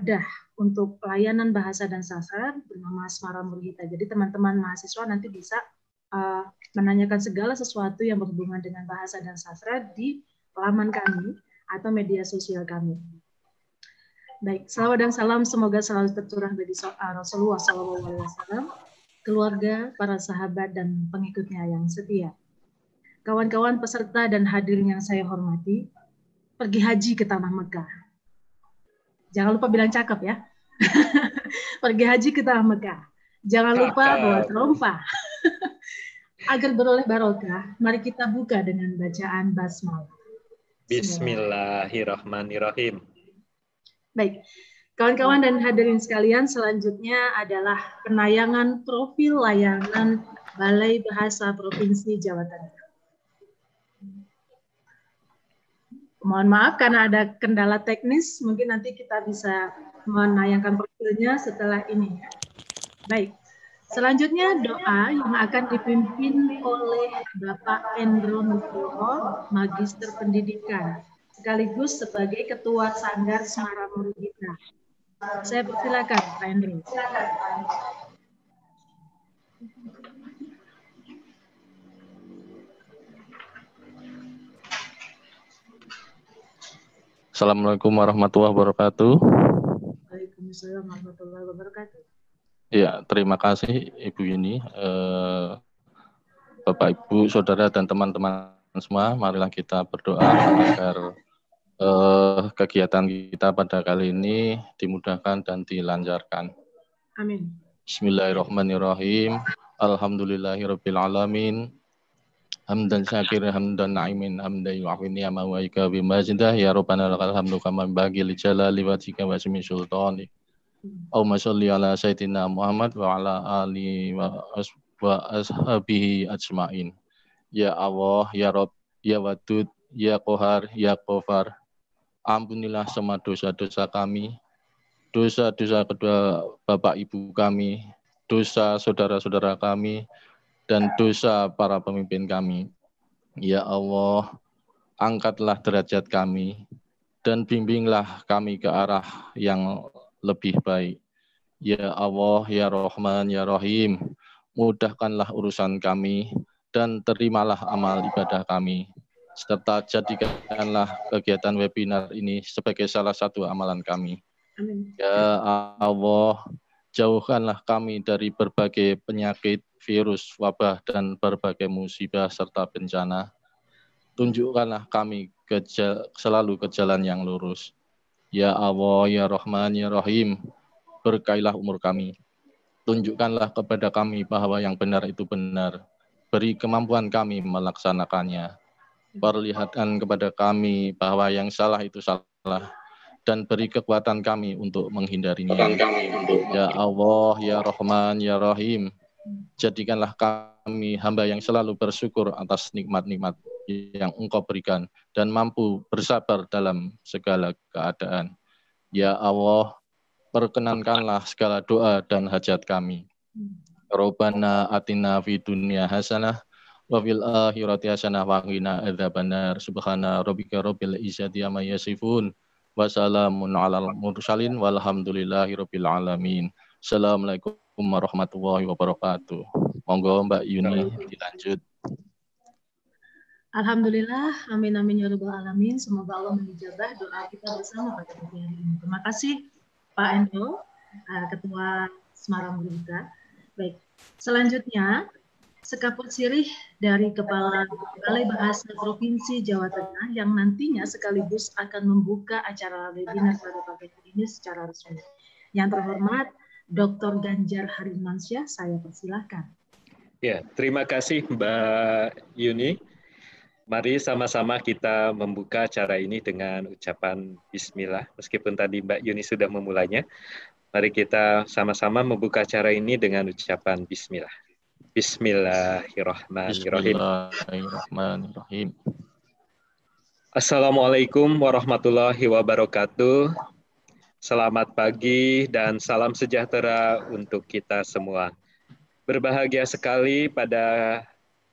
wadah untuk pelayanan bahasa dan sastra bernama Asmara Murhita. Jadi teman-teman mahasiswa nanti bisa uh, menanyakan segala sesuatu yang berhubungan dengan bahasa dan sastra di laman kami atau media sosial kami. Baik, salam dan salam semoga selalu tercurah bagi eh, Rasulullah Shallallahu Alaihi Wasallam, keluarga, para sahabat dan pengikutnya yang setia. Kawan-kawan peserta dan hadirin yang saya hormati, pergi haji ke tanah Mekah Jangan lupa bilang cakep ya. Pergi haji ke tanah Mekah. Jangan cakep. lupa bawa trompa Agar beroleh barokah, mari kita buka dengan bacaan basmalah. Bismillahirrahmanirrahim. Baik. Kawan-kawan dan hadirin sekalian, selanjutnya adalah penayangan profil layanan Balai Bahasa Provinsi Jawa Tengah. mohon maaf karena ada kendala teknis, mungkin nanti kita bisa menayangkan profilnya setelah ini. Baik, selanjutnya doa yang akan dipimpin oleh Bapak Endro Nugroho, Magister Pendidikan, sekaligus sebagai Ketua Sanggar Semarang kita Saya persilakan Pak Endro. Silakan, Endro. Assalamualaikum warahmatullahi wabarakatuh. Waalaikumsalam warahmatullahi wabarakatuh. Ya, terima kasih Ibu ini, eh, Bapak Ibu, Saudara dan teman-teman semua. Marilah kita berdoa agar eh, kegiatan kita pada kali ini dimudahkan dan dilancarkan. Amin. Bismillahirrahmanirrahim. Alhamdulillahirrahmanirrahim hamdan syakir hamdan na'imin hamdan yu'afin ni'ama wa ika ya rabbana lakal hamdu kama bagi li jalali wajhika wa simi sultani au masalli ala sayyidina Muhammad wa ala ali wa, as wa ashabihi ajmain ya Allah ya Rabb ya Wadud ya Qahar ya Qafar ampunilah semua dosa-dosa kami dosa-dosa kedua bapak ibu kami dosa saudara-saudara kami dan dosa para pemimpin kami. Ya Allah, angkatlah derajat kami dan bimbinglah kami ke arah yang lebih baik. Ya Allah, Ya Rahman, Ya Rahim, mudahkanlah urusan kami dan terimalah amal ibadah kami. Serta jadikanlah kegiatan webinar ini sebagai salah satu amalan kami. Amin. Ya Allah, jauhkanlah kami dari berbagai penyakit, virus, wabah, dan berbagai musibah serta bencana. Tunjukkanlah kami ke selalu ke jalan yang lurus. Ya Allah, Ya Rahman, Ya Rahim, berkailah umur kami. Tunjukkanlah kepada kami bahwa yang benar itu benar. Beri kemampuan kami melaksanakannya. Perlihatkan kepada kami bahwa yang salah itu salah dan beri kekuatan kami untuk menghindarinya. Ya Allah, Ya Rahman, Ya Rahim, jadikanlah kami hamba yang selalu bersyukur atas nikmat-nikmat yang Engkau berikan dan mampu bersabar dalam segala keadaan. Ya Allah, perkenankanlah segala doa dan hajat kami. Robana atina fi dunya hasanah wa fil akhirati hasanah wa qina adzabannar. Subhana rabbika rabbil izzati amma Wassalamun ala mursalin walhamdulillahi rabbil alamin. Assalamualaikum warahmatullahi wabarakatuh. Monggo Mbak Yuni dilanjut. Alhamdulillah, amin amin ya rabbal alamin. Semoga Allah menjabah doa kita bersama pada hari ini. Terima kasih Pak Endo, eh, Ketua Semarang Berita. Baik, selanjutnya Sekapur Sirih dari Kepala Balai Bahasa Provinsi Jawa Tengah yang nantinya sekaligus akan membuka acara webinar pada pagi hari ini secara resmi. Yang terhormat Dr. Ganjar Harimansyah, saya persilahkan. Ya, terima kasih Mbak Yuni. Mari sama-sama kita membuka acara ini dengan ucapan bismillah. Meskipun tadi Mbak Yuni sudah memulainya, mari kita sama-sama membuka acara ini dengan ucapan bismillah. Bismillahirrahmanirrahim. Bismillahirrahmanirrahim. Assalamualaikum warahmatullahi wabarakatuh. Selamat pagi dan salam sejahtera untuk kita semua. Berbahagia sekali pada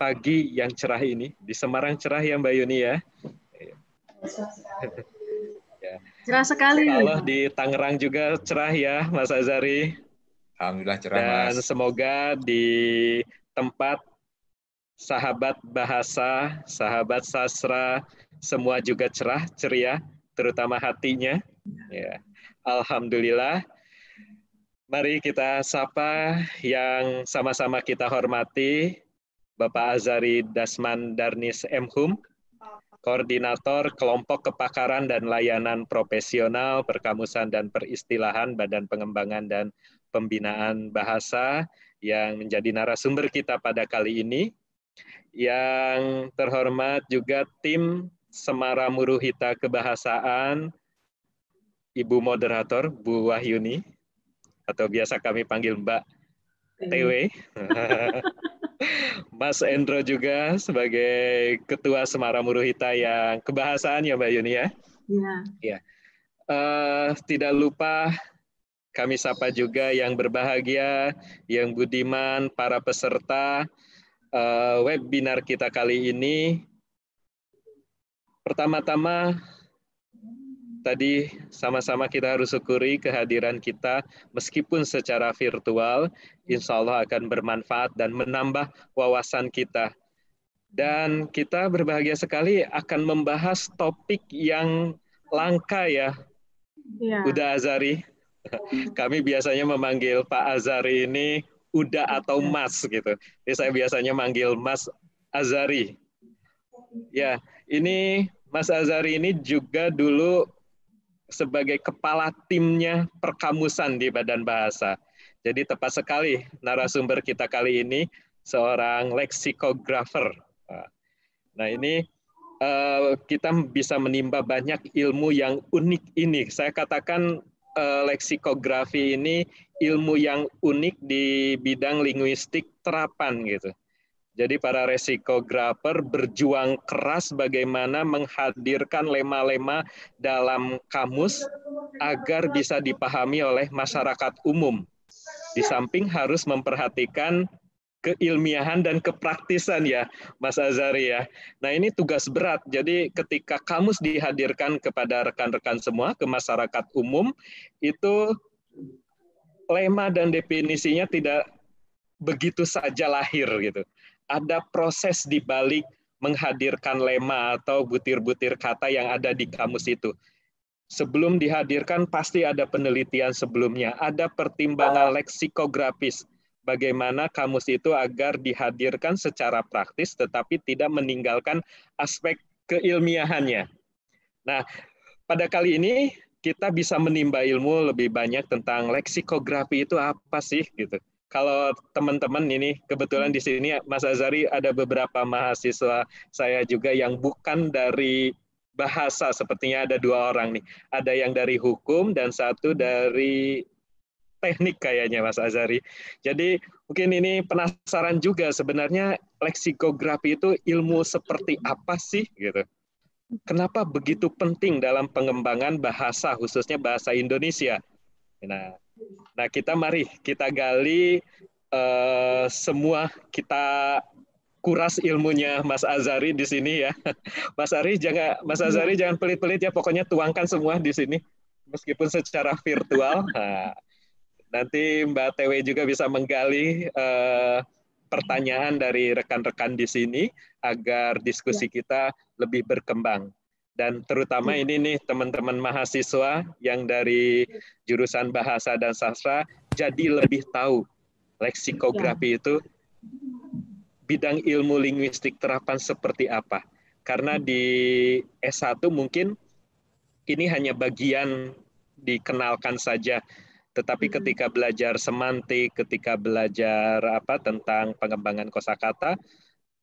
pagi yang cerah ini. Di Semarang cerah ya Mbak Yuni ya? Cerah sekali. Allah di Tangerang juga cerah ya Mas Azari. Alhamdulillah cerah Dan mas. semoga di tempat sahabat bahasa, sahabat sastra, semua juga cerah, ceria, terutama hatinya. Ya. Alhamdulillah. Mari kita sapa yang sama-sama kita hormati, Bapak Azari Dasman Darnis Mhum, Koordinator Kelompok Kepakaran dan Layanan Profesional Perkamusan dan Peristilahan Badan Pengembangan dan pembinaan bahasa yang menjadi narasumber kita pada kali ini. Yang terhormat juga tim Semara Muruhita Kebahasaan, Ibu Moderator, Bu Wahyuni, atau biasa kami panggil Mbak iya. TW. Mas Endro juga sebagai Ketua Semara Muruhita yang kebahasaan ya Mbak Yuni ya? Iya. Ya. Uh, tidak lupa kami sapa juga yang berbahagia, yang budiman, para peserta uh, webinar kita kali ini. Pertama-tama, tadi sama-sama kita harus syukuri kehadiran kita meskipun secara virtual, insya Allah akan bermanfaat dan menambah wawasan kita dan kita berbahagia sekali akan membahas topik yang langka ya, ya. Uda Azari. Kami biasanya memanggil Pak Azari ini Uda atau Mas gitu. Jadi saya biasanya manggil Mas Azari. Ya, ini Mas Azari ini juga dulu sebagai kepala timnya perkamusan di Badan Bahasa. Jadi tepat sekali narasumber kita kali ini seorang leksikografer. Nah, ini eh, kita bisa menimba banyak ilmu yang unik ini. Saya katakan uh, leksikografi ini ilmu yang unik di bidang linguistik terapan gitu. Jadi para resikografer berjuang keras bagaimana menghadirkan lema-lema dalam kamus agar bisa dipahami oleh masyarakat umum. Di samping harus memperhatikan keilmiahan dan kepraktisan ya Mas Azari ya. Nah ini tugas berat. Jadi ketika kamus dihadirkan kepada rekan-rekan semua ke masyarakat umum itu lema dan definisinya tidak begitu saja lahir gitu. Ada proses di balik menghadirkan lema atau butir-butir kata yang ada di kamus itu. Sebelum dihadirkan pasti ada penelitian sebelumnya, ada pertimbangan leksikografis, bagaimana kamus itu agar dihadirkan secara praktis tetapi tidak meninggalkan aspek keilmiahannya. Nah, pada kali ini kita bisa menimba ilmu lebih banyak tentang leksikografi itu apa sih gitu. Kalau teman-teman ini kebetulan di sini Mas Azari ada beberapa mahasiswa saya juga yang bukan dari bahasa sepertinya ada dua orang nih. Ada yang dari hukum dan satu dari teknik kayaknya Mas Azari. Jadi mungkin ini penasaran juga sebenarnya leksikografi itu ilmu seperti apa sih gitu. Kenapa begitu penting dalam pengembangan bahasa khususnya bahasa Indonesia? Nah, nah kita mari kita gali eh, semua kita kuras ilmunya Mas Azari di sini ya. Mas Azari jangan Mas Azari iya. jangan pelit-pelit ya pokoknya tuangkan semua di sini meskipun secara virtual. Nah Nanti Mbak TW juga bisa menggali uh, pertanyaan dari rekan-rekan di sini agar diskusi ya. kita lebih berkembang. Dan terutama ya. ini nih teman-teman mahasiswa yang dari jurusan bahasa dan sastra jadi lebih tahu leksikografi ya. itu bidang ilmu linguistik terapan seperti apa. Karena di S1 mungkin ini hanya bagian dikenalkan saja, tetapi ketika belajar semantik, ketika belajar apa tentang pengembangan kosakata,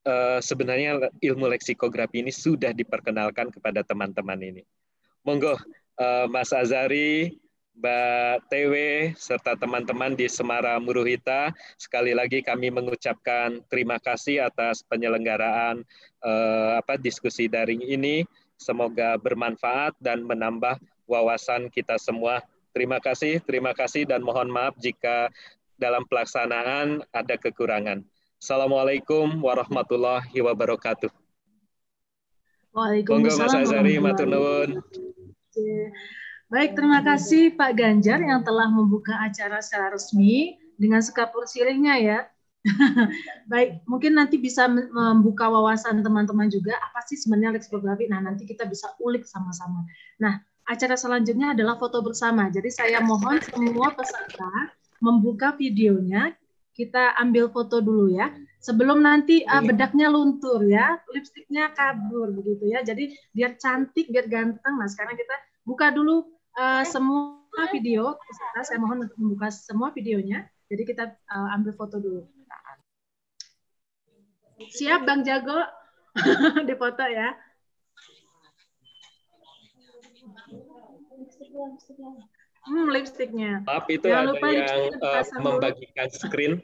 eh, sebenarnya ilmu leksikografi ini sudah diperkenalkan kepada teman-teman ini. Monggo eh, Mas Azari, Mbak TW, serta teman-teman di Semara Muruhita, sekali lagi kami mengucapkan terima kasih atas penyelenggaraan eh, apa diskusi daring ini. Semoga bermanfaat dan menambah wawasan kita semua Terima kasih, terima kasih dan mohon maaf jika dalam pelaksanaan ada kekurangan. Assalamualaikum warahmatullahi wabarakatuh. Waalaikumsalam. Mas Azari, matur Baik, terima kasih Pak Ganjar yang telah membuka acara secara resmi dengan sekapur sirihnya ya. Baik, mungkin nanti bisa membuka wawasan teman-teman juga apa sih sebenarnya leksikografi. Nah, nanti kita bisa ulik sama-sama. Nah, acara selanjutnya adalah foto bersama. Jadi saya mohon semua peserta membuka videonya, kita ambil foto dulu ya. Sebelum nanti uh, iya. bedaknya luntur ya, lipstiknya kabur begitu ya. Jadi biar cantik, biar ganteng. Nah sekarang kita buka dulu uh, semua video peserta. Saya mohon untuk membuka semua videonya. Jadi kita uh, ambil foto dulu. Siap Bang Jago? di foto ya. lipstiknya. Hmm, lipstiknya. Maaf itu Jangan ada lupa yang uh, membagikan screen.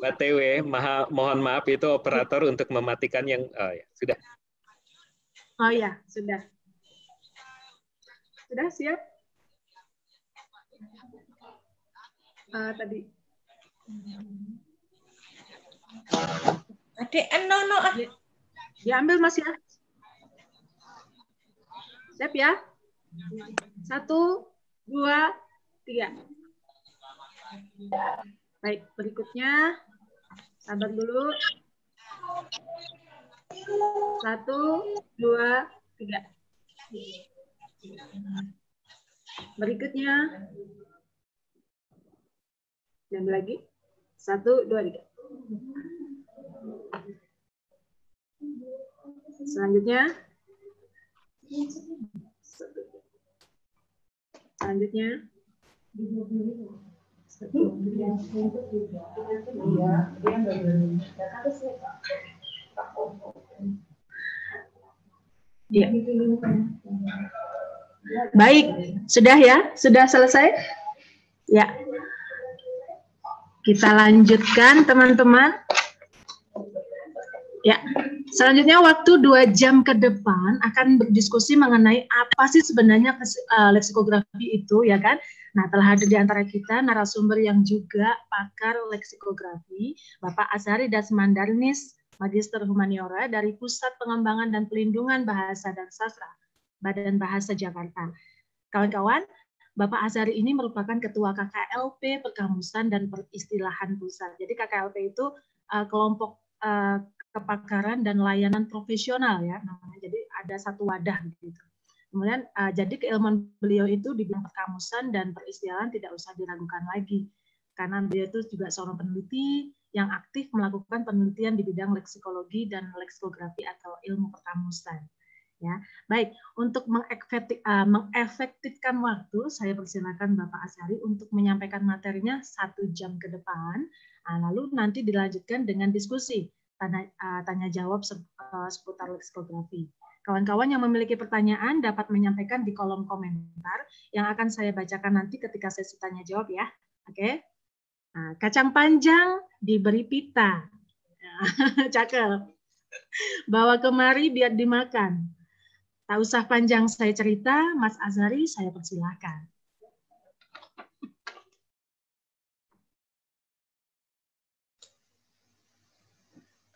BTW, maha, mohon maaf itu operator untuk mematikan yang oh, ya, sudah. Oh ya, sudah. Sudah siap? Uh, tadi. Ada eh, no, no. Ah. Diambil mas ya. Siap ya. Satu, dua, tiga. Baik, berikutnya. Sabar dulu. Satu, dua, tiga. Berikutnya. Dan lagi. Satu, dua, tiga. Selanjutnya. Selanjutnya. Ya. Baik, sudah ya? Sudah selesai? Ya. Kita lanjutkan teman-teman. Ya. Selanjutnya waktu dua jam ke depan akan berdiskusi mengenai apa sih sebenarnya eh, leksikografi itu ya kan. Nah telah hadir di antara kita narasumber yang juga pakar leksikografi Bapak Asari Dasmandarnis Magister Humaniora dari Pusat Pengembangan dan Pelindungan Bahasa dan Sastra Badan Bahasa Jakarta. Kawan-kawan, Bapak Azhari ini merupakan ketua KKLP perkamusan dan peristilahan pusat. Jadi KKLP itu uh, kelompok uh, kepakaran dan layanan profesional ya namanya. Jadi ada satu wadah gitu. Kemudian uh, jadi keilmuan beliau itu di bidang perkamusan dan peristilahan tidak usah diragukan lagi karena beliau itu juga seorang peneliti yang aktif melakukan penelitian di bidang leksikologi dan leksikografi atau ilmu perkamusan. Ya, baik. Untuk eh, mengefektifkan waktu, saya persilakan Bapak Asyari untuk menyampaikan materinya satu jam ke depan. Nah, lalu nanti dilanjutkan dengan diskusi tanya, uh, tanya jawab se uh, seputar leksikografi. Kawan-kawan yang memiliki pertanyaan dapat menyampaikan di kolom komentar yang akan saya bacakan nanti ketika sesi tanya jawab ya. Oke. Okay? Nah, kacang panjang diberi pita. Cakep. Bawa kemari biar dimakan. Tak usah panjang saya cerita, Mas Azari saya persilahkan.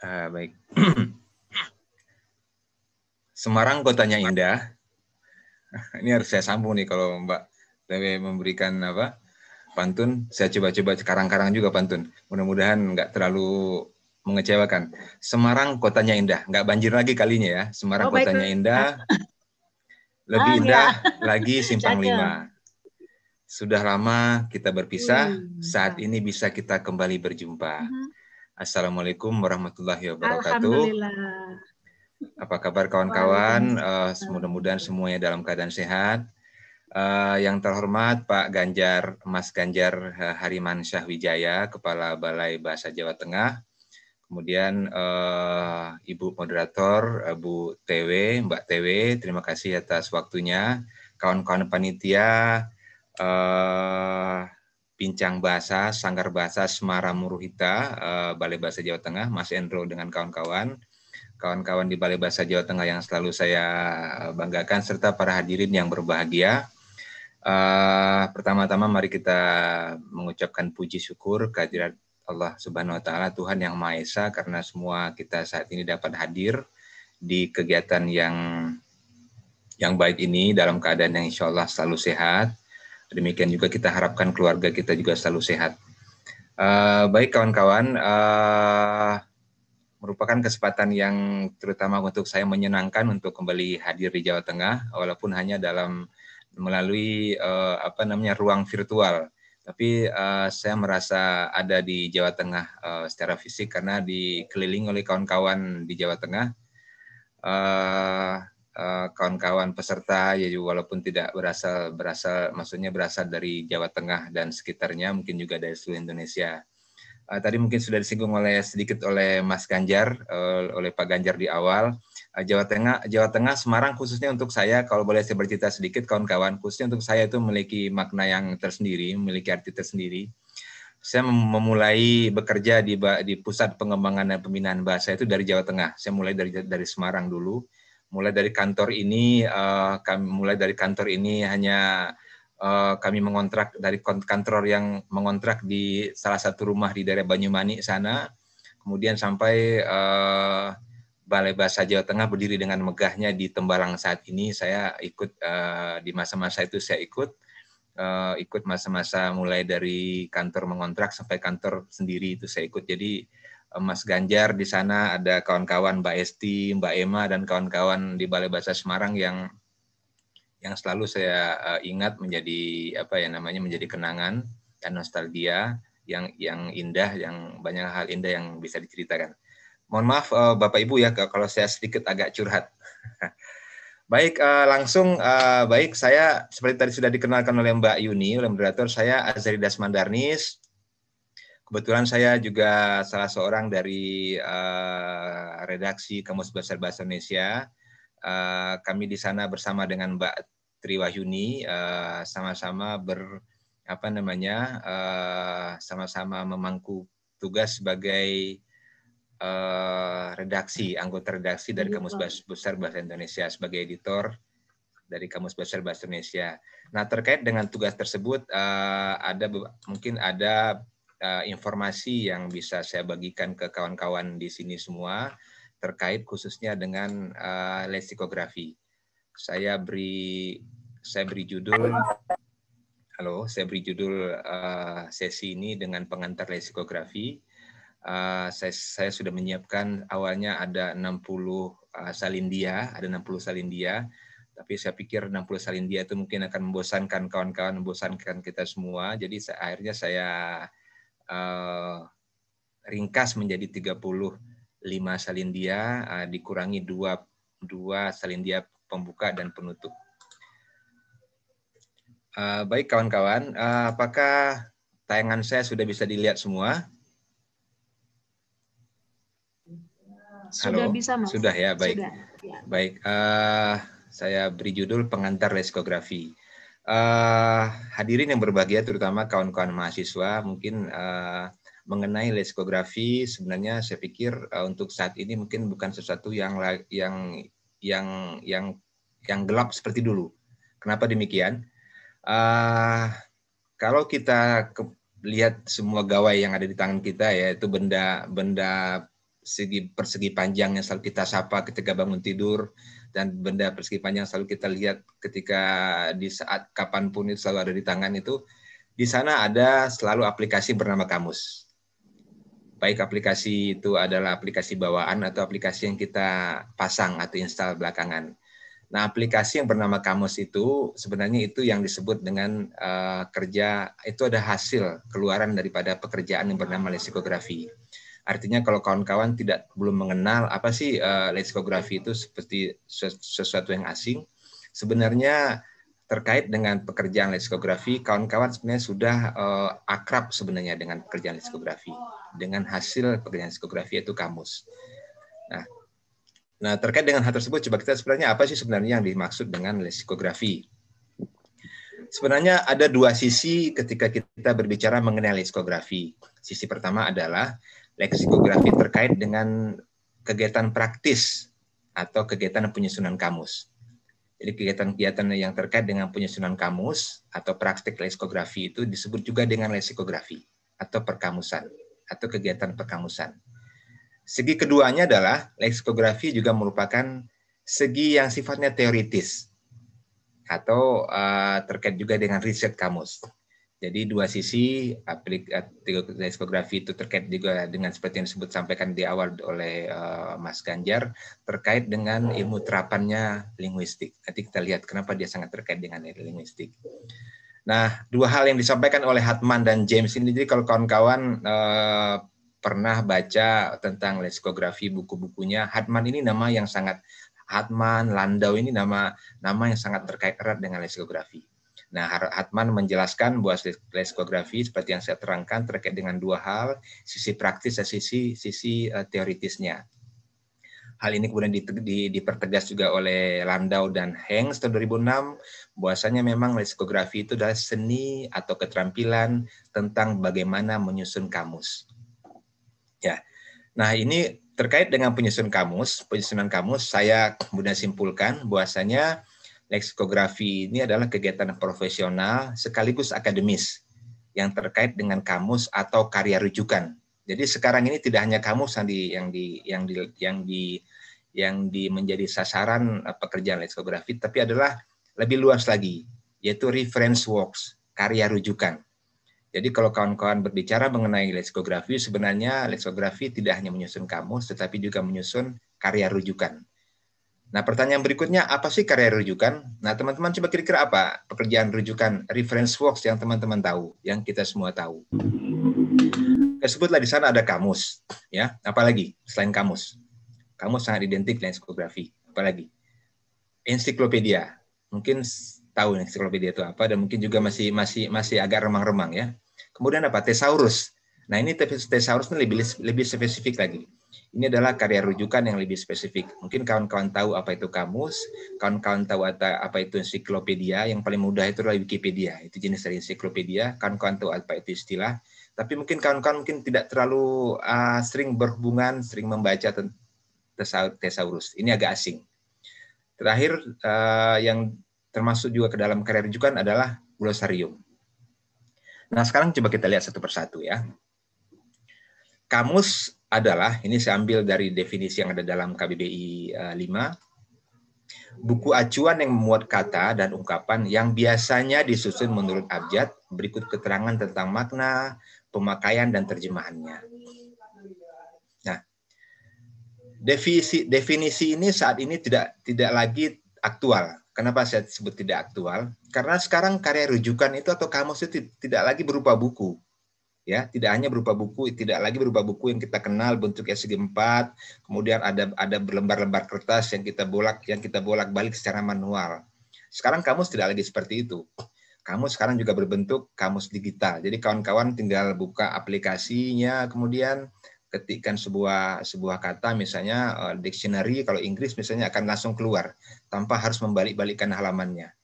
Uh, baik. Semarang kotanya indah. Ini harus saya sambung nih kalau Mbak Dewi memberikan apa pantun. Saya coba-coba sekarang-karang juga pantun. Mudah-mudahan nggak terlalu mengecewakan. Semarang kotanya indah. Nggak banjir lagi kalinya ya. Semarang oh, kotanya baik. indah. Lebih ah, iya. indah ya. lagi simpang lima. Sudah lama kita berpisah, hmm. Iya. saat ini bisa kita kembali berjumpa. Hmm Assalamualaikum warahmatullahi wabarakatuh. Alhamdulillah. Apa kabar kawan-kawan? Uh, eh, Mudah-mudahan semuanya dalam keadaan sehat. Uh, yang terhormat Pak Ganjar, Mas Ganjar eh, Hariman Syahwijaya, Kepala Balai Bahasa Jawa Tengah. Kemudian uh, Ibu Moderator, Bu TW, Mbak TW, terima kasih atas waktunya. Kawan-kawan panitia, uh, Pincang Bahasa, Sanggar Bahasa Semara Muruhita, eh, Balai Bahasa Jawa Tengah, Mas Endro dengan kawan-kawan. Kawan-kawan di Balai Bahasa Jawa Tengah yang selalu saya banggakan, serta para hadirin yang berbahagia. Uh, pertama-tama mari kita mengucapkan puji syukur kehadirat Allah Subhanahu wa taala Tuhan yang Maha Esa karena semua kita saat ini dapat hadir di kegiatan yang yang baik ini dalam keadaan yang insya Allah selalu sehat Demikian juga kita harapkan keluarga kita juga selalu sehat. Uh, baik kawan-kawan, uh, merupakan kesempatan yang terutama untuk saya menyenangkan untuk kembali hadir di Jawa Tengah, walaupun hanya dalam melalui uh, apa namanya ruang virtual. Tapi uh, saya merasa ada di Jawa Tengah uh, secara fisik karena dikelilingi oleh kawan-kawan di Jawa Tengah. Uh, Eh, kawan-kawan peserta ya walaupun tidak berasal berasal maksudnya berasal dari Jawa Tengah dan sekitarnya mungkin juga dari seluruh Indonesia. Uh, tadi mungkin sudah disinggung oleh sedikit oleh Mas Ganjar uh, oleh Pak Ganjar di awal uh, Jawa Tengah Jawa Tengah Semarang khususnya untuk saya kalau boleh saya bercerita sedikit kawan-kawan khususnya untuk saya itu memiliki makna yang tersendiri memiliki arti tersendiri saya memulai bekerja di di pusat pengembangan dan pembinaan bahasa itu dari Jawa Tengah saya mulai dari dari Semarang dulu mulai dari kantor ini uh, eh, kami mulai dari kantor ini hanya uh, kami mengontrak dari kantor yang mengontrak di salah satu rumah di daerah Banyumanik sana kemudian sampai uh, Balai Bahasa Jawa Tengah berdiri dengan megahnya di Tembalang saat ini saya ikut uh, di masa-masa itu saya ikut uh, ikut masa-masa mulai dari kantor mengontrak sampai kantor sendiri itu saya ikut jadi Eh, Mas Ganjar di sana, ada kawan-kawan Mbak Esti, Mbak Emma dan kawan-kawan di Balai Bahasa Semarang yang yang selalu saya eh, ingat menjadi apa ya namanya menjadi kenangan dan nostalgia yang yang indah, yang banyak hal indah yang bisa diceritakan. Mohon maaf eh, Bapak Ibu ya kalau saya sedikit agak curhat. baik langsung baik saya seperti tadi sudah dikenalkan oleh Mbak Yuni oleh moderator saya Azri Dasmandarnis Kebetulan saya juga salah seorang dari uh, redaksi Kamus Besar Bahasa Indonesia. Uh, kami di sana bersama dengan Mbak Tri Wahyuni uh, sama-sama ber apa namanya uh, sama-sama memangku tugas sebagai uh, redaksi anggota redaksi dari iya, Kamus Besar Bahasa Indonesia sebagai editor dari Kamus Besar Bahasa Indonesia. Nah terkait dengan tugas tersebut uh, ada mungkin ada Eh, informasi yang bisa saya bagikan ke kawan-kawan di sini semua terkait khususnya dengan uh, eh, lesikografi. Saya beri saya beri judul Halo, saya beri judul uh, sesi ini dengan pengantar lesikografi. Uh, saya, saya sudah menyiapkan awalnya ada 60 uh, salindia, ada 60 salindia, tapi saya pikir 60 salindia itu mungkin akan membosankan kawan-kawan, membosankan kita semua. Jadi saya, akhirnya saya uh, ringkas menjadi 35 salindia uh, dikurangi dua dua salindia pembuka dan penutup. Uh, baik kawan-kawan, uh, apakah tayangan saya sudah bisa dilihat semua? Sudah bisa, Mas. Sudah ya, baik. Sudah, ya. Baik, uh, saya beri judul pengantar leskografi uh, hadirin yang berbahagia, terutama kawan-kawan mahasiswa, mungkin uh, mengenai leksikografi sebenarnya saya pikir uh, untuk saat ini mungkin bukan sesuatu yang yang yang yang yang gelap seperti dulu. Kenapa demikian? Uh, kalau kita ke, lihat semua gawai yang ada di tangan kita ya itu benda benda segi persegi panjang yang selalu kita sapa ketika bangun tidur dan benda persegi panjang selalu kita lihat ketika di saat kapanpun itu selalu ada di tangan itu di sana ada selalu aplikasi bernama kamus baik aplikasi itu adalah aplikasi bawaan atau aplikasi yang kita pasang atau install belakangan nah aplikasi yang bernama kamus itu sebenarnya itu yang disebut dengan uh, kerja itu ada hasil keluaran daripada pekerjaan yang bernama leksikografi Artinya kalau kawan-kawan tidak belum mengenal apa sih uh, eh, leksikografi itu seperti sesuatu yang asing, sebenarnya terkait dengan pekerjaan leksikografi, kawan-kawan sebenarnya sudah uh, akrab sebenarnya dengan pekerjaan leksikografi, dengan hasil pekerjaan leksikografi yaitu kamus. Nah, nah terkait dengan hal tersebut, coba kita sebenarnya apa sih sebenarnya yang dimaksud dengan leksikografi? sebenarnya ada dua sisi ketika kita berbicara mengenai leksikografi. Sisi pertama adalah leksikografi terkait dengan kegiatan praktis atau kegiatan penyusunan kamus. Jadi kegiatan-kegiatan yang terkait dengan penyusunan kamus atau praktik leksikografi itu disebut juga dengan leksikografi atau perkamusan atau kegiatan perkamusan. Segi keduanya adalah leksikografi juga merupakan segi yang sifatnya teoritis atau uh, terkait juga dengan riset kamus. Jadi dua sisi aplikasi diskografi itu terkait juga dengan seperti yang disebut sampaikan di awal oleh uh, Mas Ganjar terkait dengan ilmu terapannya linguistik. Nanti kita lihat kenapa dia sangat terkait dengan ilmu linguistik. Nah, dua hal yang disampaikan oleh Hatman dan James ini jadi kalau kawan-kawan uh, pernah baca tentang leksikografi buku-bukunya Hatman ini nama yang sangat Hatman, Landau ini nama nama yang sangat terkait erat dengan leksikografi Nah, Hartman menjelaskan bahwa leksikografi seperti yang saya terangkan terkait dengan dua hal, sisi praktis dan sisi sisi eh, teoritisnya. Hal ini kemudian di, dipertegas juga oleh Landau dan Hengs tahun 2006, bahwasanya memang leksikografi itu adalah seni atau keterampilan tentang bagaimana menyusun kamus. Ya, nah ini terkait dengan penyusun kamus, penyusunan kamus, saya kemudian simpulkan bahwasanya leksikografi ini adalah kegiatan profesional sekaligus akademis yang terkait dengan kamus atau karya rujukan. Jadi sekarang ini tidak hanya kamus yang di yang di yang di yang di yang di menjadi sasaran eh, pekerjaan leksikografi, tapi adalah lebih luas lagi, yaitu reference works, karya rujukan. Jadi kalau kawan-kawan berbicara mengenai leksikografi, sebenarnya leksikografi tidak hanya menyusun kamus, tetapi juga menyusun karya rujukan. Nah, pertanyaan berikutnya, apa sih karya rujukan? Nah, teman-teman coba kira-kira apa pekerjaan rujukan, reference works yang teman-teman tahu, yang kita semua tahu. Eh, sebutlah di sana ada kamus, ya. Apalagi selain kamus, kamus sangat identik dengan psikografi. Apalagi ensiklopedia, mungkin tahu ensiklopedia itu apa dan mungkin juga masih masih masih agak remang-remang ya. Kemudian apa? Tesaurus. Nah, ini tesaurus ini lebih lebih spesifik lagi. Ini adalah karya rujukan yang lebih spesifik. Mungkin kawan-kawan tahu apa itu kamus, kawan-kawan tahu apa itu ensiklopedia, yang paling mudah itu adalah Wikipedia. Itu jenis dari ensiklopedia, kawan-kawan tahu apa itu istilah. Tapi mungkin kawan-kawan mungkin tidak terlalu uh, sering berhubungan, sering membaca tesaurus. Ini agak asing. Terakhir uh, yang termasuk juga ke dalam karya rujukan adalah glosarium. Nah, sekarang coba kita lihat satu persatu ya. Kamus adalah, ini saya ambil dari definisi yang ada dalam KBBI 5, eh, buku acuan yang memuat kata dan ungkapan yang biasanya disusun menurut abjad, berikut keterangan tentang makna, pemakaian, dan terjemahannya. Nah, definisi, definisi ini saat ini tidak tidak lagi aktual. Kenapa saya sebut tidak aktual? Karena sekarang karya rujukan itu atau kamus itu tidak lagi berupa buku, ya tidak hanya berupa buku tidak lagi berupa buku yang kita kenal bentuknya segi empat kemudian ada ada berlembar-lembar kertas yang kita bolak yang kita bolak-balik secara manual sekarang kamus tidak lagi seperti itu kamus sekarang juga berbentuk kamus digital jadi kawan-kawan tinggal buka aplikasinya kemudian ketikkan sebuah sebuah kata misalnya eh, dictionary kalau Inggris misalnya akan langsung keluar tanpa harus membalik-balikkan halamannya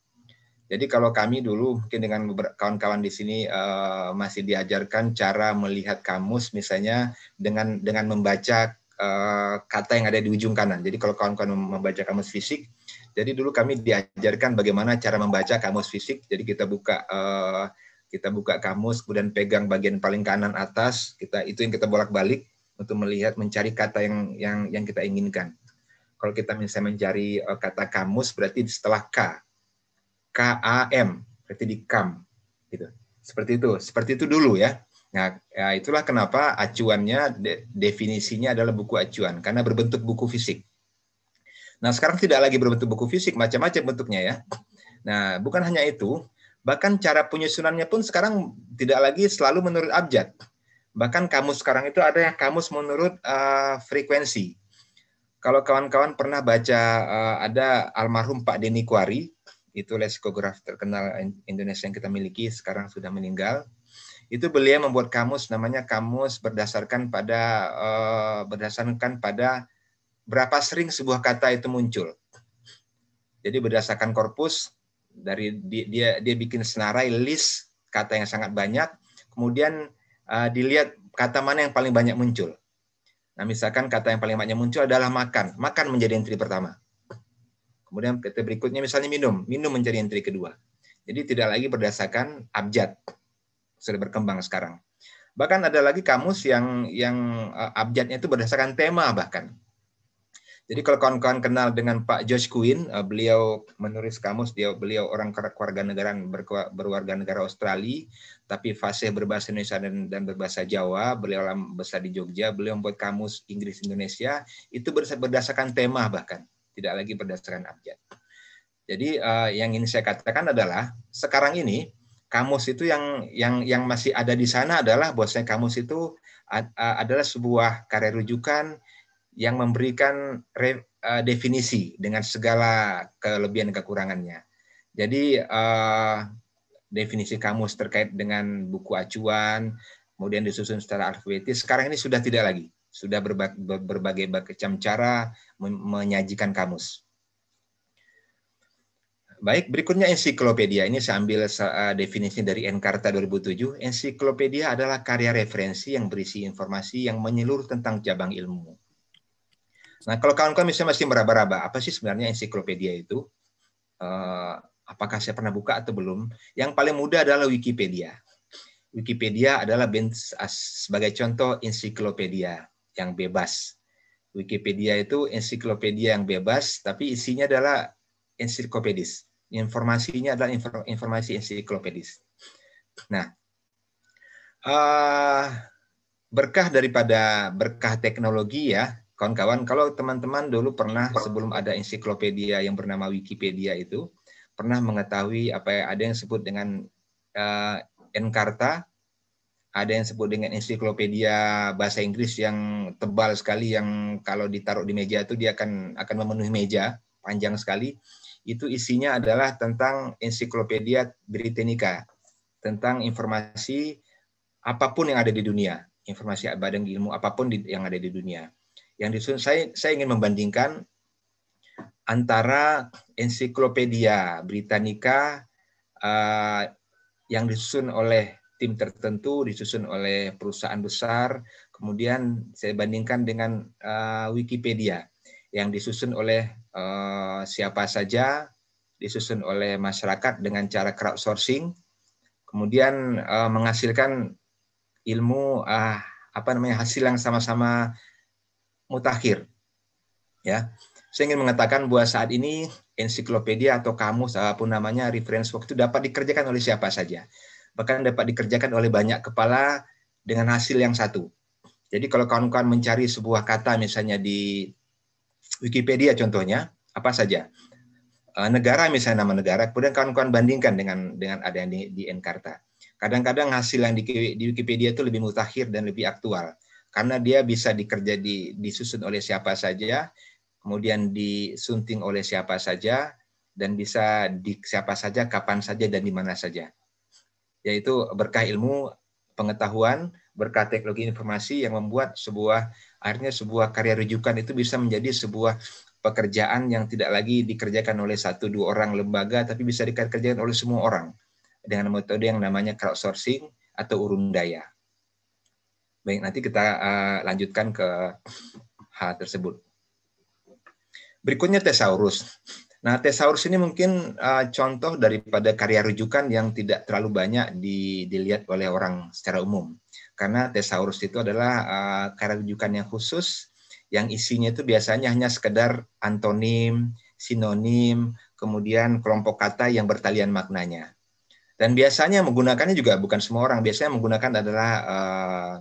jadi kalau kami dulu mungkin dengan kawan-kawan di sini uh, masih diajarkan cara melihat kamus misalnya dengan dengan membaca uh, kata yang ada di ujung kanan. Jadi kalau kawan-kawan membaca kamus fisik, jadi dulu kami diajarkan bagaimana cara membaca kamus fisik. Jadi kita buka uh, kita buka kamus, kemudian pegang bagian paling kanan atas, kita itu yang kita bolak-balik untuk melihat mencari kata yang yang yang kita inginkan. Kalau kita misalnya mencari kata kamus berarti setelah K KAM, berarti di KAM. Gitu. Seperti itu, seperti itu dulu ya. Nah, ya itulah kenapa acuannya, de, definisinya adalah buku acuan, karena berbentuk buku fisik. Nah, sekarang tidak lagi berbentuk buku fisik, macam-macam bentuknya ya. Nah, bukan hanya itu, bahkan cara penyusunannya pun sekarang tidak lagi selalu menurut abjad. Bahkan kamus sekarang itu ada yang kamus menurut uh, frekuensi. Kalau kawan-kawan pernah baca uh, ada almarhum Pak Deni Kwari, itu leksikograf terkenal Indonesia yang kita miliki sekarang sudah meninggal itu beliau membuat kamus namanya kamus berdasarkan pada uh, berdasarkan pada berapa sering sebuah kata itu muncul jadi berdasarkan korpus dari dia dia, dia bikin senarai list kata yang sangat banyak kemudian uh, dilihat kata mana yang paling banyak muncul nah misalkan kata yang paling banyak muncul adalah makan makan menjadi entry pertama Kemudian PT berikutnya misalnya minum, minum menjadi entry kedua. Jadi tidak lagi berdasarkan abjad. Sudah berkembang sekarang. Bahkan ada lagi kamus yang yang eh, abjadnya itu berdasarkan tema bahkan. Jadi kalau kawan-kawan kenal dengan Pak Josh Quinn, eh, beliau menulis kamus, dia beliau orang keluarga negara berwarga negara Australia, tapi fase berbahasa Indonesia dan, dan berbahasa Jawa, beliau besar di Jogja, beliau membuat kamus Inggris Indonesia, itu berdasarkan tema bahkan tidak lagi berdasarkan abjad. Jadi uh, yang ingin saya katakan adalah sekarang ini kamus itu yang yang yang masih ada di sana adalah bahwasanya kamus itu ad, uh, adalah sebuah karya rujukan yang memberikan re, uh, definisi dengan segala kelebihan dan kekurangannya. Jadi uh, definisi kamus terkait dengan buku acuan, kemudian disusun secara alfabetis. Sekarang ini sudah tidak lagi sudah berbagai macam cara menyajikan kamus. Baik, berikutnya ensiklopedia. Ini saya ambil eh, definisi dari Encarta 2007. Ensiklopedia adalah karya referensi yang berisi informasi yang menyeluruh tentang cabang ilmu. Nah, kalau kawan-kawan misalnya masih meraba-raba, apa sih sebenarnya ensiklopedia itu? Eh, apakah saya pernah buka atau belum? Yang paling mudah adalah Wikipedia. Wikipedia adalah sebagai contoh ensiklopedia yang bebas. Wikipedia itu ensiklopedia yang bebas, tapi isinya adalah ensiklopedis. Informasinya adalah informasi ensiklopedis. Nah, uh, berkah daripada berkah teknologi ya, kawan-kawan. Kalau teman-teman dulu pernah sebelum ada ensiklopedia yang bernama Wikipedia itu, pernah mengetahui apa ya, ada yang disebut dengan uh, eh, Encarta, ada yang sebut dengan ensiklopedia bahasa Inggris yang tebal sekali yang kalau ditaruh di meja itu dia akan akan memenuhi meja panjang sekali. Itu isinya adalah tentang ensiklopedia Britannica, tentang informasi apapun yang ada di dunia, informasi badan ilmu apapun yang ada di dunia. Yang disusun saya saya ingin membandingkan antara ensiklopedia Britannica uh, yang disusun oleh tim tertentu disusun oleh perusahaan besar. Kemudian saya bandingkan dengan uh, Wikipedia yang disusun oleh uh, siapa saja, disusun oleh masyarakat dengan cara crowdsourcing, kemudian uh, menghasilkan ilmu uh, apa namanya hasil yang sama-sama mutakhir. Ya, saya ingin mengatakan bahwa saat ini ensiklopedia atau kamus apapun namanya reference work itu dapat dikerjakan oleh siapa saja bahkan dapat dikerjakan oleh banyak kepala dengan hasil yang satu. Jadi kalau kawan-kawan mencari sebuah kata misalnya di Wikipedia contohnya, apa saja. Eh, negara misalnya nama negara, kemudian kawan-kawan bandingkan dengan dengan ada yang di, di Enkarta. Kadang-kadang hasil yang di, di Wikipedia itu lebih mutakhir dan lebih aktual karena dia bisa dikerja di, disusun oleh siapa saja, kemudian disunting oleh siapa saja dan bisa di siapa saja, kapan saja dan di mana saja yaitu berkah ilmu pengetahuan, berkah teknologi informasi yang membuat sebuah akhirnya sebuah karya rujukan itu bisa menjadi sebuah pekerjaan yang tidak lagi dikerjakan oleh satu dua orang lembaga tapi bisa dikerjakan oleh semua orang dengan metode yang namanya crowdsourcing atau urun daya. Baik, nanti kita eh, lanjutkan ke hal tersebut. Berikutnya tesaurus. Nah, tesaurus ini mungkin uh, contoh daripada karya rujukan yang tidak terlalu banyak di, dilihat oleh orang secara umum. Karena tesaurus itu adalah uh, karya rujukan yang khusus, yang isinya itu biasanya hanya sekedar antonim, sinonim, kemudian kelompok kata yang bertalian maknanya. Dan biasanya menggunakannya juga bukan semua orang, biasanya menggunakan adalah uh,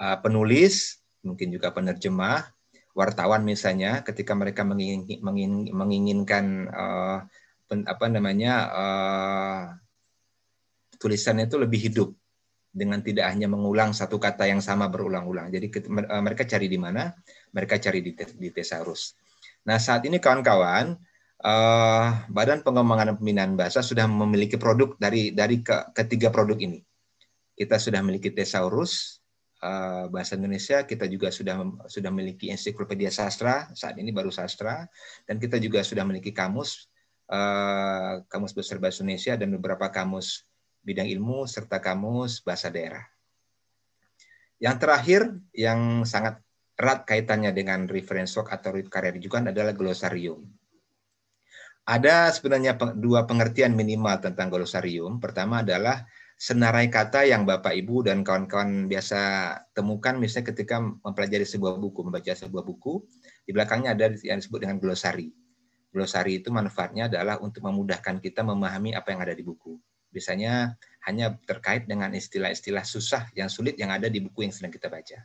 uh, penulis, mungkin juga penerjemah, wartawan misalnya ketika mereka menginginkan uh, pen, apa namanya uh, eh, tulisannya itu lebih hidup dengan tidak hanya mengulang satu kata yang sama berulang-ulang. Jadi eh, mereka cari di mana? Mereka cari di, di Tesaurus. Nah saat ini kawan-kawan uh, Badan Pengembangan Pembinaan Bahasa sudah memiliki produk dari dari ke, ketiga produk ini. Kita sudah memiliki Tesaurus, Eh, bahasa Indonesia kita juga sudah sudah memiliki ensiklopedia sastra saat ini baru sastra dan kita juga sudah memiliki kamus uh, kamus besar bahasa Indonesia dan beberapa kamus bidang ilmu serta kamus bahasa daerah. Yang terakhir yang sangat erat kaitannya dengan reference work atau karya rujukan adalah glosarium. Ada sebenarnya dua pengertian minimal tentang glosarium. Pertama adalah senarai kata yang Bapak Ibu dan kawan-kawan biasa temukan misalnya ketika mempelajari sebuah buku, membaca sebuah buku, di belakangnya ada yang disebut dengan glosari. Glosari itu manfaatnya adalah untuk memudahkan kita memahami apa yang ada di buku. Biasanya hanya terkait dengan istilah-istilah susah yang sulit yang ada di buku yang sedang kita baca.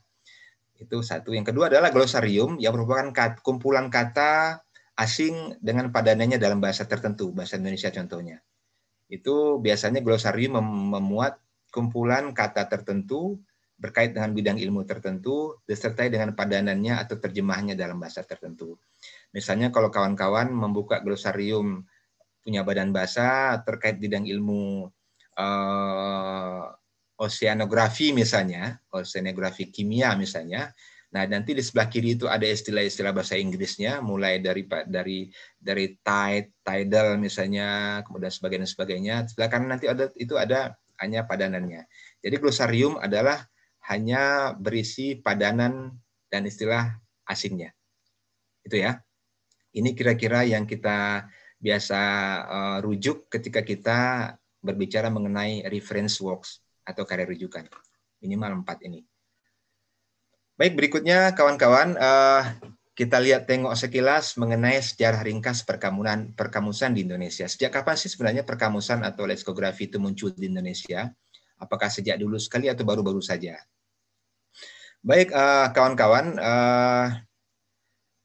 Itu satu. Yang kedua adalah glosarium yang merupakan kumpulan kata asing dengan padanannya dalam bahasa tertentu, bahasa Indonesia contohnya itu biasanya glosarium memuat kumpulan kata tertentu berkait dengan bidang ilmu tertentu disertai dengan padanannya atau terjemahnya dalam bahasa tertentu. Misalnya kalau kawan-kawan membuka glosarium punya badan bahasa terkait bidang ilmu uh, oseanografi misalnya, oseanografi kimia misalnya, Nah, nanti di sebelah kiri itu ada istilah-istilah bahasa Inggrisnya, mulai dari dari dari tide, tidal misalnya, kemudian sebagainya sebagainya. Sebelah kanan nanti ada itu ada hanya padanannya. Jadi glosarium adalah hanya berisi padanan dan istilah asingnya. Itu ya. Ini kira-kira yang kita biasa uh, rujuk ketika kita berbicara mengenai reference works atau karya rujukan. Minimal empat ini. Baik, berikutnya kawan-kawan uh, kita lihat tengok sekilas mengenai sejarah ringkas perkamunan perkamusan di Indonesia. Sejak kapan sih sebenarnya perkamusan atau leksikografi itu muncul di Indonesia? Apakah sejak dulu sekali atau baru-baru saja? Baik, eh, kawan-kawan, uh, uh,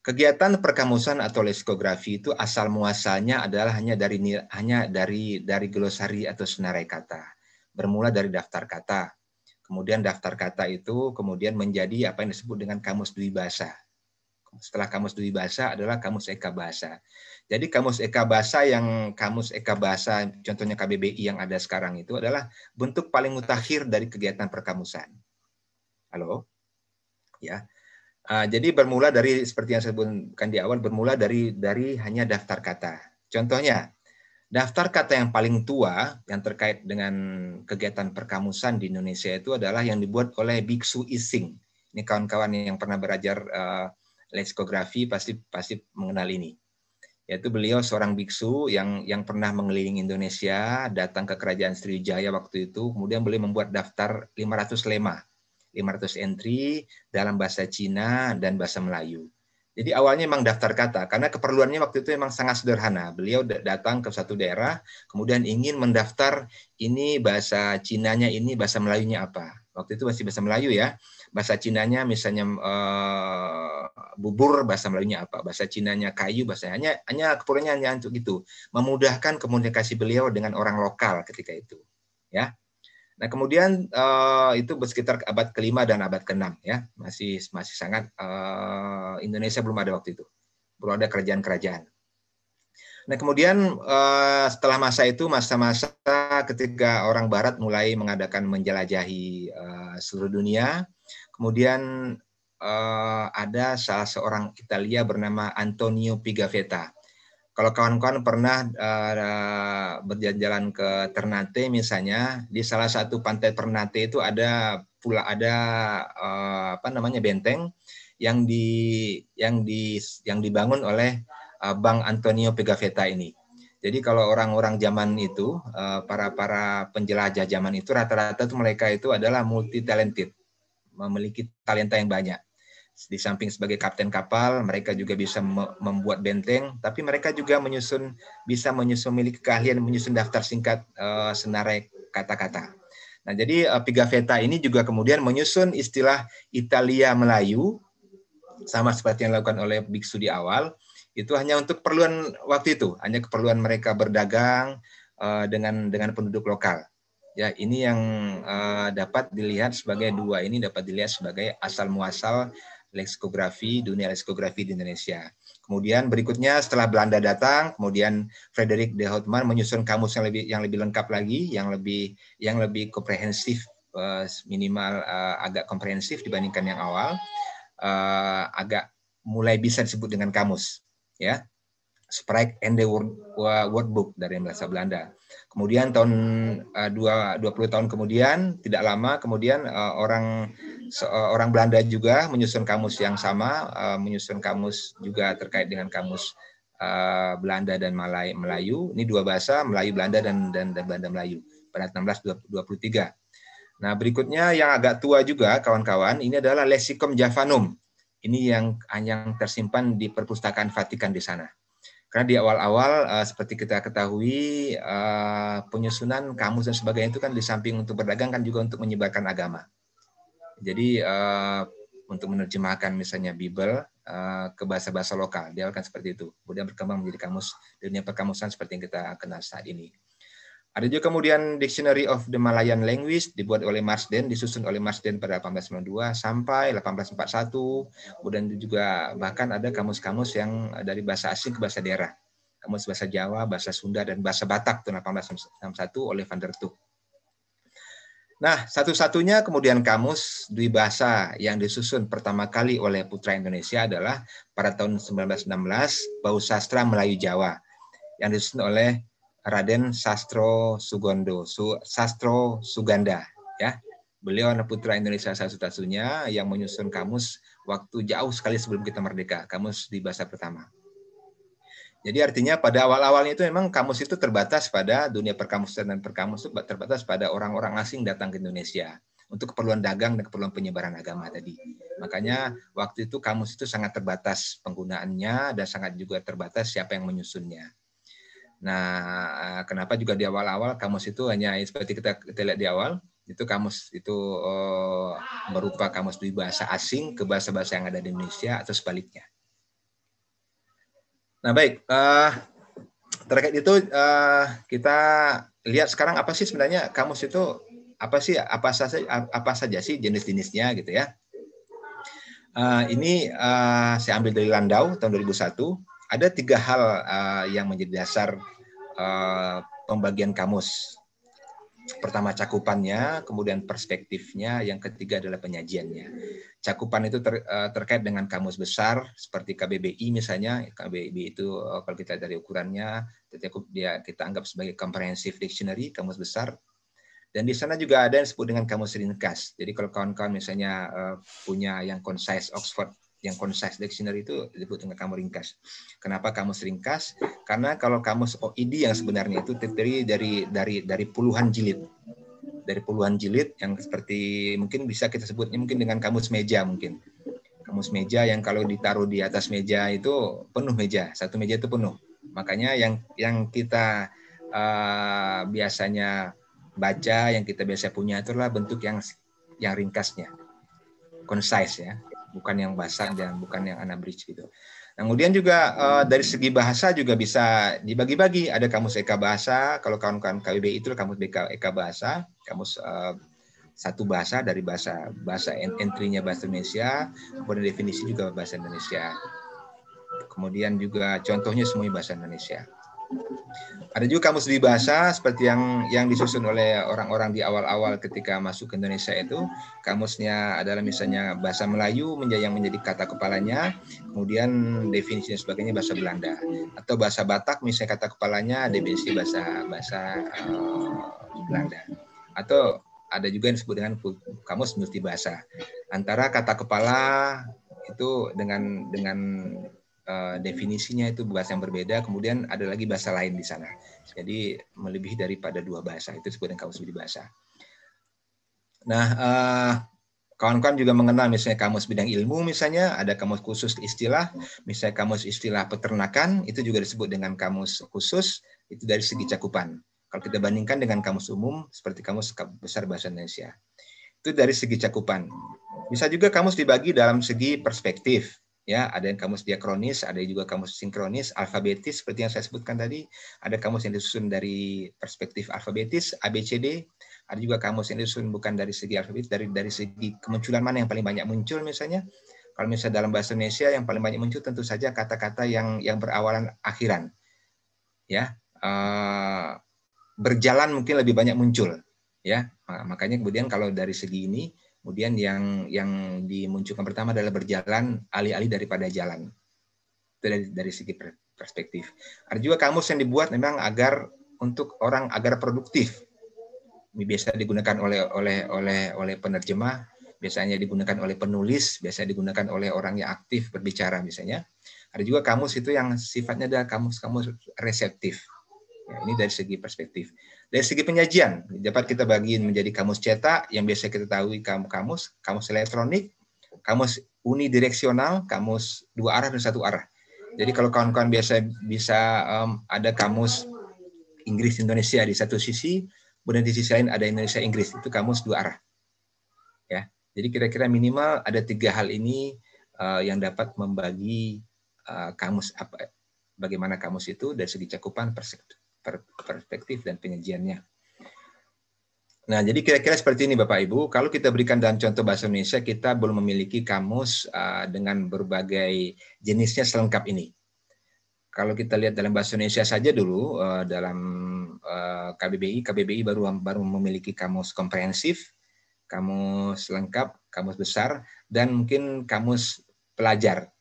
kegiatan perkamusan atau leksikografi itu asal muasalnya adalah hanya dari hanya dari dari glosari atau senarai kata, bermula dari daftar kata Kemudian daftar kata itu kemudian menjadi apa yang disebut dengan kamus dwi bahasa. Setelah kamus dwi bahasa adalah kamus eka bahasa. Jadi kamus eka bahasa yang kamus eka bahasa contohnya KBBI yang ada sekarang itu adalah bentuk paling mutakhir dari kegiatan perkamusan. Halo? Ya. Ah, jadi bermula dari seperti yang saya sebutkan di awal bermula dari dari hanya daftar kata. Contohnya Daftar kata yang paling tua yang terkait dengan kegiatan perkamusan di Indonesia itu adalah yang dibuat oleh Biksu Ising. Ini kawan-kawan yang pernah belajar uh, eh, leksikografi pasti pasti mengenal ini. Yaitu beliau seorang biksu yang yang pernah mengelilingi Indonesia, datang ke kerajaan Sriwijaya waktu itu, kemudian beliau membuat daftar 500 lema, 500 entry dalam bahasa Cina dan bahasa Melayu jadi awalnya memang daftar kata karena keperluannya waktu itu memang sangat sederhana. Beliau datang ke satu daerah, kemudian ingin mendaftar ini bahasa Cinanya ini bahasa Melayunya apa. Waktu itu masih bahasa Melayu ya. Bahasa Cinanya misalnya uh, bubur bahasa Melayunya apa, bahasa Cinanya kayu bahasa hanya hanya keperluannya hanya untuk itu, memudahkan komunikasi beliau dengan orang lokal ketika itu. Ya. Nah, kemudian uh, itu sekitar abad kelima dan abad keenam ya, masih masih sangat uh, Indonesia belum ada waktu itu, belum ada kerajaan-kerajaan. Nah, kemudian uh, setelah masa itu masa-masa ketika orang Barat mulai mengadakan menjelajahi uh, seluruh dunia, kemudian uh, ada salah seorang Italia bernama Antonio Pigafetta kalau kawan-kawan pernah uh, berjalan-jalan ke Ternate misalnya di salah satu pantai Ternate itu ada pula ada uh, apa namanya benteng yang di yang di yang dibangun oleh uh, Bang Antonio Pegaveta ini. Jadi kalau orang-orang zaman itu uh, para para penjelajah zaman itu rata-rata tuh mereka itu adalah multi talented, memiliki talenta yang banyak. Di samping sebagai kapten kapal, mereka juga bisa membuat benteng, tapi mereka juga menyusun bisa menyusun milik keahlian menyusun daftar singkat uh, senarai kata-kata. Nah, jadi uh, eh, Pigafetta ini juga kemudian menyusun istilah Italia Melayu sama seperti yang dilakukan oleh biksu di awal, itu hanya untuk keperluan waktu itu, hanya keperluan mereka berdagang uh, dengan dengan penduduk lokal ya ini yang uh, dapat dilihat sebagai dua ini dapat dilihat sebagai asal muasal leksikografi, dunia leksikografi di Indonesia. Kemudian berikutnya setelah Belanda datang, kemudian Frederick de Houtman menyusun kamus yang lebih yang lebih lengkap lagi, yang lebih yang lebih komprehensif eh, minimal eh, agak komprehensif dibandingkan yang awal, eh, agak mulai bisa disebut dengan kamus, ya. Sprite and the Word, Wordbook dari bahasa Belanda. Kemudian tahun uh, 20 tahun kemudian, tidak lama kemudian uh, orang seorang Belanda juga menyusun kamus yang sama, eh, menyusun kamus juga terkait dengan kamus eh, Belanda dan Malay, Melayu. Ini dua bahasa, Melayu Belanda dan, dan, dan Belanda Melayu pada 1623. Nah, berikutnya yang agak tua juga kawan-kawan, ini adalah Lexicum Javanum. Ini yang yang tersimpan di perpustakaan Vatikan di sana. Karena di awal-awal eh, seperti kita ketahui penyusunan kamus dan sebagainya itu kan di samping untuk berdagang kan juga untuk menyebarkan agama. Jadi uh, untuk menerjemahkan misalnya Bible uh, ke bahasa-bahasa lokal, dia akan seperti itu. Kemudian berkembang menjadi kamus dunia perkamusan seperti yang kita kenal saat ini. Ada juga kemudian Dictionary of the Malayan Language dibuat oleh Marsden, disusun oleh Marsden pada 1892 sampai 1841. Kemudian juga bahkan ada kamus-kamus yang dari bahasa asing ke bahasa daerah. Kamus bahasa Jawa, bahasa Sunda, dan bahasa Batak tahun 1861 oleh Van der Tuk. Nah, satu-satunya kemudian kamus Dwi Bahasa yang disusun pertama kali oleh Putra Indonesia adalah pada tahun 1916 Bau Sastra Melayu Jawa yang disusun oleh Raden Sastro Sugondo, Su, Sastro Suganda, ya. Beliau adalah putra Indonesia satu-satunya yang menyusun kamus waktu jauh sekali sebelum kita merdeka, kamus di bahasa pertama. Jadi artinya pada awal-awalnya itu memang kamus itu terbatas pada dunia perkamusan dan perkamus itu terbatas pada orang-orang asing datang ke Indonesia untuk keperluan dagang dan keperluan penyebaran agama tadi. Makanya waktu itu kamus itu sangat terbatas penggunaannya dan sangat juga terbatas siapa yang menyusunnya. Nah, kenapa juga di awal-awal kamus itu hanya seperti kita, kita lihat di awal itu kamus itu oh, berupa kamus dari bahasa asing ke bahasa-bahasa yang ada di Indonesia atau sebaliknya. Nah baik, uh, terkait itu uh, kita lihat sekarang apa sih sebenarnya kamus itu apa sih apa saja apa saja sih jenis-jenisnya gitu ya. Uh, ini uh, saya ambil dari Landau tahun 2001. Ada tiga hal uh, yang menjadi dasar uh, pembagian kamus. Pertama cakupannya, kemudian perspektifnya, yang ketiga adalah penyajiannya cakupan itu ter, eh, terkait dengan kamus besar seperti KBBI misalnya KBBI itu eh, kalau kita dari ukurannya dia kita anggap sebagai comprehensive dictionary kamus besar dan di sana juga ada yang disebut dengan kamus ringkas jadi kalau kawan-kawan misalnya eh, punya yang concise Oxford yang concise dictionary itu disebut dengan kamus ringkas kenapa kamus ringkas karena kalau kamus OID yang sebenarnya itu terdiri dari dari dari puluhan jilid dari puluhan jilid yang seperti mungkin bisa kita sebutnya mungkin dengan kamus meja mungkin kamus meja yang kalau ditaruh di atas meja itu penuh meja satu meja itu penuh makanya yang yang kita uh, biasanya baca yang kita biasa punya itulah bentuk yang yang ringkasnya concise ya bukan yang basah dan bukan yang unabridged gitu Kemudian juga uh, dari segi bahasa juga bisa dibagi-bagi. Ada kamus Eka bahasa, kalau kawan-kawan KWB itu kamus BK, Eka bahasa, kamus uh, satu bahasa dari bahasa bahasa entry-nya bahasa Indonesia, kemudian definisi juga bahasa Indonesia. Kemudian juga contohnya semuanya bahasa Indonesia. Ada juga kamus di bahasa seperti yang yang disusun oleh orang-orang di awal-awal ketika masuk ke Indonesia itu kamusnya adalah misalnya bahasa Melayu menjadi yang menjadi kata kepalanya, kemudian definisi sebagainya bahasa Belanda atau bahasa Batak misalnya kata kepalanya definisi bahasa bahasa uh, Belanda atau ada juga yang disebut dengan kamus bahasa antara kata kepala itu dengan dengan Eh, definisinya itu bahasa yang berbeda, kemudian ada lagi bahasa lain di sana. Jadi melebihi daripada dua bahasa itu disebut dengan kamus bidang bahasa. Nah, eh, kawan-kawan juga mengenal misalnya kamus bidang ilmu misalnya ada kamus khusus istilah misalnya kamus istilah peternakan itu juga disebut dengan kamus khusus itu dari segi cakupan kalau kita bandingkan dengan kamus umum seperti kamus besar bahasa Indonesia itu dari segi cakupan bisa juga kamus dibagi dalam segi perspektif ya ada yang kamus diakronis, ada juga kamus sinkronis, alfabetis seperti yang saya sebutkan tadi, ada kamus yang disusun dari perspektif alfabetis ABCD, ada juga kamus yang disusun bukan dari segi alfabetis dari dari segi kemunculan mana yang paling banyak muncul misalnya. Kalau misalnya dalam bahasa Indonesia yang paling banyak muncul tentu saja kata-kata yang yang berawalan akhiran, ya uh, berjalan mungkin lebih banyak muncul, ya makanya kemudian kalau dari segi ini Kemudian yang yang dimunculkan pertama adalah berjalan alih-alih daripada jalan. Itu dari, dari segi perspektif. Ada juga kamus yang dibuat memang agar untuk orang agar produktif. Ini biasa digunakan oleh oleh oleh oleh penerjemah, biasanya digunakan oleh penulis, biasa digunakan oleh orang yang aktif berbicara misalnya. Ada juga kamus itu yang sifatnya adalah kamus-kamus reseptif. Ya, ini dari segi perspektif. Dari segi penyajian, dapat kita bagiin menjadi kamus cetak yang biasa kita tahu kamus, kamus elektronik, kamus unidireksional, kamus dua arah dan satu arah. Jadi kalau kawan-kawan biasa bisa um, ada kamus Inggris Indonesia di satu sisi, kemudian di sisi lain ada Indonesia Inggris, itu kamus dua arah. Ya, jadi kira-kira minimal ada tiga hal ini uh, yang dapat membagi uh, kamus apa, bagaimana kamus itu dari segi cakupan perspektif perspektif dan penyajiannya. Nah, jadi kira-kira seperti ini Bapak Ibu, kalau kita berikan dalam contoh bahasa Indonesia, kita belum memiliki kamus eh, dengan berbagai jenisnya selengkap ini. Kalau kita lihat dalam bahasa Indonesia saja dulu eh, dalam eh, KBBI, KBBI baru baru memiliki kamus komprehensif, kamus lengkap, kamus besar dan mungkin kamus pelajar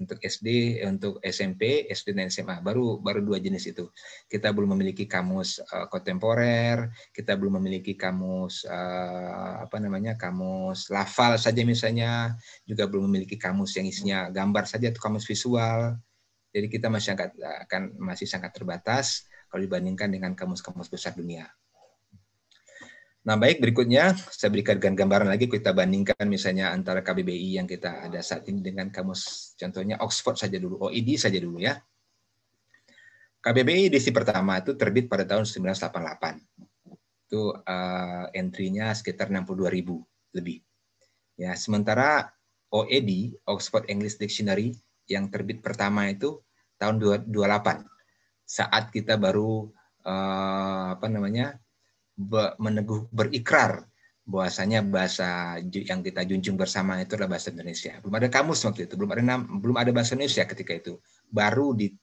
untuk SD, eh, untuk SMP, SD dan SMA. Baru baru dua jenis itu. Kita belum memiliki kamus uh, kontemporer, kita belum memiliki kamus uh, apa namanya? kamus lafal saja misalnya, juga belum memiliki kamus yang isinya gambar saja atau kamus visual. Jadi kita masih sangat akan masih sangat terbatas kalau dibandingkan dengan kamus-kamus besar dunia. Nah, baik berikutnya saya berikan gambaran lagi kita bandingkan misalnya antara KBBI yang kita ada saat ini dengan kamus contohnya Oxford saja dulu, OED saja dulu ya. KBBI edisi pertama itu terbit pada tahun 1988. Itu uh, entry-nya sekitar 62.000 lebih. Ya, sementara OED Oxford English Dictionary yang terbit pertama itu tahun 28 saat kita baru uh, apa namanya meneguh berikrar bahwasanya bahasa yang kita junjung bersama itu adalah bahasa Indonesia. Belum ada kamus waktu itu, belum ada belum ada bahasa Indonesia ketika itu. Baru di,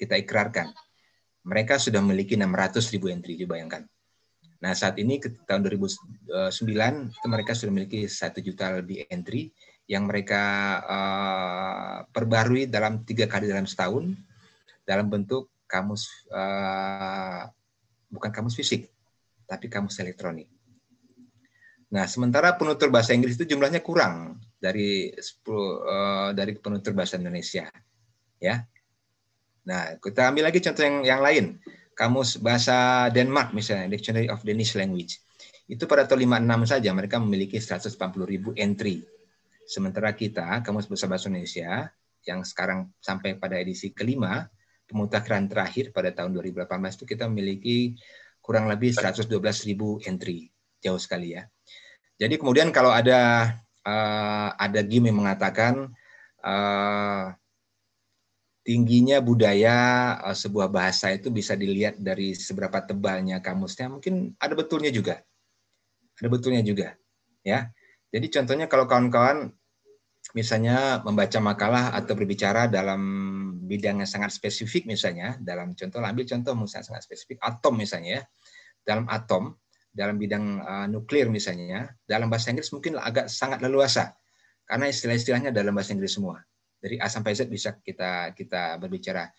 kita ikrarkan. Mereka sudah memiliki 600 ribu entry, bayangkan. Nah saat ini ke tahun 2009 eh, itu mereka sudah memiliki satu juta lebih entry yang mereka uh, perbarui dalam tiga kali dalam setahun dalam bentuk kamus uh, bukan kamus fisik tapi kamus elektronik. Nah, sementara penutur bahasa Inggris itu jumlahnya kurang dari 10, uh, eh, dari penutur bahasa Indonesia. Ya. Nah, kita ambil lagi contoh yang, yang lain. Kamus bahasa Denmark misalnya, Dictionary of Danish Language. Itu pada tahun 56 saja mereka memiliki 140 ribu entry. Sementara kita, Kamus Besar Bahasa Indonesia, yang sekarang sampai pada edisi kelima, pemutakhiran terakhir pada tahun 2018 itu kita memiliki kurang lebih 112 ribu entry jauh sekali ya. Jadi kemudian kalau ada uh, ada Gim yang mengatakan uh, tingginya budaya uh, sebuah bahasa itu bisa dilihat dari seberapa tebalnya kamusnya mungkin ada betulnya juga ada betulnya juga ya jadi contohnya kalau kawan-kawan misalnya membaca makalah atau berbicara dalam bidang yang sangat spesifik misalnya dalam contoh ambil contoh misalnya sangat spesifik atom misalnya ya dalam atom dalam bidang uh, nuklir misalnya dalam bahasa Inggris mungkin agak sangat leluasa karena istilah-istilahnya dalam bahasa Inggris semua dari A sampai Z bisa kita kita berbicara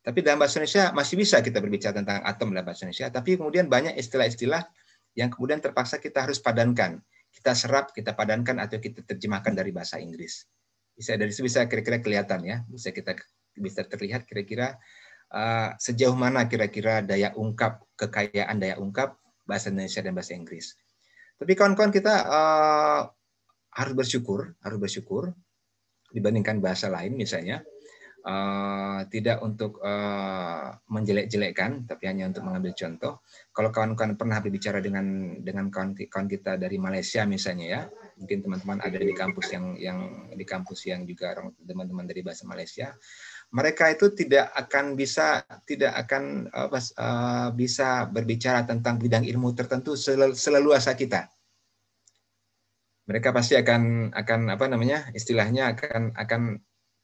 tapi dalam bahasa Indonesia masih bisa kita berbicara tentang atom dalam bahasa Indonesia tapi kemudian banyak istilah-istilah yang kemudian terpaksa kita harus padankan kita serap, kita padankan atau kita terjemahkan dari bahasa Inggris. Bisa dari situ bisa kira-kira kelihatan ya, bisa kita bisa terlihat kira-kira uh, sejauh mana kira-kira daya ungkap kekayaan daya ungkap bahasa Indonesia dan bahasa Inggris. Tapi kawan-kawan kita uh, harus bersyukur, harus bersyukur dibandingkan bahasa lain misalnya. Eh, tidak untuk uh, menjelek-jelekkan, tapi hanya untuk mengambil contoh. Kalau kawan-kawan pernah berbicara dengan dengan kawan-kawan kita dari Malaysia misalnya ya, mungkin teman-teman ada di kampus yang yang di kampus yang juga teman-teman dari bahasa Malaysia, mereka itu tidak akan bisa tidak akan uh, uh, bisa berbicara tentang bidang ilmu tertentu selalu seleluasa kita mereka pasti akan akan apa namanya istilahnya akan akan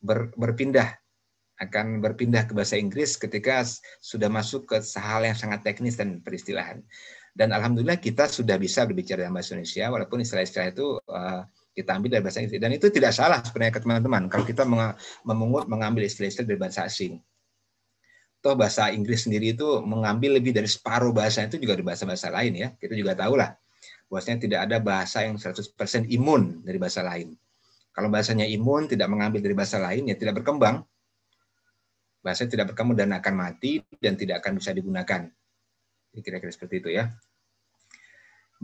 ber, berpindah akan berpindah ke bahasa Inggris ketika sudah masuk ke hal yang sangat teknis dan peristilahan. Dan alhamdulillah kita sudah bisa berbicara dalam bahasa Indonesia walaupun istilah-istilah itu eh, kita ambil dari bahasa Inggris dan itu tidak salah sebenarnya ke teman-teman kalau kita memungut mengambil istilah-istilah dari bahasa asing. Toh bahasa Inggris sendiri itu mengambil lebih dari separuh bahasa itu juga dari bahasa-bahasa lain ya. Kita juga tahu lah bahwasanya tidak ada bahasa yang 100% imun dari bahasa lain. Kalau bahasanya imun tidak mengambil dari bahasa lain ya tidak berkembang bahasa tidak berkamu dan akan mati dan tidak akan bisa digunakan. Kira-kira seperti itu ya.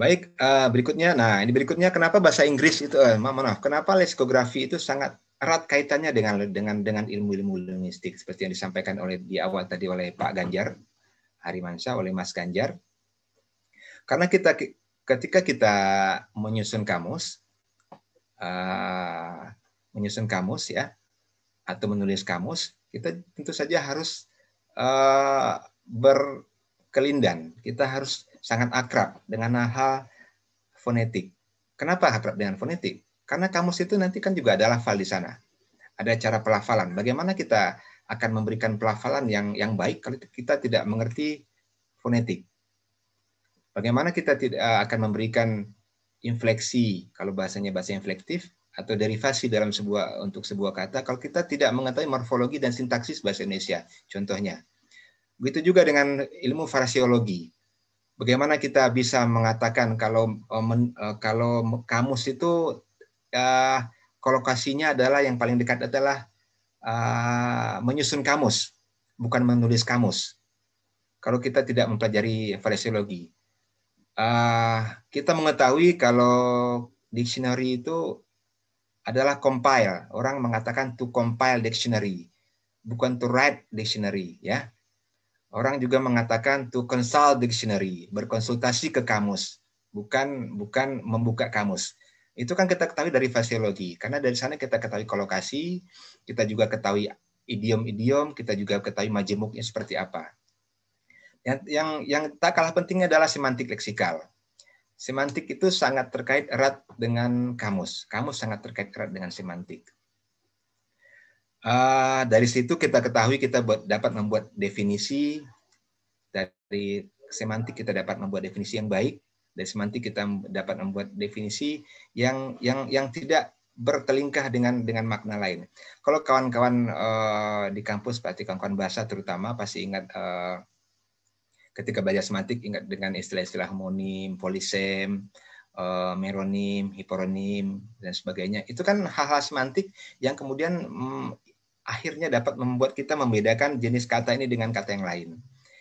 Baik, eh, berikutnya. Nah, ini berikutnya kenapa bahasa Inggris itu eh, maaf, maaf, kenapa leksikografi itu sangat erat kaitannya dengan dengan dengan ilmu-ilmu linguistik seperti yang disampaikan oleh di awal tadi oleh Pak Ganjar Harimansyah oleh Mas Ganjar. Karena kita ketika kita menyusun kamus uh, menyusun kamus ya atau menulis kamus kita tentu saja harus uh, berkelindan. Kita harus sangat akrab dengan hal fonetik. Kenapa akrab dengan fonetik? Karena kamus itu nanti kan juga ada lafal di sana. Ada cara pelafalan. Bagaimana kita akan memberikan pelafalan yang yang baik kalau kita tidak mengerti fonetik? Bagaimana kita tidak eh, akan memberikan infleksi kalau bahasanya bahasa inflektif atau derivasi dalam sebuah untuk sebuah kata kalau kita tidak mengetahui morfologi dan sintaksis bahasa Indonesia contohnya begitu juga dengan ilmu farasiologi bagaimana kita bisa mengatakan kalau e, e, kalau kamus itu uh, kolokasinya adalah yang paling dekat adalah uh, menyusun kamus bukan menulis kamus kalau kita tidak mempelajari farasiologi uh, kita mengetahui kalau dictionary itu adalah compile. Orang mengatakan to compile dictionary, bukan to write dictionary, ya. Orang juga mengatakan to consult dictionary, berkonsultasi ke kamus, bukan bukan membuka kamus. Itu kan kita ketahui dari fasiologi, karena dari sana kita ketahui kolokasi, kita juga ketahui idiom-idiom, kita juga ketahui majemuknya seperti apa. Yang yang, yang tak kalah pentingnya adalah semantik leksikal. Semantik itu sangat terkait erat dengan kamus. Kamus sangat terkait erat dengan semantik. Uh, dari situ kita ketahui kita buat, dapat membuat definisi dari semantik kita dapat membuat definisi yang baik dari semantik kita dapat membuat definisi yang yang yang tidak bertelingkah dengan dengan makna lain. Kalau kawan-kawan uh, di kampus, pasti kawan-kawan bahasa terutama pasti ingat uh, ketika belajar semantik ingat dengan istilah-istilah homonim, polisem, eh, meronim, hiperonim, dan sebagainya. Itu kan hal-hal semantik yang kemudian hmm, akhirnya dapat membuat kita membedakan jenis kata ini dengan kata yang lain.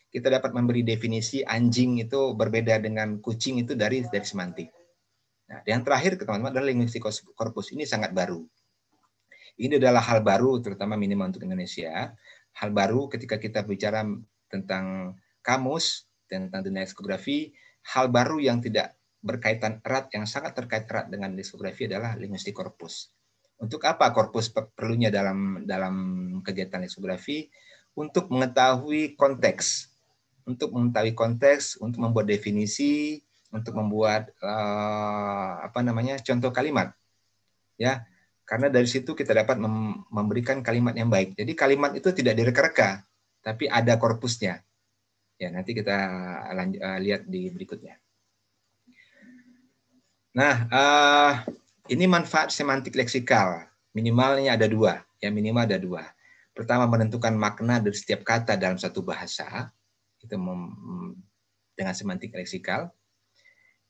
Kita dapat memberi definisi anjing itu berbeda dengan kucing itu dari dari semantik. Nah, yang terakhir teman-teman adalah linguistik korpus ini sangat baru. Ini adalah hal baru terutama minimal untuk Indonesia. Hal baru ketika kita bicara tentang kamus tentang dunia diskografi, hal baru yang tidak berkaitan erat, yang sangat terkait erat dengan diskografi adalah linguistik korpus. Untuk apa korpus perlunya dalam dalam kegiatan diskografi? Untuk mengetahui konteks, untuk mengetahui konteks, untuk membuat definisi, untuk membuat uh, apa namanya contoh kalimat, ya. Karena dari situ kita dapat memberikan kalimat yang baik. Jadi kalimat itu tidak direka-reka, tapi ada korpusnya Ya, nanti kita lanjut, uh, eh, lihat di berikutnya. Nah, uh, ini manfaat semantik leksikal. Minimalnya ada dua. Ya, minimal ada dua. Pertama, menentukan makna dari setiap kata dalam satu bahasa. Itu dengan semantik leksikal.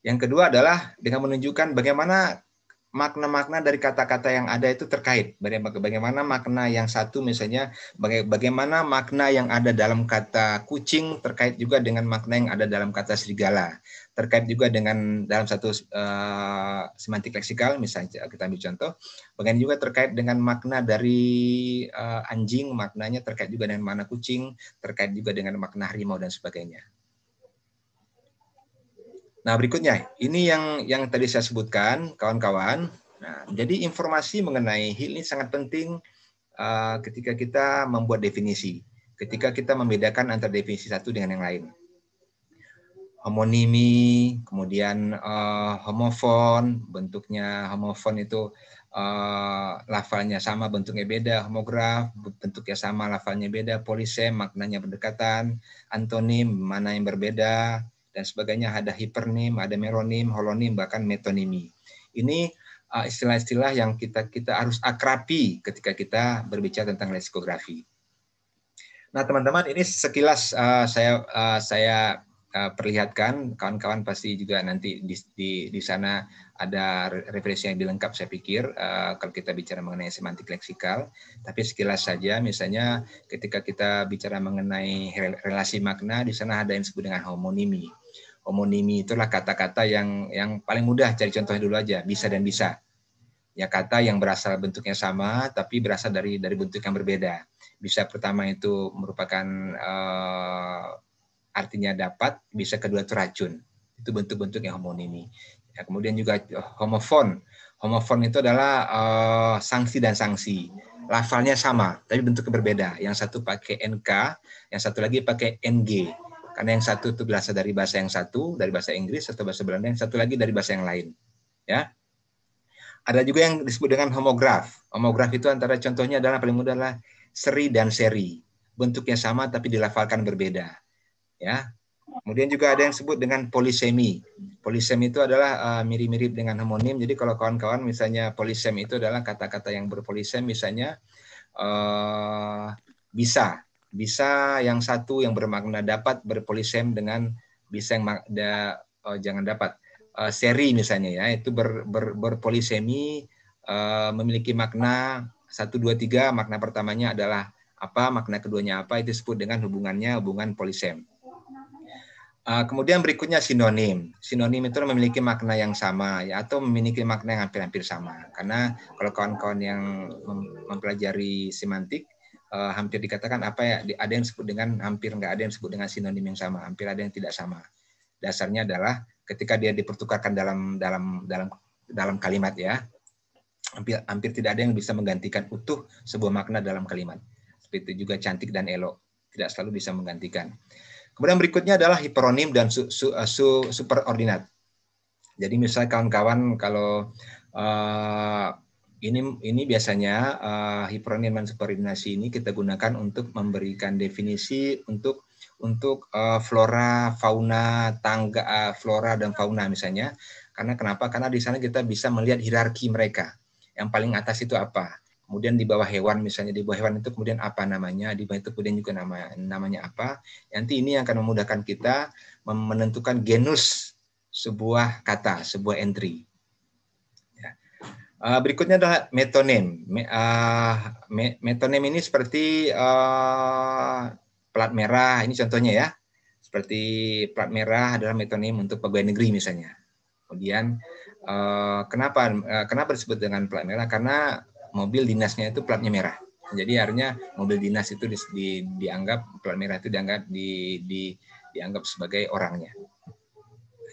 Yang kedua adalah dengan menunjukkan bagaimana makna-makna dari kata-kata yang ada itu terkait. Bagaimana makna yang satu misalnya, bagaimana makna yang ada dalam kata kucing terkait juga dengan makna yang ada dalam kata serigala. Terkait juga dengan dalam satu uh, semantik leksikal misalnya kita ambil contoh. Bagaimana juga terkait dengan makna dari uh, anjing, maknanya terkait juga dengan makna kucing, terkait juga dengan makna harimau dan sebagainya. Nah, berikutnya ini yang yang tadi saya sebutkan, kawan-kawan. Nah, jadi informasi mengenai HIL ini sangat penting uh, ketika kita membuat definisi, ketika kita membedakan antara definisi satu dengan yang lain. Homonimi, kemudian uh, homofon, bentuknya homofon itu uh, lafalnya sama, bentuknya beda, homograf, bentuknya sama, lafalnya beda, polisem, maknanya berdekatan, antonim, mana yang berbeda, dan sebagainya. Ada hipernim, ada meronim, holonim, bahkan metonimi. Ini uh, istilah-istilah yang kita kita harus akrapi ketika kita berbicara tentang leksikografi. Nah, teman-teman, ini sekilas uh, saya uh, saya uh, perlihatkan. Kawan-kawan pasti juga nanti di, di di sana ada referensi yang dilengkap. Saya pikir uh, kalau kita bicara mengenai semantik leksikal, tapi sekilas saja, misalnya ketika kita bicara mengenai relasi makna, di sana ada yang disebut dengan homonimi homonimi itulah kata-kata yang yang paling mudah cari contohnya dulu aja bisa dan bisa ya kata yang berasal bentuknya sama tapi berasal dari dari bentuk yang berbeda bisa pertama itu merupakan uh, artinya dapat bisa kedua itu racun itu bentuk-bentuk yang homonimi ya, kemudian juga eh, homofon homofon itu adalah uh, sanksi dan sanksi lafalnya sama tapi bentuknya berbeda yang satu pakai nk yang satu lagi pakai ng karena yang satu itu berasal dari bahasa yang satu, dari bahasa Inggris atau bahasa Belanda, yang satu lagi dari bahasa yang lain. Ya. Ada juga yang disebut dengan homograf. Homograf itu antara contohnya adalah paling mudah adalah seri dan seri. Bentuknya sama tapi dilafalkan berbeda. Ya. Kemudian juga ada yang disebut dengan polisemi. Polisemi itu adalah eh, mirip-mirip uh, dengan homonim. Jadi kalau kawan-kawan misalnya polisemi itu adalah kata-kata yang berpolisem misalnya uh, bisa bisa yang satu yang bermakna dapat berpolisem dengan bisa yang da, oh, jangan dapat uh, seri misalnya ya itu ber, ber, berpolisemi uh, memiliki makna satu dua tiga makna pertamanya adalah apa makna keduanya apa itu disebut dengan hubungannya hubungan polisem. Uh, kemudian berikutnya sinonim. Sinonim itu memiliki makna yang sama ya atau memiliki makna yang hampir-hampir sama. Karena kalau kawan-kawan yang mempelajari semantik uh, hampir dikatakan apa ya ada yang disebut dengan hampir nggak ada yang disebut dengan sinonim yang sama hampir ada yang tidak sama dasarnya adalah ketika dia dipertukarkan dalam dalam dalam dalam kalimat ya hampir hampir tidak ada yang bisa menggantikan utuh sebuah makna dalam kalimat seperti itu juga cantik dan elok tidak selalu bisa menggantikan kemudian berikutnya adalah hiperonim dan su, su, eh, su, superordinat jadi misalnya kawan-kawan kalau uh, ini ini biasanya uh, hiperonim dan ini kita gunakan untuk memberikan definisi untuk untuk uh, flora, fauna, tangga uh, flora dan fauna misalnya. Karena kenapa? Karena di sana kita bisa melihat hierarki mereka. Yang paling atas itu apa? kemudian di bawah hewan misalnya di bawah hewan itu kemudian apa namanya di bawah itu kemudian juga nama namanya apa nanti ini yang akan memudahkan kita menentukan genus sebuah kata sebuah entry Uh, berikutnya adalah metonim. Me, uh, me, metonim ini seperti uh, plat merah, ini contohnya ya. Seperti plat merah adalah metonim untuk pegawai negeri misalnya. Kemudian uh, kenapa uh, kenapa disebut dengan plat merah? Karena mobil dinasnya itu platnya merah. Jadi artinya mobil dinas itu di, di, dianggap plat merah itu dianggap di, di, dianggap sebagai orangnya.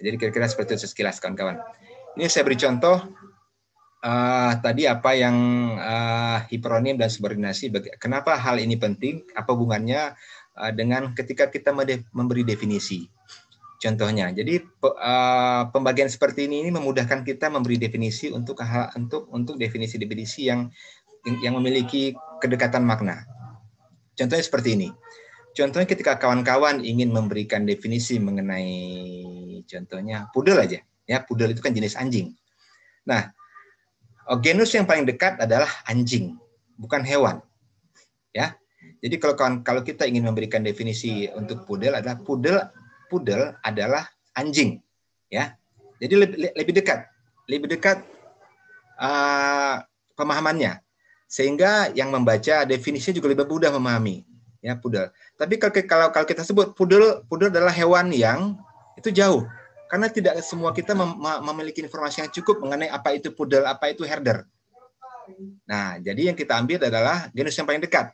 Jadi kira-kira seperti itu sekilas kawan-kawan. Ini saya beri contoh uh, tadi apa yang uh, hiperonim dan subordinasi, kenapa hal ini penting, apa hubungannya uh, dengan ketika kita memberi definisi. Contohnya, jadi pe, uh, pembagian seperti ini, ini memudahkan kita memberi definisi untuk hal untuk untuk definisi-definisi yang yang memiliki kedekatan makna. Contohnya seperti ini. Contohnya ketika kawan-kawan ingin memberikan definisi mengenai contohnya pudel aja, ya pudel itu kan jenis anjing. Nah, Oh, genus yang paling dekat adalah anjing, bukan hewan. Ya. Jadi kalau kalau kita ingin memberikan definisi untuk pudel adalah pudel pudel adalah anjing, ya. Jadi lebih, lebih dekat, lebih dekat uh, pemahamannya, sehingga yang membaca definisinya juga lebih mudah memahami, ya pudel. Tapi kalau kalau, kita sebut pudel pudel adalah hewan yang itu jauh, karena tidak semua kita mem memiliki informasi yang cukup mengenai apa itu pudel, apa itu herder. Nah, jadi yang kita ambil adalah genus yang paling dekat.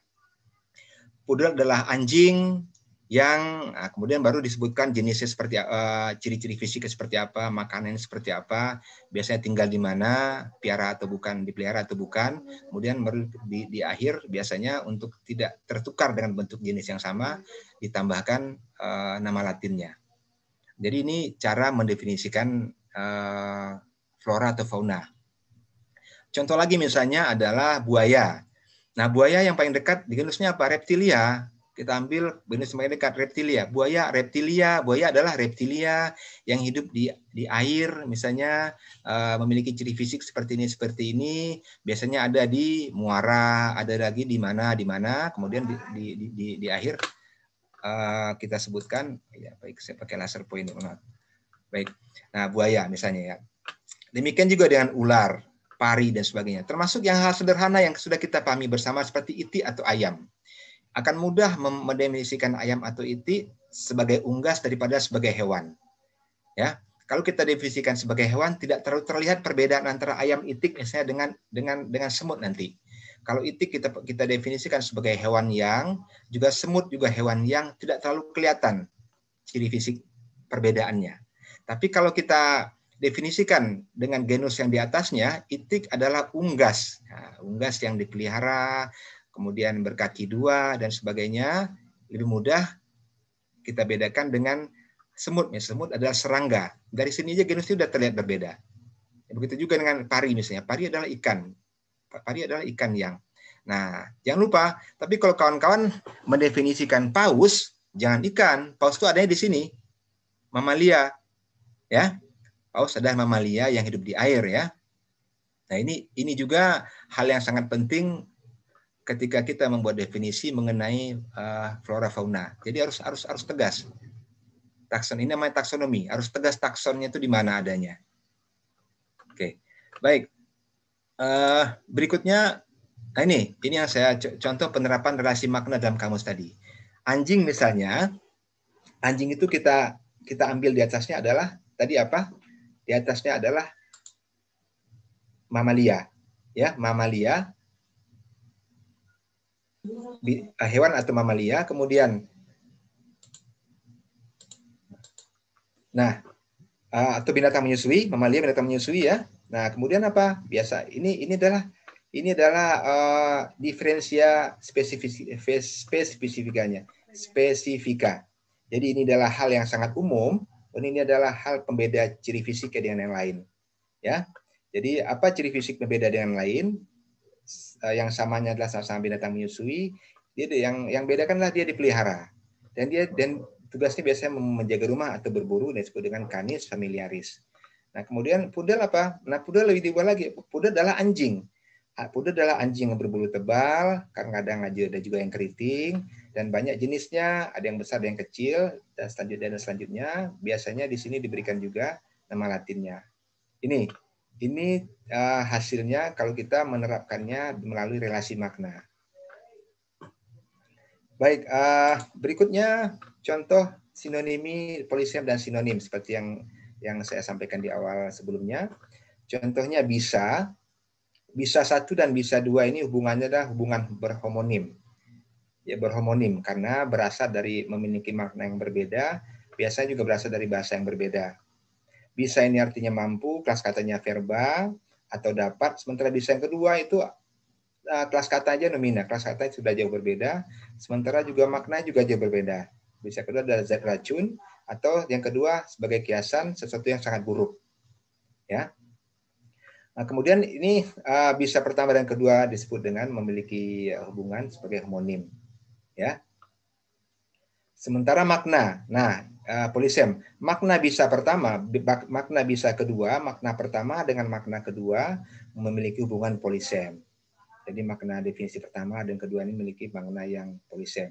Pudel adalah anjing yang nah, kemudian baru disebutkan jenisnya seperti uh, ciri-ciri fisiknya seperti apa, makanan seperti apa, biasanya tinggal di mana, piara atau bukan, dipelihara atau bukan. Kemudian baru di, di akhir biasanya untuk tidak tertukar dengan bentuk jenis yang sama ditambahkan uh, nama latinnya. Jadi ini cara mendefinisikan eh, flora atau fauna. Contoh lagi misalnya adalah buaya. Nah, buaya yang paling dekat genusnya apa? Reptilia. Kita ambil genus yang paling dekat reptilia. Buaya reptilia, buaya adalah reptilia yang hidup di di air misalnya eh, memiliki ciri fisik seperti ini seperti ini, biasanya ada di muara, ada lagi di mana di mana, kemudian di di di, di, di akhir Eh, kita sebutkan ya baik saya pakai laser pointer baik nah buaya misalnya ya demikian juga dengan ular pari dan sebagainya termasuk yang hal sederhana yang sudah kita pahami bersama seperti iti atau ayam akan mudah mendefinisikan ayam atau iti sebagai unggas daripada sebagai hewan ya kalau kita definisikan sebagai hewan tidak terlalu terlihat perbedaan antara ayam itik misalnya dengan dengan dengan semut nanti kalau itik kita kita definisikan sebagai hewan yang juga semut juga hewan yang tidak terlalu kelihatan ciri fisik perbedaannya. Tapi kalau kita definisikan dengan genus yang di atasnya, itik adalah unggas. Nah, unggas yang dipelihara, kemudian berkaki dua dan sebagainya, lebih mudah kita bedakan dengan semut. Ya, semut adalah serangga. Dari sini aja genusnya sudah terlihat berbeda. Begitu juga dengan pari misalnya. Pari adalah ikan pari adalah ikan yang. Nah, jangan lupa, tapi kalau kawan-kawan mendefinisikan paus, jangan ikan. Paus itu adanya di sini, mamalia. Ya. Paus adalah mamalia yang hidup di air ya. Nah, ini ini juga hal yang sangat penting ketika kita membuat definisi mengenai uh, flora fauna. Jadi harus harus harus tegas. Takson ini namanya taksonomi, harus tegas taksonnya itu di mana adanya. Oke. Baik, Uh, berikutnya, nah ini, ini yang saya contoh penerapan relasi makna dalam kamus tadi. Anjing misalnya, anjing itu kita kita ambil di atasnya adalah tadi apa? Di atasnya adalah mamalia, ya mamalia, eh, hewan atau mamalia. Kemudian, nah eh, atau binatang menyusui, mamalia binatang menyusui ya Nah, kemudian apa? Biasa. Ini ini adalah ini adalah uh, diferensia spesifik spesifikanya, spesifika. Jadi ini adalah hal yang sangat umum dan ini adalah hal pembeda ciri fisik dengan yang lain. Ya. Jadi apa ciri fisik berbeda dengan yang lain? Uh, yang samanya adalah sama-sama binatang menyusui, dia yang yang bedakanlah dia dipelihara. Dan dia dan tugasnya biasanya menjaga rumah atau berburu dan disebut dengan kanis familiaris. Nah, kemudian pudel apa? Nah, pudel lebih dibuat lagi. Pudel adalah anjing. Ah, pudel adalah anjing yang berbulu tebal, kadang-kadang ada juga yang keriting, dan banyak jenisnya, ada yang besar, ada yang kecil, dan selanjutnya, dan selanjutnya. Biasanya di sini diberikan juga nama latinnya. Ini, ini ah, hasilnya kalau kita menerapkannya melalui relasi makna. Baik, ah, berikutnya contoh sinonimi polisem dan sinonim seperti yang yang saya sampaikan di awal sebelumnya. Contohnya bisa, bisa satu dan bisa dua ini hubungannya adalah hubungan berhomonim. Ya berhomonim karena berasal dari memiliki makna yang berbeda, biasanya juga berasal dari bahasa yang berbeda. Bisa ini artinya mampu, kelas katanya verba atau dapat, sementara bisa yang kedua itu eh, kelas kata aja nomina, kelas kata sudah jauh berbeda, sementara juga makna juga jauh berbeda. Bisa kedua adalah zat racun atau yang kedua sebagai kiasan sesuatu yang sangat buruk. Ya. Nah, kemudian ini uh, bisa pertama dan kedua disebut dengan memiliki eh, hubungan sebagai homonim. Ya. Sementara makna. Nah, uh, polisem, makna bisa pertama, makna bisa kedua, makna pertama dengan makna kedua memiliki hubungan polisem. Jadi makna definisi pertama dan kedua ini memiliki makna yang polisem.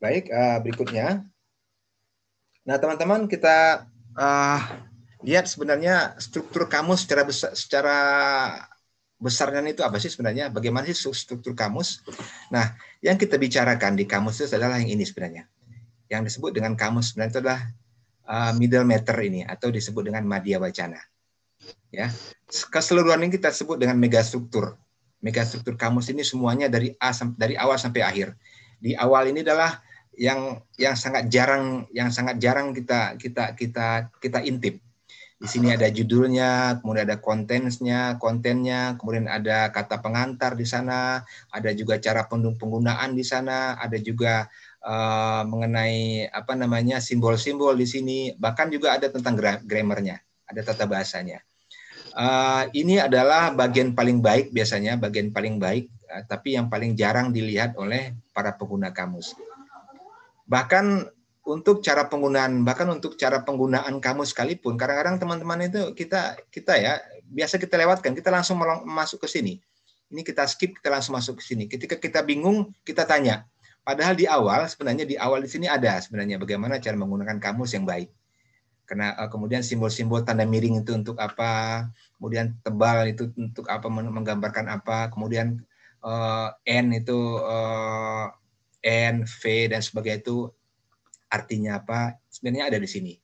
Baik, uh, berikutnya. Nah, teman-teman kita uh, lihat sebenarnya struktur kamus secara besar, secara besarnya itu apa sih sebenarnya? Bagaimana sih struktur kamus? Nah, yang kita bicarakan di kamus itu adalah yang ini sebenarnya. Yang disebut dengan kamus sebenarnya itu adalah uh, middle meter ini atau disebut dengan media wacana. Ya. Keseluruhan ini kita sebut dengan megastruktur. Megastruktur kamus ini semuanya dari A dari awal sampai akhir. Di awal ini adalah yang yang sangat jarang yang sangat jarang kita kita kita kita intip. Di sini ada judulnya, kemudian ada kontennya, kontennya, kemudian ada kata pengantar di sana, ada juga cara penggunaan di sana, ada juga uh, mengenai apa namanya simbol-simbol di sini, bahkan juga ada tentang grammarnya, ada tata bahasanya. Uh, ini adalah bagian paling baik biasanya, bagian paling baik, uh, tapi yang paling jarang dilihat oleh para pengguna kamus bahkan untuk cara penggunaan bahkan untuk cara penggunaan kamu sekalipun kadang-kadang teman-teman itu kita kita ya biasa kita lewatkan kita langsung masuk ke sini ini kita skip kita langsung masuk ke sini ketika kita bingung kita tanya padahal di awal sebenarnya di awal di sini ada sebenarnya bagaimana cara menggunakan kamus yang baik karena eh, kemudian simbol-simbol tanda miring itu untuk apa kemudian tebal itu untuk apa menggambarkan apa kemudian uh, n itu uh, N, V, dan sebagainya itu artinya apa sebenarnya ada di sini.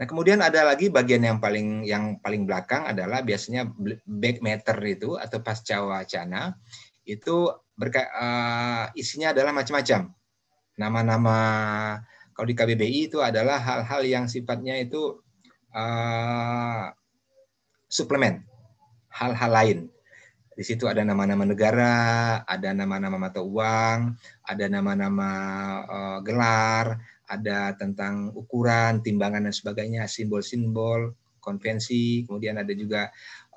Nah kemudian ada lagi bagian yang paling yang paling belakang adalah biasanya back matter itu atau pasca wacana itu berka, uh, isinya adalah macam-macam nama-nama kalau di KBBI itu adalah hal-hal yang sifatnya itu uh, suplemen hal-hal lain di situ ada nama-nama negara, ada nama-nama mata uang, ada nama-nama uh, gelar, ada tentang ukuran, timbangan dan sebagainya, simbol-simbol, konvensi, kemudian ada juga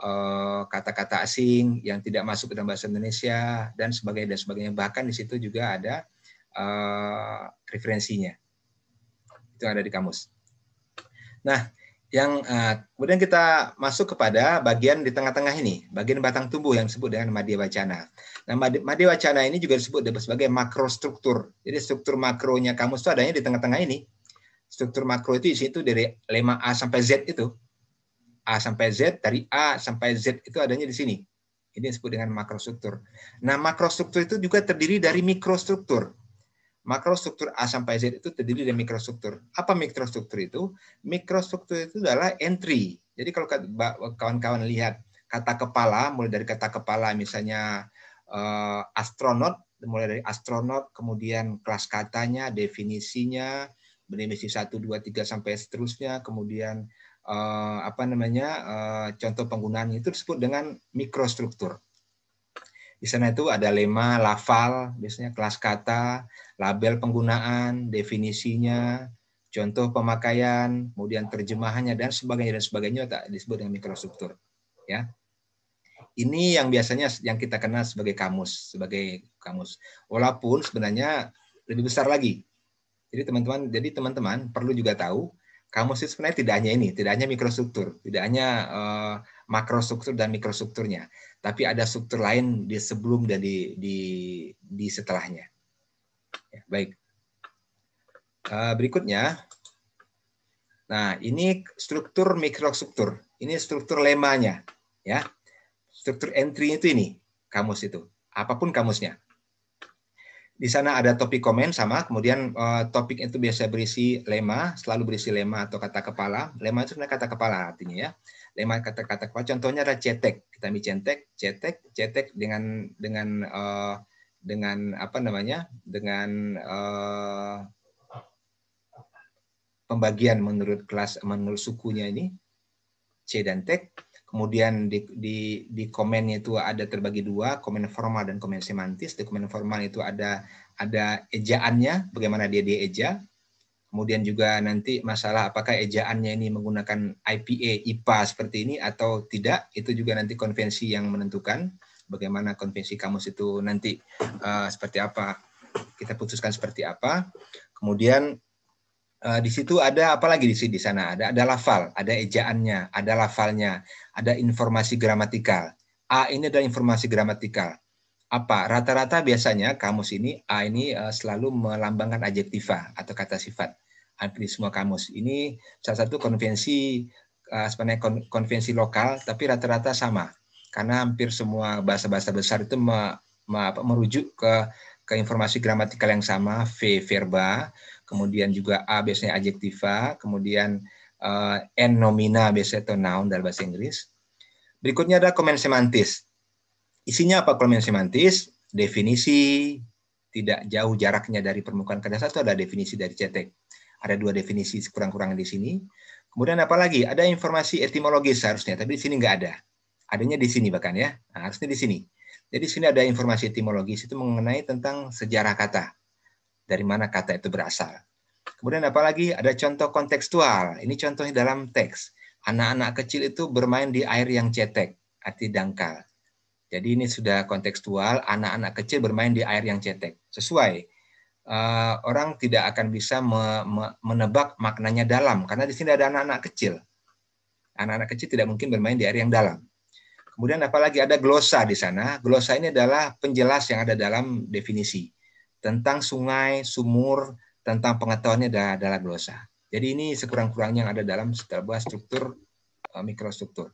eh, kata-kata uh, asing yang tidak masuk ke dalam bahasa Indonesia dan sebagainya dan sebagainya. Bahkan di situ juga ada uh, referensinya. Itu ada di kamus. Nah, yang uh, kemudian kita masuk kepada bagian di tengah-tengah ini, bagian batang tumbuh yang disebut dengan madya wacana. Nah, madya wacana ini juga disebut sebagai makrostruktur. Jadi struktur makronya kamus itu adanya di tengah-tengah ini. Struktur makro itu isi itu dari 5A sampai Z itu. A sampai Z, dari A sampai Z itu adanya di sini. Ini disebut dengan makrostruktur. Nah, makrostruktur itu juga terdiri dari mikrostruktur makrostruktur A sampai Z itu terdiri dari mikrostruktur. Apa mikrostruktur itu? Mikrostruktur itu adalah entry. Jadi kalau kawan-kawan lihat kata kepala, mulai dari kata kepala misalnya uh, astronot, mulai dari astronot, kemudian kelas katanya, definisinya, definisi 1, 2, 3, sampai seterusnya, kemudian uh, apa namanya uh, contoh penggunaan itu disebut dengan mikrostruktur. Di sana itu ada lema, lafal, biasanya kelas kata, label penggunaan, definisinya, contoh pemakaian, kemudian terjemahannya dan sebagainya dan sebagainya tak disebut dengan mikrostruktur. Ya. Ini yang biasanya yang kita kenal sebagai kamus, sebagai kamus. Walaupun sebenarnya lebih besar lagi. Jadi teman-teman, jadi teman-teman perlu juga tahu kamus itu sebenarnya tidak hanya ini, tidak hanya mikrostruktur, tidak hanya uh, makrostruktur dan mikrostrukturnya, tapi ada struktur lain di sebelum dan di di, di setelahnya. Ya, baik. Uh, berikutnya, nah ini struktur mikrostruktur, ini struktur lemanya, ya. Struktur entry itu ini kamus itu, apapun kamusnya. Di sana ada topik komen sama, kemudian uh, eh, topik itu biasa berisi lema, selalu berisi lema atau kata kepala. Lema itu sebenarnya kata kepala artinya ya. Lema kata-kata kepala. Contohnya ada cetek, kita ambil cetek cetek, cetek dengan dengan uh, dengan apa namanya? Dengan uh, pembagian menurut kelas menurut sukunya ini C dan tek kemudian di, di, di komen itu ada terbagi dua, komen formal dan komen semantis. Di komen formal itu ada ada ejaannya, bagaimana dia dieja. Kemudian juga nanti masalah apakah ejaannya ini menggunakan IPA, IPA seperti ini atau tidak, itu juga nanti konvensi yang menentukan bagaimana konvensi kamus itu nanti uh, seperti apa, kita putuskan seperti apa. Kemudian Eh, di situ ada apa lagi di sini di sana ada ada lafal, ada ejaannya, ada lafalnya, ada informasi gramatikal. A ini adalah informasi gramatikal. Apa? Rata-rata biasanya kamus ini A ini eh, selalu melambangkan adjektiva atau kata sifat. Hampir semua kamus. Ini salah satu konvensi uh, sebenarnya konvensi lokal tapi rata-rata sama. Karena hampir semua bahasa-bahasa besar itu me, me, apa, merujuk ke ke informasi gramatikal yang sama, v verba, kemudian juga a biasanya adjektiva, kemudian uh, n nomina biasanya atau noun dalam bahasa Inggris. Berikutnya ada komen semantis. Isinya apa komen semantis? Definisi, tidak jauh jaraknya dari permukaan kertas satu ada definisi dari cetek. Ada dua definisi kurang kurang di sini. Kemudian apa lagi? Ada informasi etimologis seharusnya, tapi di sini nggak ada. Adanya di sini bahkan ya, nah, harusnya di sini. Jadi di sini ada informasi etimologis itu mengenai tentang sejarah kata dari mana kata itu berasal. Kemudian apalagi ada contoh kontekstual. Ini contohnya dalam teks. Anak-anak kecil itu bermain di air yang cetek, arti dangkal. Jadi ini sudah kontekstual, anak-anak kecil bermain di air yang cetek. Sesuai. Uh, orang tidak akan bisa me me menebak maknanya dalam karena di sini ada anak-anak kecil. Anak-anak kecil tidak mungkin bermain di air yang dalam. Kemudian apalagi ada glosa di sana. Glosa ini adalah penjelas yang ada dalam definisi tentang sungai, sumur, tentang pengetahuannya adalah, glosa. Jadi ini sekurang-kurangnya yang ada dalam sebuah struktur eh, mikrostruktur.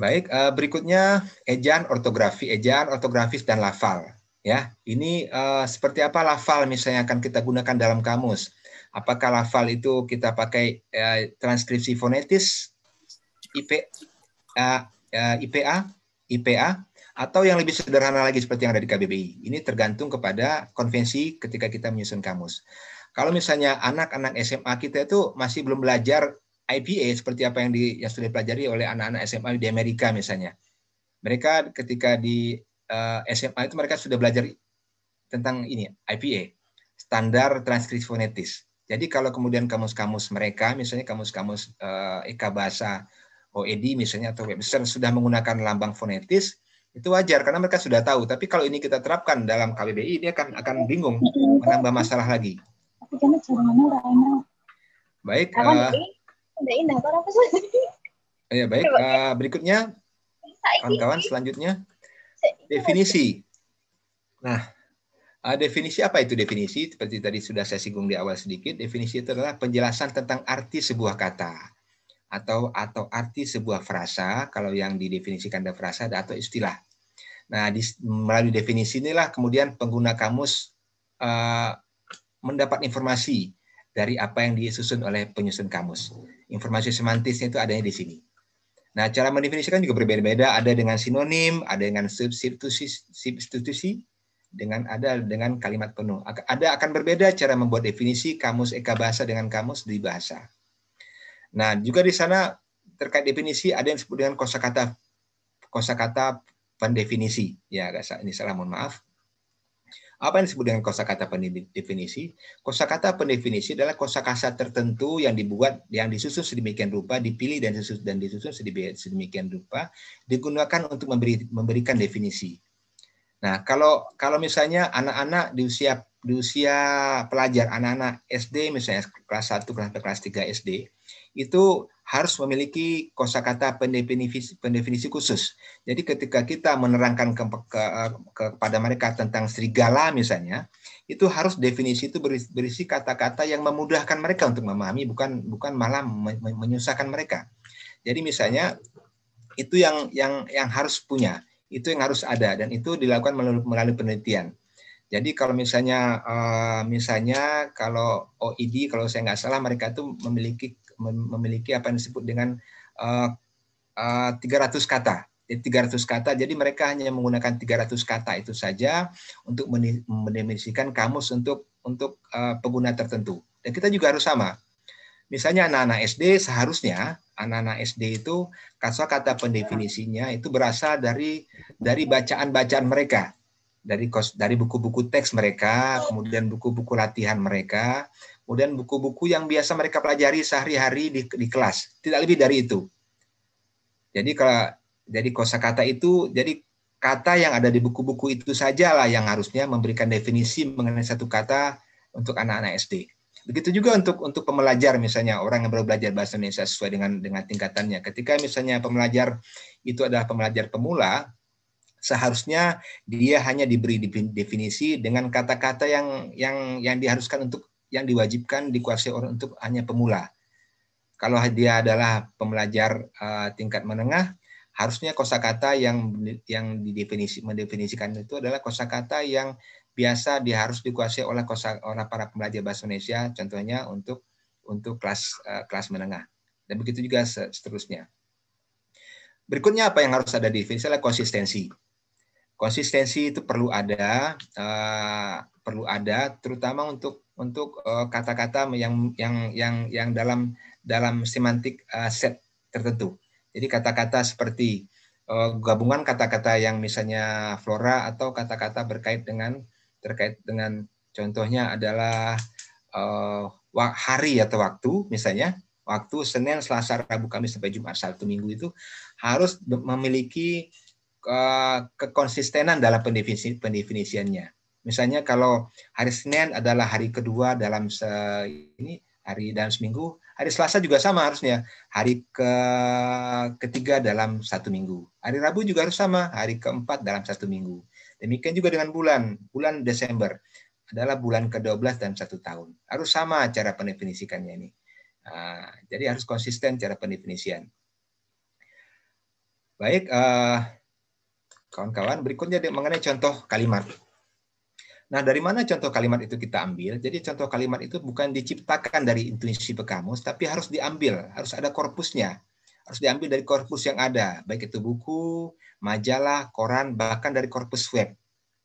Baik, eh, berikutnya ejaan ortografi, ejaan ortografis dan lafal. Ya, ini eh, seperti apa lafal misalnya akan kita gunakan dalam kamus. Apakah lafal itu kita pakai transkripsi fonetis, IP, IPA, IPA, atau yang lebih sederhana lagi seperti yang ada di KBBI. Ini tergantung kepada konvensi ketika kita menyusun kamus. Kalau misalnya anak-anak SMA kita itu masih belum belajar IPA seperti apa yang, di, yang sudah dipelajari oleh anak-anak SMA di Amerika misalnya. Mereka ketika di uh, eh, SMA itu mereka sudah belajar tentang ini IPA, standar transkripsi fonetis. Jadi kalau kemudian kamus-kamus mereka, misalnya kamus-kamus uh, Eka Bahasa OED misalnya atau Webster sudah menggunakan lambang fonetis, itu wajar karena mereka sudah tahu. Tapi kalau ini kita terapkan dalam KBBI, dia akan akan bingung menambah masalah lagi. Baik. Uh, ya baik. Uh, berikutnya kawan-kawan selanjutnya definisi. Nah, uh, definisi apa itu definisi? Seperti tadi sudah saya singgung di awal sedikit. Definisi itu adalah penjelasan tentang arti sebuah kata atau atau arti sebuah frasa kalau yang didefinisikan ada frasa atau istilah Nah, di, melalui definisi inilah kemudian pengguna kamus uh, mendapat informasi dari apa yang disusun oleh penyusun kamus. Informasi semantisnya itu adanya di sini. Nah, cara mendefinisikan juga berbeda-beda. Ada dengan sinonim, ada dengan substitusi, substitusi dengan ada dengan kalimat penuh. Ada akan berbeda cara membuat definisi kamus eka bahasa dengan kamus di bahasa. Nah, juga di sana terkait definisi ada yang disebut dengan kosakata kosakata definisi Ya, ini salah, mohon maaf. Apa yang disebut dengan kosakata pendefinisi? Kosakata pendefinisi adalah kosakata tertentu yang dibuat, yang disusun sedemikian rupa, dipilih dan disusun, dan disusun sedemikian rupa, digunakan untuk memberi, memberikan definisi. Nah, kalau kalau misalnya anak-anak di usia di usia pelajar anak-anak SD misalnya kelas 1 kelas 3 SD itu harus memiliki kosakata pendefinisi, pendefinisi khusus. Jadi ketika kita menerangkan ke, ke, ke, kepada mereka tentang serigala misalnya, itu harus definisi itu berisi kata-kata yang memudahkan mereka untuk memahami, bukan bukan malah menyusahkan mereka. Jadi misalnya itu yang yang yang harus punya, itu yang harus ada dan itu dilakukan melalui, melalui penelitian. Jadi kalau misalnya eh, misalnya kalau OID kalau saya nggak salah mereka itu memiliki memiliki apa yang disebut dengan uh, uh, 300 kata. Jadi 300 kata, jadi mereka hanya menggunakan 300 kata itu saja untuk mendefinisikan kamus untuk untuk uh, pengguna tertentu. Dan kita juga harus sama. Misalnya anak-anak SD seharusnya anak-anak SD itu kata-kata pendefinisinya itu berasal dari dari bacaan-bacaan mereka dari dari buku-buku teks mereka, kemudian buku-buku latihan mereka, kemudian buku-buku yang biasa mereka pelajari sehari-hari di, di kelas, tidak lebih dari itu. Jadi kalau jadi kosakata itu jadi kata yang ada di buku-buku itu sajalah yang harusnya memberikan definisi mengenai satu kata untuk anak-anak SD. Begitu juga untuk untuk pemelajar misalnya orang yang baru belajar bahasa Indonesia sesuai dengan dengan tingkatannya. Ketika misalnya pemelajar itu adalah pemelajar pemula, seharusnya dia hanya diberi definisi dengan kata-kata yang yang yang diharuskan untuk yang diwajibkan dikuasai orang untuk hanya pemula. Kalau dia adalah pembelajar uh, tingkat menengah, harusnya kosakata yang yang didefinisi mendefinisikan itu adalah kosakata yang biasa dia harus dikuasai oleh kosa, oleh para pembelajar bahasa Indonesia, contohnya untuk untuk kelas uh, kelas menengah. Dan begitu juga seterusnya. Berikutnya apa yang harus ada definisi adalah konsistensi. Konsistensi itu perlu ada, uh, perlu ada, terutama untuk untuk eh, kata-kata uh, yang yang yang yang dalam dalam semantik uh, set tertentu. Jadi kata-kata seperti uh, gabungan kata-kata yang misalnya flora atau kata-kata berkait dengan terkait dengan contohnya adalah uh, hari atau waktu misalnya waktu Senin, Selasa, Rabu, Kamis sampai Jumat, satu Minggu itu harus memiliki uh, kekonsistenan dalam pendefinisi, pendefinisiannya. Misalnya kalau hari Senin adalah hari kedua dalam se ini hari dalam seminggu, hari Selasa juga sama harusnya, hari ke ketiga dalam satu minggu. Hari Rabu juga harus sama, hari keempat dalam satu minggu. Demikian juga dengan bulan, bulan Desember adalah bulan ke-12 dalam satu tahun. Harus sama cara pendefinisikannya ini. Nah, jadi harus konsisten cara pendefinisian. Baik, uh, ah, kawan -kawan, berikutnya mengenai contoh kalimat. Nah, dari mana contoh kalimat itu kita ambil? Jadi contoh kalimat itu bukan diciptakan dari intuisi pekamus, tapi harus diambil, harus ada korpusnya. Harus diambil dari korpus yang ada, baik itu buku, majalah, koran, bahkan dari korpus web.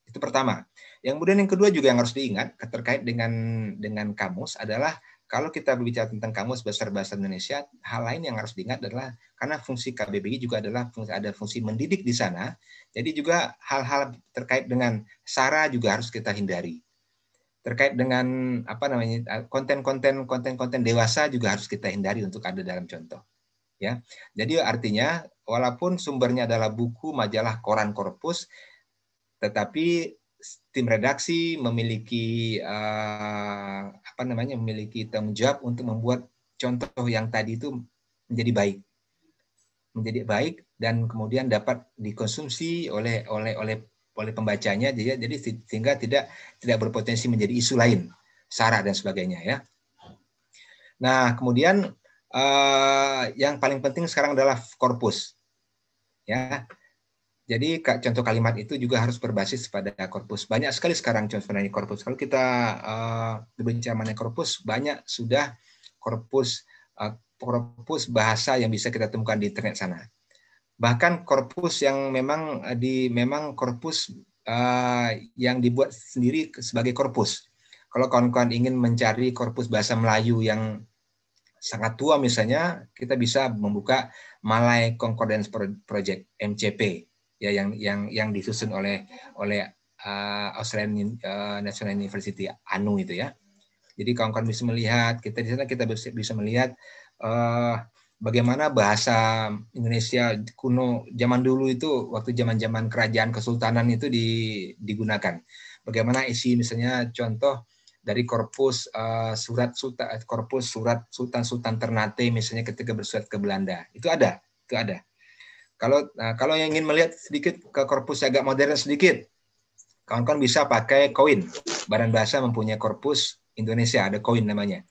Itu pertama. Yang kemudian yang kedua juga yang harus diingat terkait dengan dengan kamus adalah kalau kita berbicara tentang kamus besar bahasa Indonesia, hal lain yang harus diingat adalah karena fungsi KBBI juga adalah fungsi, ada fungsi mendidik di sana. Jadi juga hal-hal terkait dengan sara juga harus kita hindari. Terkait dengan apa namanya konten-konten konten-konten dewasa juga harus kita hindari untuk ada dalam contoh. Ya. Jadi artinya walaupun sumbernya adalah buku, majalah, koran, korpus tetapi tim redaksi memiliki uh, apa namanya memiliki tanggung jawab untuk membuat contoh yang tadi itu menjadi baik menjadi baik dan kemudian dapat dikonsumsi oleh oleh oleh oleh pembacanya jadi jadi sehingga tidak tidak berpotensi menjadi isu lain sara dan sebagainya ya nah kemudian eh, yang paling penting sekarang adalah korpus ya jadi contoh kalimat itu juga harus berbasis pada korpus. Banyak sekali sekarang contohnya korpus. Kalau kita eh, berbicara mengenai korpus, banyak sudah korpus eh, korpus bahasa yang bisa kita temukan di internet sana. Bahkan korpus yang memang eh, di memang korpus uh, eh, yang dibuat sendiri sebagai korpus. Kalau kawan-kawan ingin mencari korpus bahasa Melayu yang sangat tua misalnya, kita bisa membuka Malay Concordance Project MCP ya yang yang yang disusun oleh oleh uh, Australian uh, National University ANU itu ya. Jadi kawan-kawan bisa melihat kita di sana kita bisa, bisa melihat uh, bagaimana bahasa Indonesia kuno zaman dulu itu waktu zaman-zaman kerajaan kesultanan itu di, digunakan. Bagaimana isi misalnya contoh dari korpus uh, surat sultan eh, korpus surat sultan sultan Ternate misalnya ketika bersurat ke Belanda. Itu ada, itu ada. Kalau nah, kalau yang ingin melihat sedikit ke korpus agak modern sedikit, kawan-kawan bisa pakai koin. Badan bahasa mempunyai korpus Indonesia ada koin namanya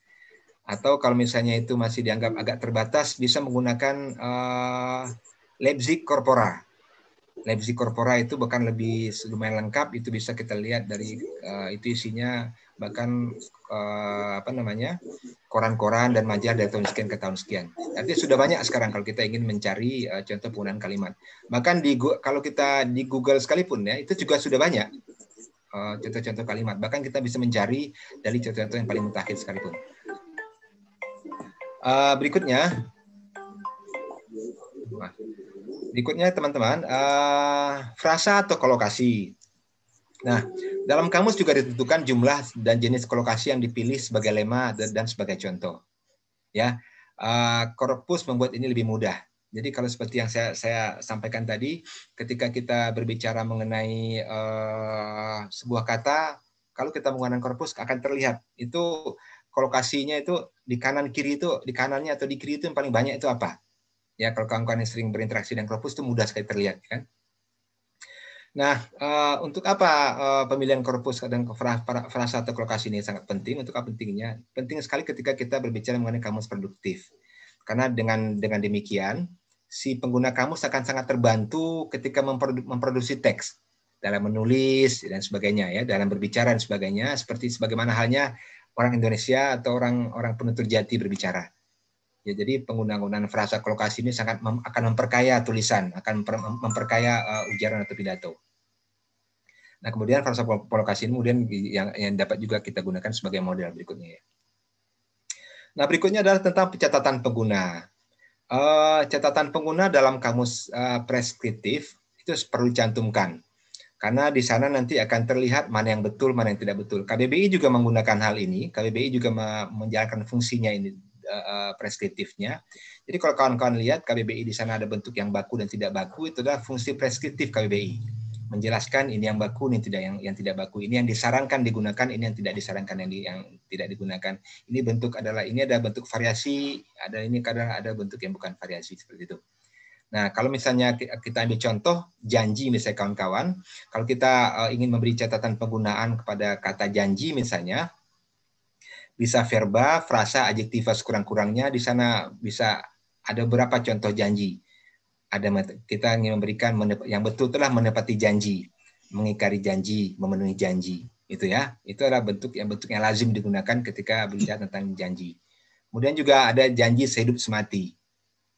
atau kalau misalnya itu masih dianggap agak terbatas bisa menggunakan uh, Leipzig Corpora. Leipzig Corpora itu bahkan lebih lumayan lengkap itu bisa kita lihat dari uh, itu isinya bahkan uh, apa namanya koran-koran dan majalah dari tahun sekian ke tahun sekian. Artinya sudah banyak sekarang kalau kita ingin mencari uh, contoh penggunaan kalimat. Bahkan di kalau kita di Google sekalipun ya itu juga sudah banyak contoh-contoh uh, kalimat. Bahkan kita bisa mencari dari contoh-contoh yang paling mutakhir sekalipun. Uh, berikutnya, berikutnya teman-teman, uh, frasa atau kolokasi. Nah, dalam kamus juga ditentukan jumlah dan jenis kolokasi yang dipilih sebagai lema dan sebagai contoh. Ya, uh, korpus membuat ini lebih mudah. Jadi kalau seperti yang saya, saya sampaikan tadi, ketika kita berbicara mengenai uh, sebuah kata, kalau kita menggunakan korpus akan terlihat itu kolokasinya itu di kanan kiri itu di kanannya atau di kiri itu yang paling banyak itu apa? Ya kalau kawan-kawan yang sering berinteraksi dengan korpus itu mudah sekali terlihat ya kan. Nah, uh, untuk apa uh, pemilihan korpus dan frasa atau kolokasi ini sangat penting? Untuk apa pentingnya? Penting sekali ketika kita berbicara mengenai kamus produktif. Karena dengan dengan demikian, si pengguna kamus akan sangat terbantu ketika memprodu, memproduksi teks dalam menulis dan sebagainya ya, dalam berbicara dan sebagainya, seperti sebagaimana halnya orang Indonesia atau orang orang penutur jati berbicara. Ya, jadi penggunaan frasa kolokasi ini sangat mem akan memperkaya tulisan, akan memper memperkaya uh, ujaran atau pidato. Nah, kemudian frasa kolokasi ini kemudian yang, yang dapat juga kita gunakan sebagai model berikutnya. Ya. Nah, berikutnya adalah tentang pencatatan pengguna. Uh, catatan pengguna dalam kamus uh, preskriptif itu perlu dicantumkan karena di sana nanti akan terlihat mana yang betul, mana yang tidak betul. KBBI juga menggunakan hal ini, KBBI juga menjalankan fungsinya ini e, e, preskriptifnya. Jadi kalau kawan-kawan lihat KBBI di sana ada bentuk yang baku dan tidak baku, itu adalah fungsi preskriptif KBBI. Menjelaskan ini yang baku, ini tidak yang yang tidak baku, ini yang disarankan digunakan, ini yang tidak disarankan yang, di, yang tidak digunakan. Ini bentuk adalah ini ada bentuk variasi, ada ini kadang ada bentuk yang bukan variasi seperti itu. Nah, kalau misalnya kita ambil contoh janji misalnya kawan-kawan, kalau kita eh, ingin memberi catatan penggunaan kepada kata janji misalnya, bisa verba, frasa, adjektiva sekurang-kurangnya di sana bisa ada berapa contoh janji. Ada kita ingin memberikan yang betul telah menepati janji, mengikari janji, memenuhi janji, itu ya. Itu adalah bentuk yang bentuknya lazim digunakan ketika berbicara tentang janji. Kemudian juga ada janji sehidup semati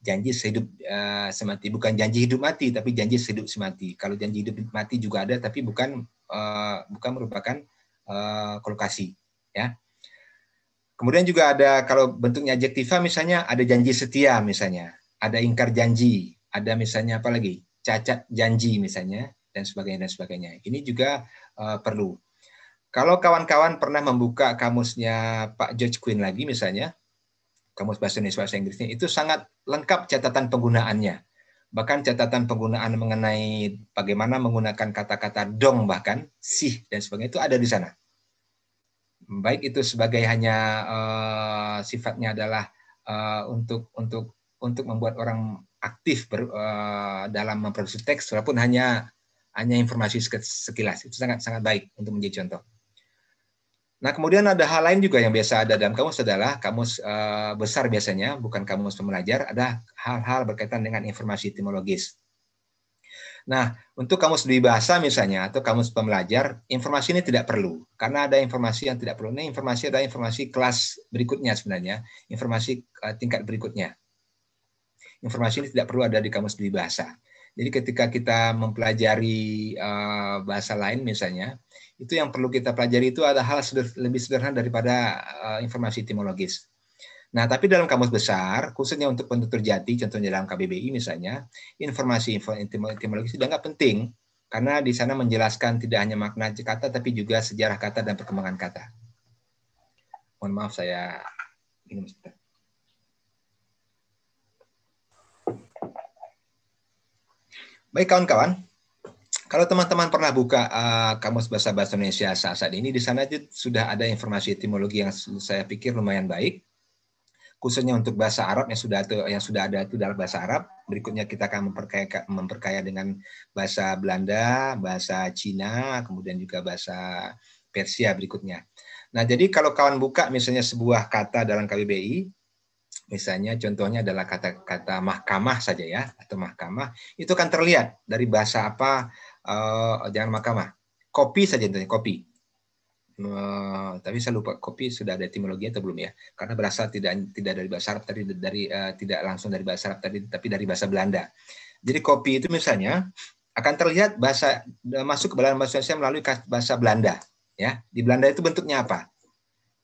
janji sehidup uh, semati bukan janji hidup mati tapi janji sehidup semati kalau janji hidup mati juga ada tapi bukan uh, bukan merupakan uh, kolokasi ya kemudian juga ada kalau bentuknya adjektiva misalnya ada janji setia misalnya ada ingkar janji ada misalnya apa lagi cacat janji misalnya dan sebagainya dan sebagainya ini juga uh, perlu kalau kawan-kawan pernah membuka kamusnya Pak George Quinn lagi misalnya Kamus Bahasa Indonesia Bahasa Inggrisnya itu sangat lengkap catatan penggunaannya. Bahkan catatan penggunaan mengenai bagaimana menggunakan kata-kata dong bahkan sih dan sebagainya itu ada di sana. Baik itu sebagai hanya uh, sifatnya adalah uh, untuk untuk untuk membuat orang aktif ber, uh, dalam memproduksi teks walaupun hanya hanya informasi sekilas itu sangat sangat baik untuk menjadi contoh. Nah, kemudian ada hal lain juga yang biasa ada dalam kamus adalah kamus eh, besar biasanya, bukan kamus pembelajar, ada hal-hal berkaitan dengan informasi etimologis. Nah, untuk kamus di bahasa misalnya atau kamus pembelajar, informasi ini tidak perlu karena ada informasi yang tidak perlu. Ini informasi ada informasi kelas berikutnya sebenarnya, informasi eh, tingkat berikutnya. Informasi ini tidak perlu ada di kamus di bahasa. Jadi ketika kita mempelajari eh, bahasa lain misalnya, itu yang perlu kita pelajari itu ada hal lebih sederhana daripada uh, informasi etimologis. Nah, tapi dalam kamus besar, khususnya untuk penutur jati, contohnya dalam KBBI misalnya, informasi etimologis sudah nggak penting, karena di sana menjelaskan tidak hanya makna kata, tapi juga sejarah kata dan perkembangan kata. Mohon maaf, saya minum sebentar. Baik kawan-kawan, kalau teman-teman pernah buka uh, kamus bahasa bahasa Indonesia saat, saat ini, di sana sudah ada informasi etimologi yang saya pikir lumayan baik, khususnya untuk bahasa Arab yang sudah itu yang sudah ada itu dalam bahasa Arab. Berikutnya kita akan memperkaya memperkaya dengan bahasa Belanda, bahasa Cina, kemudian juga bahasa Persia berikutnya. Nah, jadi kalau kawan buka misalnya sebuah kata dalam KBBI, misalnya contohnya adalah kata-kata mahkamah saja ya atau mahkamah itu kan terlihat dari bahasa apa uh, jangan mahkamah. Kopi saja contohnya kopi. Uh, tapi saya lupa kopi sudah ada etimologi atau belum ya? Karena berasal tidak tidak dari bahasa Arab tadi dari uh, tidak langsung dari bahasa Arab tadi tapi dari bahasa Belanda. Jadi kopi itu misalnya akan terlihat bahasa masuk ke dalam bahasa Indonesia melalui bahasa Belanda ya. Di Belanda itu bentuknya apa?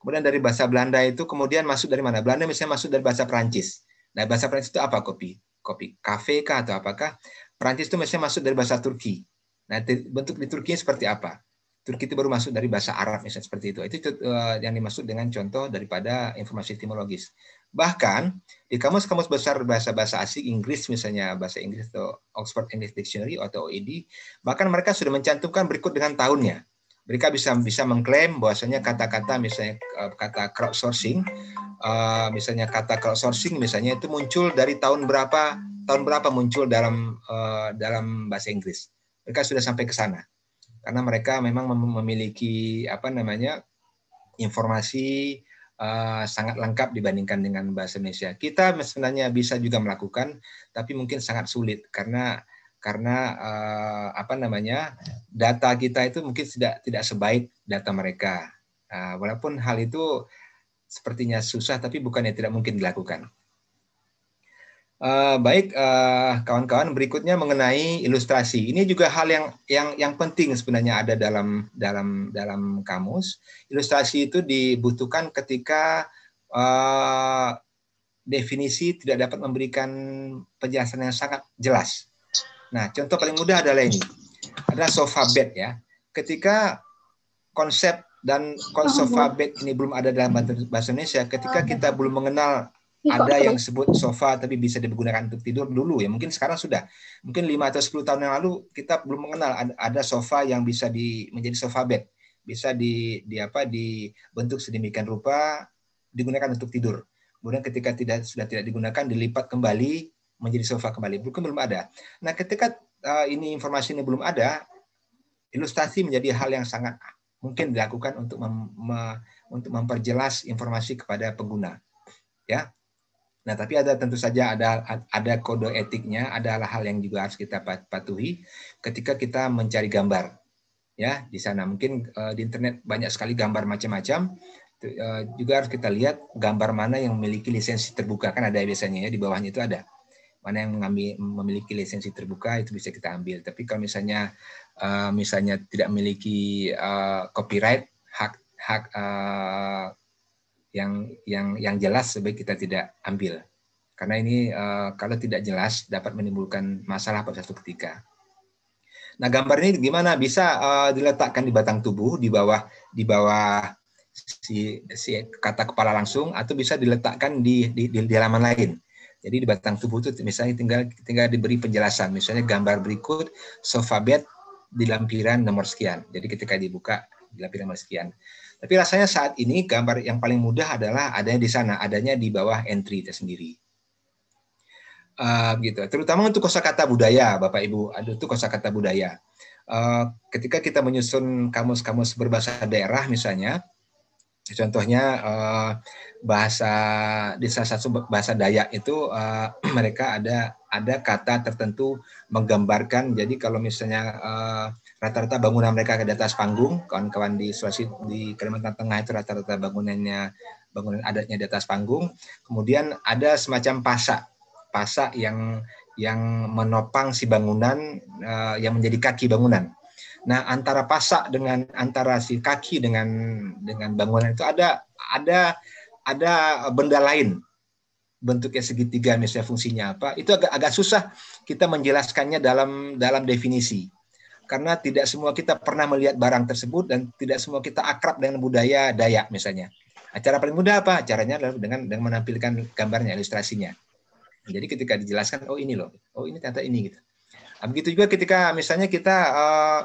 Kemudian dari bahasa Belanda itu kemudian masuk dari mana? Belanda misalnya masuk dari bahasa Perancis. Nah, bahasa Perancis itu apa kopi? Kopi kafe kah atau apakah? Perancis itu misalnya masuk dari bahasa Turki. Nah, bentuk di Turki seperti apa? Turki itu baru masuk dari bahasa Arab misalnya seperti itu. Itu eh, yang dimaksud dengan contoh daripada informasi etimologis. Bahkan di kamus-kamus besar bahasa-bahasa asing Inggris misalnya bahasa Inggris atau Oxford English Dictionary atau OED, bahkan mereka sudah mencantumkan berikut dengan tahunnya. Mereka bisa bisa mengklaim bahwasanya kata-kata misalnya eh, kata crowdsourcing, eh, misalnya kata crowdsourcing misalnya itu muncul dari tahun berapa tahun berapa muncul dalam dalam bahasa Inggris mereka sudah sampai ke sana karena mereka memang memiliki apa namanya informasi uh, sangat lengkap dibandingkan dengan bahasa Indonesia. Kita sebenarnya bisa juga melakukan, tapi mungkin sangat sulit karena karena uh, apa namanya data kita itu mungkin tidak tidak sebaik data mereka. Uh, walaupun hal itu sepertinya susah, tapi bukannya tidak mungkin dilakukan. Eh, baik eh, kawan-kawan uh, berikutnya mengenai ilustrasi ini juga hal yang yang yang penting sebenarnya ada dalam dalam dalam kamus ilustrasi itu dibutuhkan ketika uh, definisi tidak dapat memberikan penjelasan yang sangat jelas nah contoh paling mudah adalah ini ada sofa bed ya ketika konsep dan konsep sofa bed ini belum ada dalam bahasa Indonesia ketika ya. kita belum mengenal Iya, ada yang sebut sofa tapi bisa digunakan untuk tidur dulu ya mungkin sekarang sudah mungkin lima atau sepuluh tahun yang lalu kita belum mengenal ada, sofa yang bisa di menjadi sofa bed bisa di, di apa dibentuk sedemikian rupa digunakan untuk tidur kemudian ketika tidak sudah tidak digunakan dilipat kembali menjadi sofa kembali mungkin belum ada nah ketika uh, ini informasi ini belum ada ilustrasi menjadi hal yang sangat mungkin dilakukan untuk mem, me, untuk memperjelas informasi kepada pengguna ya Nah, tapi ada tentu saja ada ada kode etiknya, ada hal-hal yang juga harus kita patuhi ketika kita mencari gambar. Ya, di sana mungkin uh, di internet banyak sekali gambar macam-macam. Uh, juga harus kita lihat gambar mana yang memiliki lisensi terbuka kan ada biasanya ya di bawahnya itu ada mana yang mengambil memiliki lisensi terbuka itu bisa kita ambil. Tapi kalau misalnya uh, misalnya tidak memiliki uh, copyright hak hak uh, yang yang yang jelas sebaik kita tidak ambil karena ini uh, kalau tidak jelas dapat menimbulkan masalah pada suatu ketika. Nah gambar ini gimana bisa uh, diletakkan di batang tubuh di bawah di bawah si, si kata kepala langsung atau bisa diletakkan di di, di, di halaman lain. Jadi di batang tubuh itu misalnya tinggal tinggal diberi penjelasan. Misalnya gambar berikut sofa bed di lampiran nomor sekian. Jadi ketika dibuka di lampiran nomor sekian. Tapi rasanya saat ini gambar yang paling mudah adalah adanya di sana, adanya di bawah entry itu sendiri. Uh, gitu. Terutama untuk kosakata budaya, Bapak Ibu, ada itu kosakata budaya. Uh, ketika kita menyusun kamus-kamus berbahasa daerah misalnya, contohnya uh, bahasa di salah satu bahasa Dayak itu uh, mereka ada ada kata tertentu menggambarkan jadi kalau misalnya uh, rata-rata bangunan mereka ke atas panggung. Kawan-kawan di Sulawesi di Kalimantan Tengah itu rata-rata bangunannya bangunan adatnya di atas panggung. Kemudian ada semacam pasak, pasak yang yang menopang si bangunan uh, yang menjadi kaki bangunan. Nah, antara pasak dengan antara si kaki dengan dengan bangunan itu ada ada ada benda lain bentuknya segitiga misalnya fungsinya apa itu agak agak susah kita menjelaskannya dalam dalam definisi karena tidak semua kita pernah melihat barang tersebut dan tidak semua kita akrab dengan budaya Dayak misalnya. Acara paling mudah apa? Caranya adalah dengan dengan menampilkan gambarnya, ilustrasinya. Jadi ketika dijelaskan, oh ini loh, oh ini ternyata ini gitu. Nah, begitu juga ketika misalnya kita uh,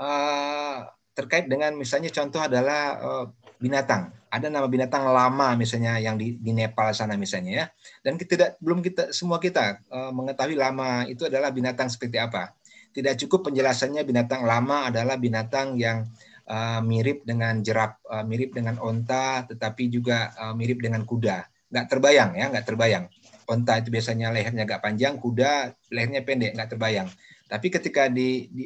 uh, terkait dengan misalnya contoh adalah uh, binatang. Ada nama binatang lama misalnya yang di, di Nepal sana misalnya ya. Dan kita belum kita semua kita uh, mengetahui lama itu adalah binatang seperti apa tidak cukup penjelasannya binatang lama adalah binatang yang uh, mirip dengan jerap, uh, mirip dengan onta, tetapi juga uh, mirip dengan kuda. Nggak terbayang ya, nggak terbayang. Onta itu biasanya lehernya agak panjang, kuda lehernya pendek, nggak terbayang. Tapi ketika di, di,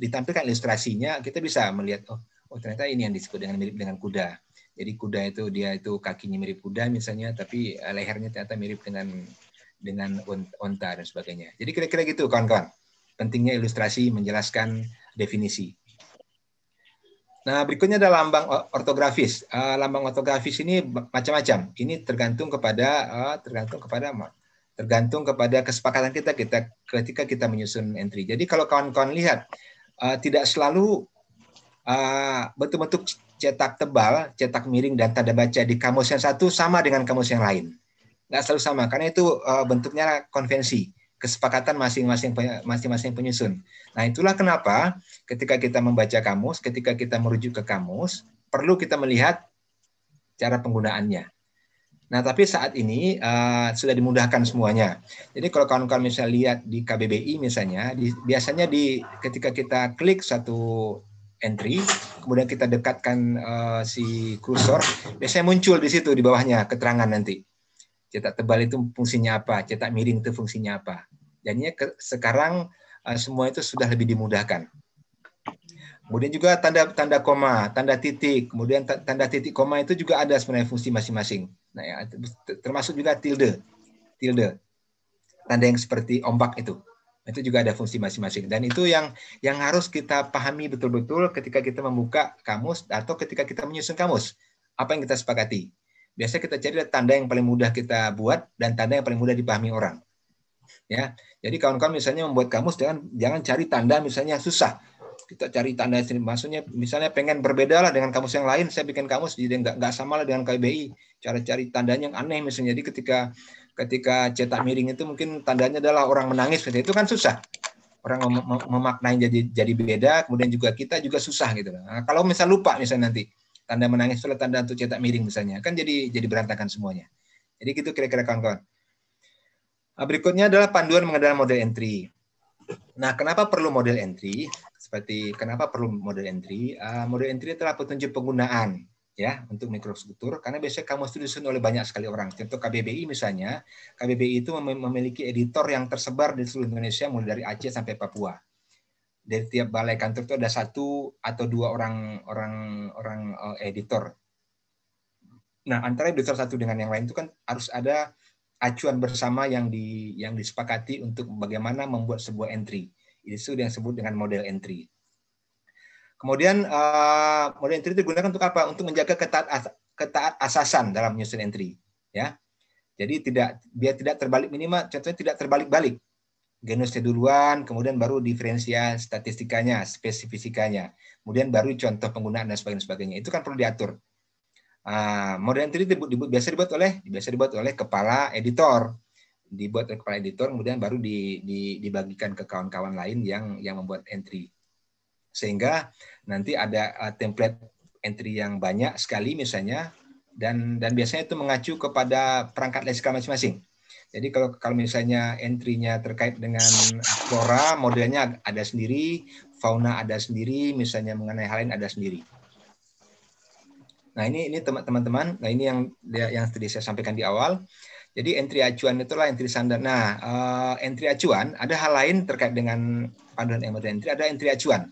ditampilkan ilustrasinya, kita bisa melihat oh, oh ternyata ini yang disebut dengan mirip dengan kuda. Jadi kuda itu dia itu kakinya mirip kuda misalnya, tapi lehernya ternyata mirip dengan dengan onta dan sebagainya. Jadi kira-kira gitu kawan-kawan pentingnya ilustrasi menjelaskan definisi. Nah, berikutnya ada lambang ortografis. Eh, lambang ortografis ini macam-macam. Ini tergantung kepada eh, tergantung kepada tergantung kepada kesepakatan kita kita ketika kita menyusun entry. Jadi kalau kawan-kawan lihat eh, tidak selalu bentuk-bentuk cetak tebal, cetak miring dan tanda baca di kamus yang satu sama dengan kamus yang lain. Tidak selalu sama karena itu bentuknya konvensi kesepakatan masing-masing masing-masing penyusun. Nah, itulah kenapa ketika kita membaca kamus, ketika kita merujuk ke kamus, perlu kita melihat cara penggunaannya. Nah, tapi saat ini uh, sudah dimudahkan semuanya. Jadi kalau kawan-kawan misalnya lihat di KBBI misalnya, di, biasanya di ketika kita klik satu entry, kemudian kita dekatkan uh, si kursor, biasanya muncul di situ di bawahnya keterangan nanti cetak tebal itu fungsinya apa, cetak miring itu fungsinya apa. Jadinya sekarang uh, semua itu sudah lebih dimudahkan. Kemudian juga tanda tanda koma, tanda titik, kemudian tanda titik koma itu juga ada sebenarnya fungsi masing-masing. Nah, ya, termasuk juga tilde, tilde, tanda yang seperti ombak itu, itu juga ada fungsi masing-masing. Dan itu yang yang harus kita pahami betul-betul ketika kita membuka kamus atau ketika kita menyusun kamus apa yang kita sepakati biasanya kita cari tanda yang paling mudah kita buat dan tanda yang paling mudah dipahami orang. Ya, jadi kawan-kawan misalnya membuat kamus jangan jangan cari tanda misalnya susah. Kita cari tanda yang Maksudnya misalnya pengen berbeda lah dengan kamus yang lain, saya bikin kamus jadi nggak nggak sama lah dengan KBI. Cara cari tandanya yang aneh misalnya. Jadi ketika ketika cetak miring itu mungkin tandanya adalah orang menangis misalnya itu kan susah. Orang mem memaknai jadi jadi beda, kemudian juga kita juga susah gitu. Nah, kalau misal lupa misalnya nanti, tanda menangis itu tanda untuk cetak miring misalnya kan jadi jadi berantakan semuanya jadi gitu kira-kira kawan-kawan ah, berikutnya adalah panduan mengenai model entry nah kenapa perlu model entry seperti kenapa perlu model entry uh, model entry telah petunjuk penggunaan ya untuk mikrostruktur karena biasanya kamu studi disusun oleh banyak sekali orang. Contoh KBBI misalnya, KBBI itu memiliki editor yang tersebar di seluruh Indonesia mulai dari Aceh sampai Papua dari tiap balai kantor itu ada satu atau dua orang orang orang uh, editor. Nah, antara editor satu dengan yang lain itu kan harus ada acuan bersama yang di yang disepakati untuk bagaimana membuat sebuah entry. Itu sudah yang disebut dengan model entry. Kemudian uh, model entry itu digunakan untuk apa? Untuk menjaga ketaat as, ketaat asasan dalam menyusun entry, ya. Jadi tidak biar tidak terbalik minimal contohnya tidak terbalik-balik genusnya duluan, kemudian baru diferensia statistikanya, spesifikasinya, kemudian baru contoh penggunaan dan sebagainya. sebagainya. Itu kan perlu diatur. Uh, model entry dibuat, dibuat, biasa dibuat oleh biasa dibuat oleh kepala editor, dibuat oleh kepala editor, kemudian baru di, di, dibagikan ke kawan-kawan lain yang yang membuat entry, sehingga nanti ada uh, template entry yang banyak sekali misalnya, dan dan biasanya itu mengacu kepada perangkat lexical masing-masing jadi kalau kalau misalnya entry-nya terkait dengan flora, modelnya ada sendiri, fauna ada sendiri, misalnya mengenai hal lain ada sendiri. Nah ini ini teman-teman, nah ini yang yang tadi saya sampaikan di awal. Jadi entry acuan itulah entry standar. Nah, uh, entry acuan ada hal lain terkait dengan panduan emergent entry, ada entry acuan.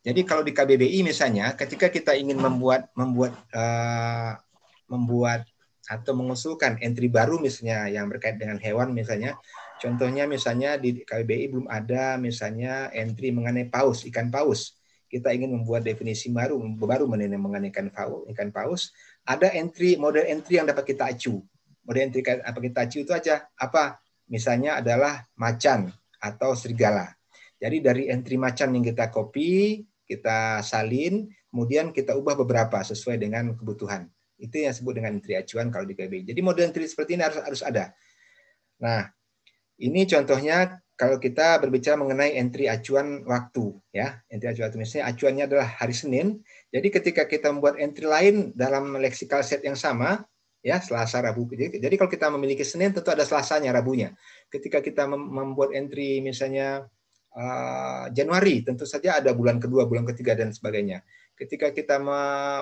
Jadi kalau di KBBI misalnya, ketika kita ingin membuat membuat uh, membuat atau mengusulkan entry baru misalnya yang berkait dengan hewan misalnya contohnya misalnya di KBBI belum ada misalnya entry mengenai paus ikan paus kita ingin membuat definisi baru baru mengenai ikan paus ikan paus ada entry model entry yang dapat kita acu model entry apa kita acu itu aja apa misalnya adalah macan atau serigala jadi dari entry macan yang kita copy kita salin kemudian kita ubah beberapa sesuai dengan kebutuhan itu yang disebut dengan entry acuan kalau di KBI. Jadi model entry seperti ini harus harus ada. Nah, ini contohnya kalau kita berbicara mengenai entry acuan waktu ya entry acuan waktu misalnya acuannya adalah hari Senin jadi ketika kita membuat entry lain dalam lexical set yang sama ya Selasa Rabu jadi, jadi kalau kita memiliki Senin tentu ada Selasanya Rabunya ketika kita membuat entry misalnya uh, Januari tentu saja ada bulan kedua bulan ketiga dan sebagainya Ketika kita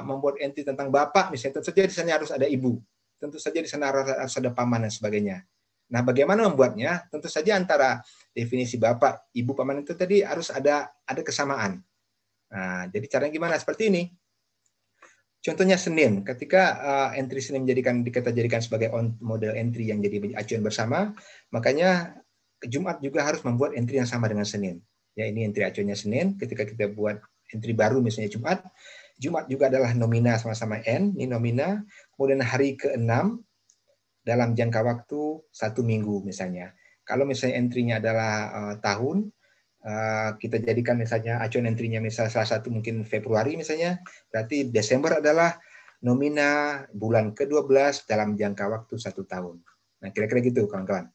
membuat entry tentang bapak, misalnya tentu saja di sana harus ada ibu, tentu saja di sana harus ada paman dan sebagainya. Nah, bagaimana membuatnya? Tentu saja antara definisi bapak, ibu, paman itu tadi harus ada ada kesamaan. Nah, jadi caranya gimana? Seperti ini. Contohnya Senin, ketika uh, eh, entry Senin menjadikan kita jadikan sebagai on model entry yang jadi acuan bersama, makanya Jumat juga harus membuat entry yang sama dengan Senin. Ya ini entry acuannya Senin, ketika kita buat entry baru misalnya Jumat. Jumat juga adalah nomina sama-sama N, ini nomina. Kemudian hari ke-6 dalam jangka waktu satu minggu misalnya. Kalau misalnya entry-nya adalah uh, tahun, uh, kita jadikan misalnya acuan entry-nya misalnya salah satu mungkin Februari misalnya, berarti Desember adalah nomina bulan ke-12 dalam jangka waktu satu tahun. Nah kira-kira gitu kawan-kawan.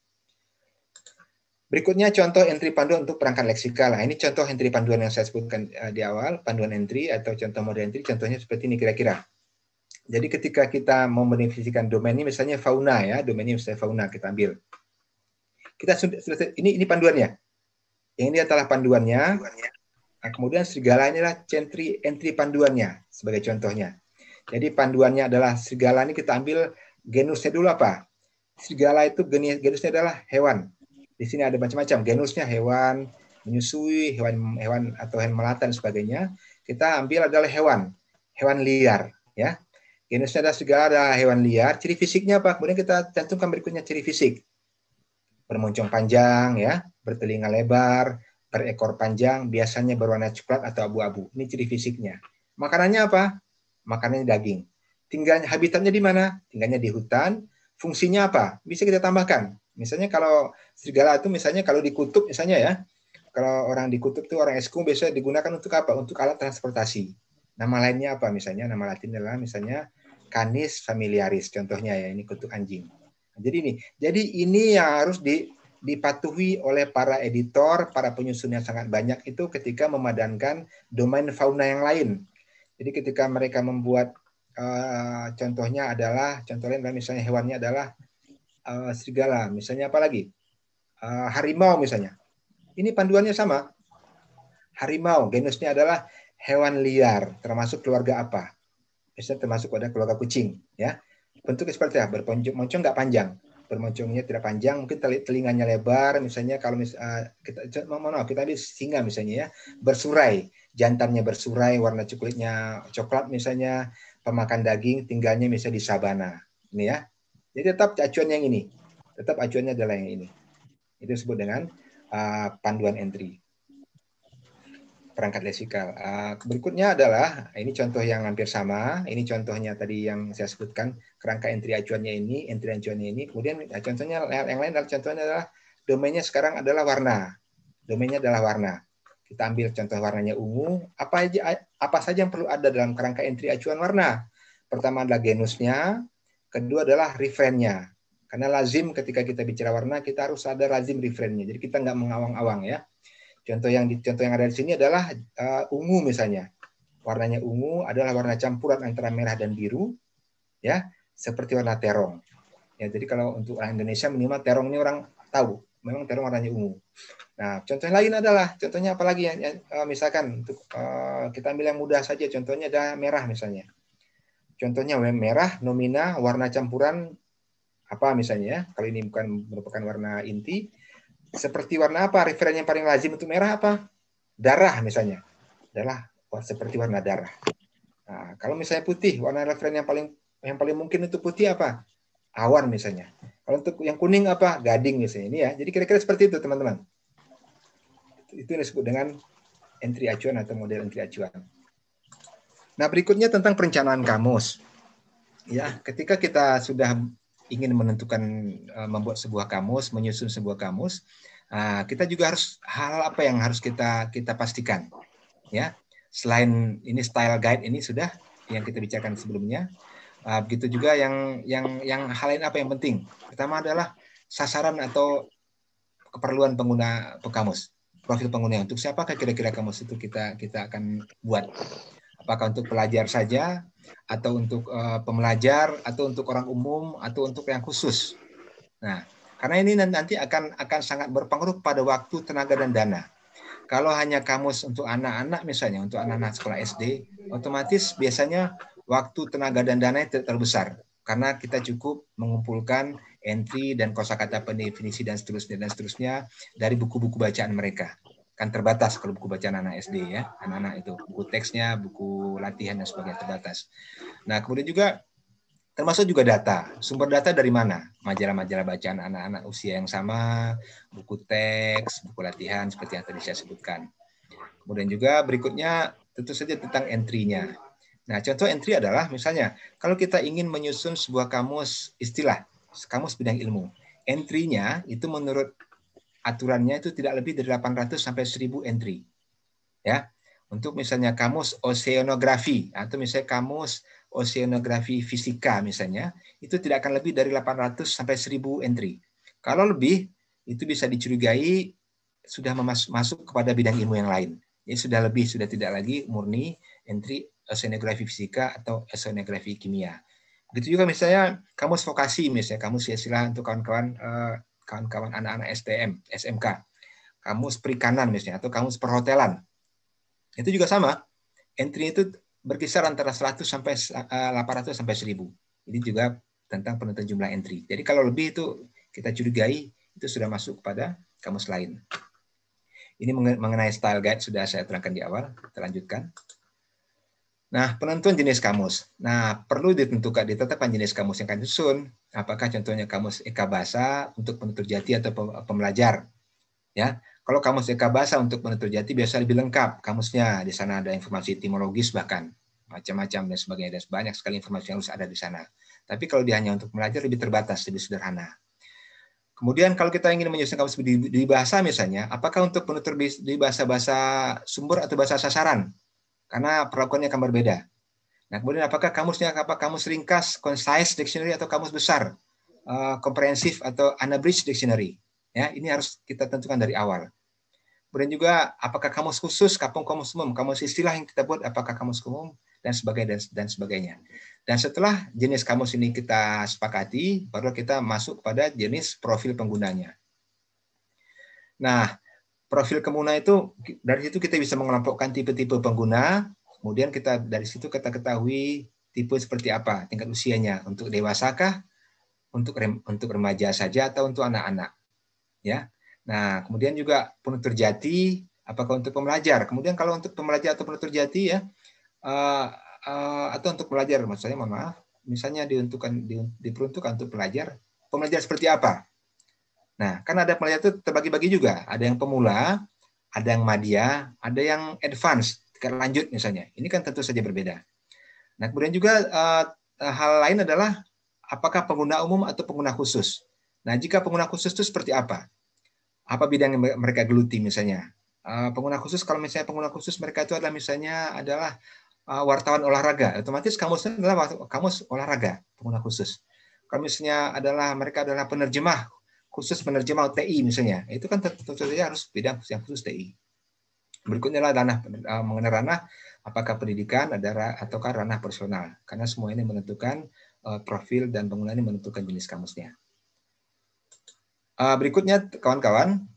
Berikutnya contoh entry panduan untuk perangkat leksikal. Nah, ini contoh entry panduan yang saya sebutkan eh, di awal, panduan entry atau contoh model entry, contohnya seperti ini kira-kira. Jadi ketika kita mau mendefinisikan domain ini misalnya fauna ya, domain ini misalnya fauna kita ambil. Kita sudah ini ini panduannya. Yang ini adalah panduannya. Nah, kemudian serigala ini adalah entry entry panduannya sebagai contohnya. Jadi panduannya adalah segala ini kita ambil genusnya dulu apa? Segala itu genusnya adalah hewan. Di sini ada macam-macam genusnya hewan menyusui, hewan hewan atau hewan melata dan sebagainya. Kita ambil adalah hewan, hewan liar, ya. Genusnya ada segala ada hewan liar. Ciri fisiknya apa? Kemudian kita cantumkan berikutnya ciri fisik. bermuncung panjang, ya, bertelinga lebar, berekor panjang, biasanya berwarna coklat atau abu-abu. Ini ciri fisiknya. Makanannya apa? Makanannya daging. Tinggalnya habitatnya di mana? Tinggalnya di hutan. Fungsinya apa? Bisa kita tambahkan. Misalnya kalau serigala itu misalnya kalau dikutuk misalnya ya, kalau orang dikutuk itu orang Eskimo biasanya digunakan untuk apa? Untuk alat transportasi. Nama lainnya apa misalnya? Nama latin adalah misalnya canis familiaris contohnya ya, ini kutuk anjing. Nah, jadi ini, jadi ini yang harus di, dipatuhi oleh para editor, para penyusun yang sangat banyak itu ketika memadankan domain fauna yang lain. Jadi ketika mereka membuat eh, contohnya adalah contohnya lain misalnya hewannya adalah uh, serigala, misalnya apa lagi? Uh, harimau misalnya. Ini panduannya sama. Harimau genusnya adalah hewan liar, termasuk keluarga apa? Misalnya termasuk pada keluarga kucing, ya. Bentuknya seperti apa? Bermoncong moncong nggak panjang, bermoncongnya tidak panjang, mungkin telinganya lebar, misalnya kalau mis, uh, kita mau no, kita ambil singa misalnya ya, bersurai, jantannya bersurai, warna kulitnya coklat misalnya, pemakan daging, tinggalnya misalnya di sabana, ini ya. Jadi tetap acuan yang ini. Tetap acuannya adalah yang ini. Itu disebut dengan uh, panduan entry. Perangkat lesikal. Uh, berikutnya adalah, ini contoh yang hampir sama. Ini contohnya tadi yang saya sebutkan, kerangka entry acuannya ini, entry acuannya ini. Kemudian uh, contohnya yang lain adalah contohnya adalah domainnya sekarang adalah warna. Domainnya adalah warna. Kita ambil contoh warnanya ungu. Apa aja apa saja yang perlu ada dalam kerangka entry acuan warna? Pertama adalah genusnya, Kedua adalah referennya. Karena lazim ketika kita bicara warna, kita harus ada lazim referennya. Jadi kita nggak mengawang-awang ya. Contoh yang contoh yang ada di sini adalah uh, ungu misalnya. Warnanya ungu adalah warna campuran antara merah dan biru, ya seperti warna terong. Ya, jadi kalau untuk orang Indonesia minimal terong ini orang tahu, memang terong warnanya ungu. Nah, contoh lain adalah contohnya apalagi yang, yang eh, misalkan untuk uh, kita ambil yang mudah saja, contohnya ada merah misalnya. Contohnya merah nomina warna campuran apa misalnya? Ya? Kalau ini bukan merupakan warna inti, seperti warna apa? Referen yang paling lazim untuk merah apa? Darah misalnya. Adalah oh, seperti warna darah. Nah, kalau misalnya putih, warna referen yang paling yang paling mungkin untuk putih apa? Awan misalnya. Kalau untuk yang kuning apa? Gading misalnya ini ya. Jadi kira-kira seperti itu teman-teman. Itu yang disebut dengan entry acuan atau model entry acuan. Nah, berikutnya tentang perencanaan kamus. Ya, ketika kita sudah ingin menentukan eh, membuat sebuah kamus, menyusun sebuah kamus, ah, kita juga harus hal apa yang harus kita kita pastikan. Ya. Selain ini style guide ini sudah yang kita bicarakan sebelumnya, ah, begitu juga yang yang yang hal lain apa yang penting. Pertama adalah sasaran atau keperluan pengguna kamus profil pengguna untuk siapakah kira-kira kamus itu kita kita akan buat apakah untuk pelajar saja atau untuk uh, pembelajar atau untuk orang umum atau untuk yang khusus. Nah, karena ini nanti akan akan sangat berpengaruh pada waktu, tenaga dan dana. Kalau hanya kamus untuk anak-anak misalnya, untuk anak-anak sekolah SD, otomatis biasanya waktu, tenaga dan dana itu terbesar karena kita cukup mengumpulkan entry dan kosakata pendefinisi dan seterusnya dan seterusnya dari buku-buku bacaan mereka kan terbatas kalau buku bacaan anak SD ya anak-anak itu buku teksnya buku latihan dan sebagainya terbatas nah kemudian juga termasuk juga data sumber data dari mana majalah-majalah bacaan anak-anak usia yang sama buku teks buku latihan seperti yang tadi saya sebutkan kemudian juga berikutnya tentu saja tentang entry-nya nah contoh entry adalah misalnya kalau kita ingin menyusun sebuah kamus istilah kamus bidang ilmu entry-nya itu menurut aturannya itu tidak lebih dari 800 sampai 1000 entry. Ya. Untuk misalnya kamus oceanografi atau misalnya kamus oceanografi fisika misalnya, itu tidak akan lebih dari 800 sampai 1000 entry. Kalau lebih, itu bisa dicurigai sudah masuk kepada bidang ilmu yang lain. Ya sudah lebih, sudah tidak lagi murni entry oceanografi fisika atau oceanografi kimia. Begitu juga misalnya kamus vokasi misalnya kamus silsilah ya, untuk kawan-kawan eh, kawan-kawan anak-anak STM, SMK, kamus perikanan misalnya, atau kamus perhotelan. Itu juga sama. Entry itu berkisar antara 100 sampai 800 eh, sampai 1000. Ini juga tentang penentuan jumlah entry. Jadi kalau lebih itu kita curigai itu sudah masuk pada kamus lain. Ini mengenai style guide sudah saya terangkan di awal, kita lanjutkan. Nah, penentuan jenis kamus. Nah, perlu ditentukan ditetapkan jenis kamus yang akan disusun. Apakah contohnya kamus Eka Bahasa untuk penutur jati atau pembelajar? Ya, kalau kamus Eka Bahasa untuk penutur jati biasa lebih lengkap kamusnya. Di sana ada informasi etimologis bahkan macam-macam dan sebagainya dan banyak sekali informasi yang harus ada di sana. Tapi kalau dia hanya untuk belajar lebih terbatas, lebih sederhana. Kemudian kalau kita ingin menyusun kamus di, di bahasa misalnya, apakah untuk penutur di bahasa-bahasa sumber atau bahasa sasaran? Karena perlakuannya akan berbeda. Nah, kemudian apakah kamusnya apa kamus ringkas, concise dictionary atau kamus besar, uh, komprehensif atau unabridged dictionary? Ya, ini harus kita tentukan dari awal. Kemudian juga apakah kamus khusus, kampung kamus umum, kamus istilah yang kita buat apakah kamus umum dan sebagainya dan, dan sebagainya. Dan setelah jenis kamus ini kita sepakati, baru kita masuk pada jenis profil penggunanya. Nah, profil Kemuna itu dari situ kita bisa mengelompokkan tipe-tipe pengguna, kemudian kita dari situ kita ketahui tipe seperti apa, tingkat usianya, untuk dewasa kah, untuk rem, untuk remaja saja atau untuk anak-anak. Ya. Nah, kemudian juga penutur jati apakah untuk pembelajar. Kemudian kalau untuk pembelajar atau penutur jati ya uh, uh, atau untuk pelajar maksudnya mohon maaf, misalnya diuntukkan diperuntukkan untuk pelajar, pembelajar seperti apa? Nah, kan ada pelajar itu terbagi-bagi juga. Ada yang pemula, ada yang media, ada yang advance, tingkat lanjut misalnya. Ini kan tentu saja berbeda. Nah, kemudian juga uh, hal lain adalah apakah pengguna umum atau pengguna khusus. Nah, jika pengguna khusus itu seperti apa? Apa bidang yang mereka geluti misalnya? Uh, pengguna khusus kalau misalnya pengguna khusus mereka itu adalah misalnya adalah uh, wartawan olahraga, otomatis kamusnya adalah kamus olahraga pengguna khusus. Kalau misalnya adalah mereka adalah penerjemah khusus menerjemah TI misalnya. Itu kan tentu saja harus bidang yang khusus TI. Berikutnya adalah ranah eh, mengenai ranah apakah pendidikan ada ataukah ranah personal. Karena semua ini menentukan eh, profil dan penggunaan ini menentukan jenis kamusnya. Eh, berikutnya kawan-kawan,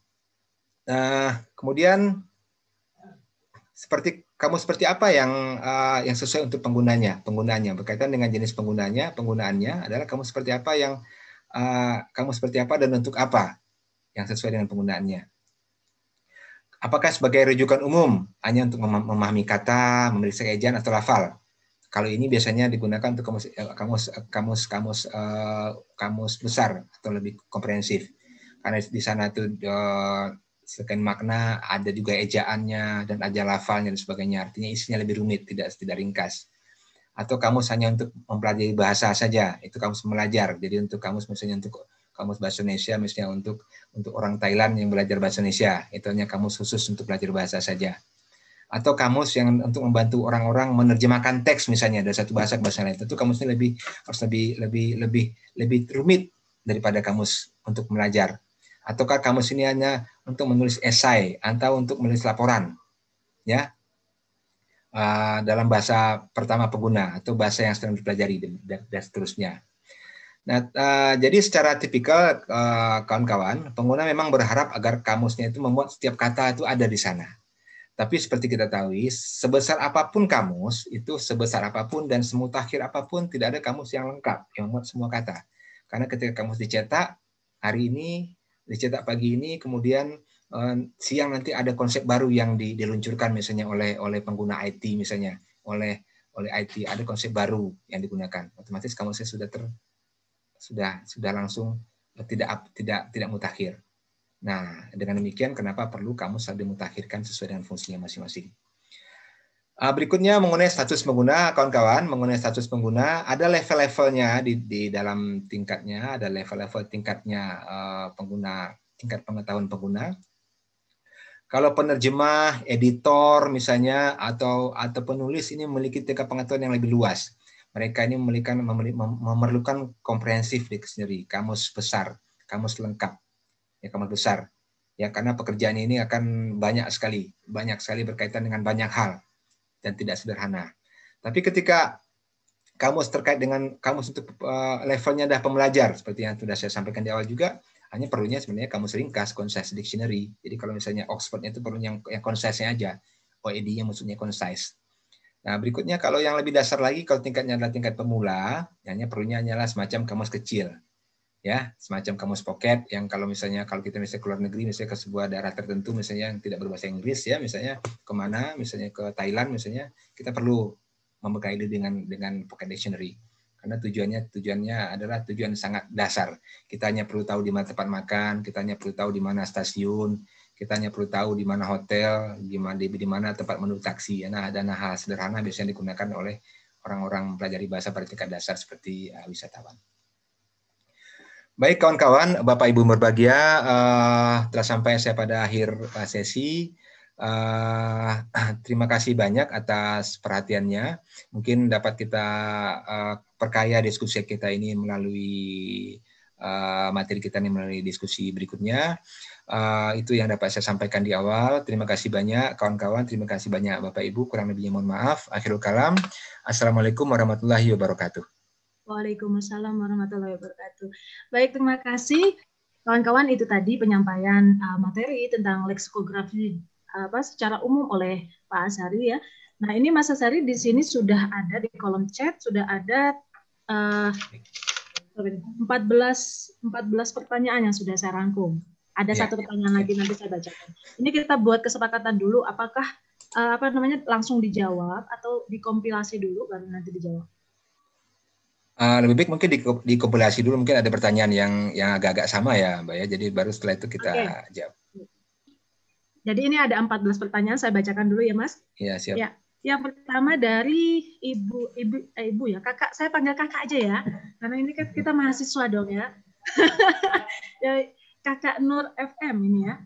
kemudian seperti kamu seperti apa yang uh, yang sesuai untuk penggunanya penggunanya berkaitan dengan jenis penggunanya penggunaannya adalah kamu seperti apa yang Eh, kamu seperti apa dan untuk apa yang sesuai dengan penggunaannya. Apakah sebagai rujukan umum hanya untuk memahami kata, memeriksa ejaan atau lafal? Kalau ini biasanya digunakan untuk kamus eh, eh, kamus kamus kamus, kamus besar atau lebih komprehensif. Karena di sana itu sekian makna ada juga ejaannya dan aja lafalnya dan sebagainya. Artinya isinya lebih rumit, tidak tidak ringkas atau kamus hanya untuk mempelajari bahasa saja itu kamus belajar jadi untuk kamus misalnya untuk kamus bahasa Indonesia misalnya untuk untuk orang Thailand yang belajar bahasa Indonesia itu hanya kamus khusus untuk belajar bahasa saja atau kamus yang untuk membantu orang-orang menerjemahkan teks misalnya dari satu bahasa ke bahasa lain itu kamusnya lebih harus lebih lebih lebih lebih rumit daripada kamus untuk belajar ataukah kamus ini hanya untuk menulis esai atau untuk menulis laporan ya Eh, dalam bahasa pertama pengguna atau bahasa yang sedang dipelajari dan, dan seterusnya. Nah, uh, jadi secara tipikal uh, kawan-kawan, pengguna memang berharap agar kamusnya itu membuat setiap kata itu ada di sana. Tapi seperti kita tahu, sebesar apapun kamus, itu sebesar apapun dan semutakhir apapun, tidak ada kamus yang lengkap yang membuat semua kata. Karena ketika kamus dicetak, hari ini, dicetak pagi ini, kemudian Eh, siang nanti ada konsep baru yang diluncurkan misalnya oleh oleh pengguna IT misalnya oleh oleh IT ada konsep baru yang digunakan otomatis kamu saya sudah ter sudah sudah langsung eh, tidak tidak tidak mutakhir nah dengan demikian kenapa perlu kamu selalu mutakhirkan sesuai dengan fungsinya masing-masing eh, berikutnya mengenai status pengguna kawan-kawan mengenai status pengguna ada level-levelnya di, di dalam tingkatnya ada level-level tingkatnya pengguna tingkat pengetahuan pengguna kalau penerjemah, editor misalnya atau atau penulis ini memiliki tingkat pengetahuan yang lebih luas. Mereka ini memiliki memerlukan komprehensif dictionary, kamus besar, kamus lengkap, ya kamus besar. Ya karena pekerjaan ini akan banyak sekali, banyak sekali berkaitan dengan banyak hal dan tidak sederhana. Tapi ketika kamus terkait dengan kamus untuk eh, levelnya dah pembelajar seperti yang sudah saya sampaikan di awal juga hanya perlunya sebenarnya sering seringkas concise dictionary. Jadi kalau misalnya oxfordnya itu perlu yang, yang concise-nya aja. OED-nya maksudnya concise. Nah, berikutnya kalau yang lebih dasar lagi kalau tingkatnya adalah tingkat pemula, hanya perlunya hanyalah semacam kamus kecil. Ya, semacam kamus pocket yang kalau misalnya kalau kita misalnya keluar negeri misalnya ke sebuah daerah tertentu misalnya yang tidak berbahasa Inggris ya, misalnya ke mana misalnya ke Thailand misalnya, kita perlu membekali dengan dengan pocket dictionary karena tujuannya tujuannya adalah tujuan sangat dasar. Kita hanya perlu tahu di mana tempat makan, kita hanya perlu tahu di mana stasiun, kita hanya perlu tahu di mana hotel, di mana di mana tempat menu taksi. Ya, nah, ada hal sederhana biasanya digunakan oleh orang-orang mempelajari bahasa pada tingkat dasar seperti uh, wisatawan. Baik kawan-kawan, Bapak Ibu berbahagia, uh, telah sampai saya pada akhir eh, sesi. Uh, terima kasih banyak atas perhatiannya. Mungkin dapat kita uh, perkaya diskusi kita ini melalui uh, materi kita ini melalui diskusi berikutnya. Uh, itu yang dapat saya sampaikan di awal. Terima kasih banyak kawan-kawan. Terima kasih banyak Bapak Ibu. Kurang lebihnya mohon maaf. Akhirul kalam. Assalamualaikum warahmatullahi wabarakatuh. Waalaikumsalam warahmatullahi wabarakatuh. Baik, terima kasih. Kawan-kawan, itu tadi penyampaian uh, materi tentang leksikografi apa secara umum oleh Pak Asari ya. Nah ini Mas Asari di sini sudah ada di kolom chat sudah ada uh, 14 14 pertanyaan yang sudah saya rangkum. Ada ya, satu ya. pertanyaan ya. lagi nanti saya bacakan. Ini kita buat kesepakatan dulu apakah uh, apa namanya langsung dijawab atau dikompilasi dulu baru nanti dijawab. Uh, lebih baik mungkin dikompilasi dulu mungkin ada pertanyaan yang yang agak-agak sama ya Mbak ya. Jadi baru setelah itu kita okay. jawab. Jadi ini ada 14 pertanyaan, saya bacakan dulu ya Mas. Iya, siap. Ya. Yang pertama dari ibu ibu eh, ibu ya kakak saya panggil kakak aja ya karena ini kan kita mahasiswa dong ya kakak Nur FM ini ya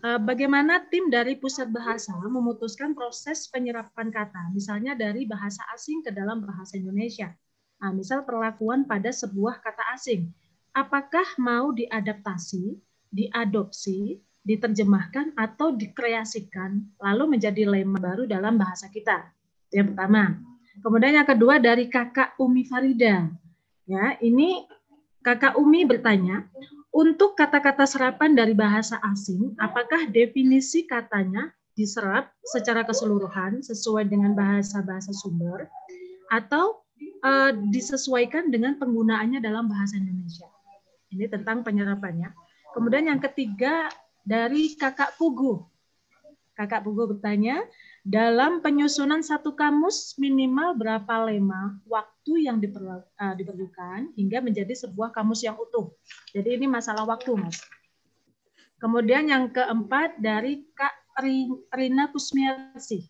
eh, bagaimana tim dari pusat bahasa memutuskan proses penyerapan kata misalnya dari bahasa asing ke dalam bahasa Indonesia nah, misal perlakuan pada sebuah kata asing apakah mau diadaptasi diadopsi diterjemahkan atau dikreasikan lalu menjadi lema baru dalam bahasa kita. Itu yang pertama. Kemudian yang kedua dari kakak Umi Farida. Ya, ini kakak Umi bertanya, untuk kata-kata serapan dari bahasa asing, apakah definisi katanya diserap secara keseluruhan sesuai dengan bahasa-bahasa sumber atau e, disesuaikan dengan penggunaannya dalam bahasa Indonesia? Ini tentang penyerapannya. Kemudian yang ketiga dari kakak Pugu. Kakak Pugu bertanya, dalam penyusunan satu kamus minimal berapa lema waktu yang eh, diperlukan hingga menjadi sebuah kamus yang utuh. Jadi ini masalah waktu, Mas. Kemudian yang keempat dari Kak Rina Kusmiarsi.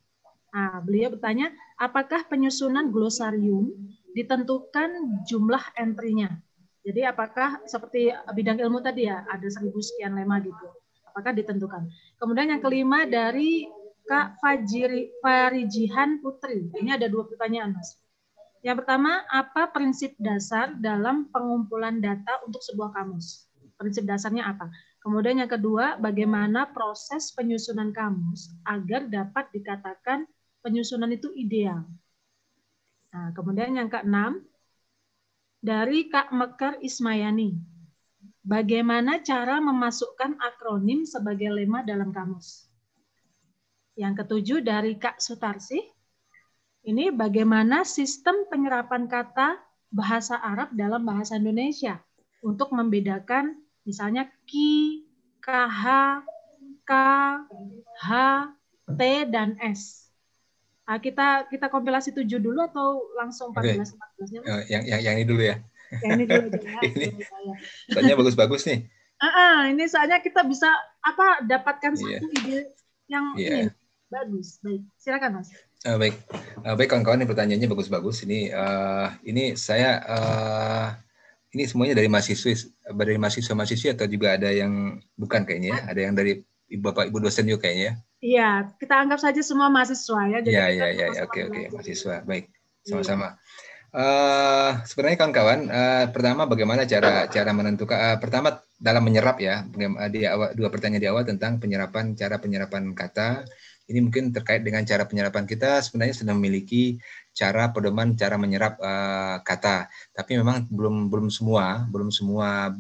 Nah, beliau bertanya, apakah penyusunan glosarium ditentukan jumlah entri-nya. Jadi apakah seperti bidang ilmu tadi ya, ada seribu sekian lema gitu apakah ditentukan. Kemudian yang kelima dari Kak Fajiri, Farijihan Putri. Ini ada dua pertanyaan, Mas. Yang pertama, apa prinsip dasar dalam pengumpulan data untuk sebuah kamus? Prinsip dasarnya apa? Kemudian yang kedua, bagaimana proses penyusunan kamus agar dapat dikatakan penyusunan itu ideal? Nah, kemudian yang keenam, dari Kak Mekar Ismayani. Bagaimana cara memasukkan akronim sebagai lema dalam kamus? Yang ketujuh dari Kak Sutarsi, ini bagaimana sistem penyerapan kata bahasa Arab dalam bahasa Indonesia untuk membedakan misalnya ki, kh, k, h, t, dan s. Nah, kita kita kompilasi tujuh dulu atau langsung 14 14 nya? Yang yang yang ini dulu ya. ini ya, soalnya bagus-bagus nih. Uh -uh, ini soalnya kita bisa apa dapatkan yeah. satu ide yang yeah. ini. bagus. Baik, silakan mas. Uh, baik, uh, baik kawan-kawan, pertanyaannya bagus-bagus. Ini, uh, ini saya, uh, ini semuanya dari mahasiswa, dari mahasiswa-mahasiswa atau juga ada yang bukan kayaknya, ya? ada yang dari bapak ibu dosen juga kayaknya. Ya? Iya, kita anggap saja semua mahasiswa ya. Iya iya, iya, iya, iya, oke, oke, mahasiswa, baik, iya. sama-sama. Yeah. Uh, sebenarnya kawan-kawan, uh, pertama bagaimana cara cara menentukan uh, eh, pertama dalam menyerap ya di awal, dua pertanyaan di awal tentang penyerapan cara penyerapan kata ini mungkin terkait dengan cara penyerapan kita sebenarnya sudah memiliki cara pedoman cara menyerap uh, kata tapi memang belum belum semua belum semua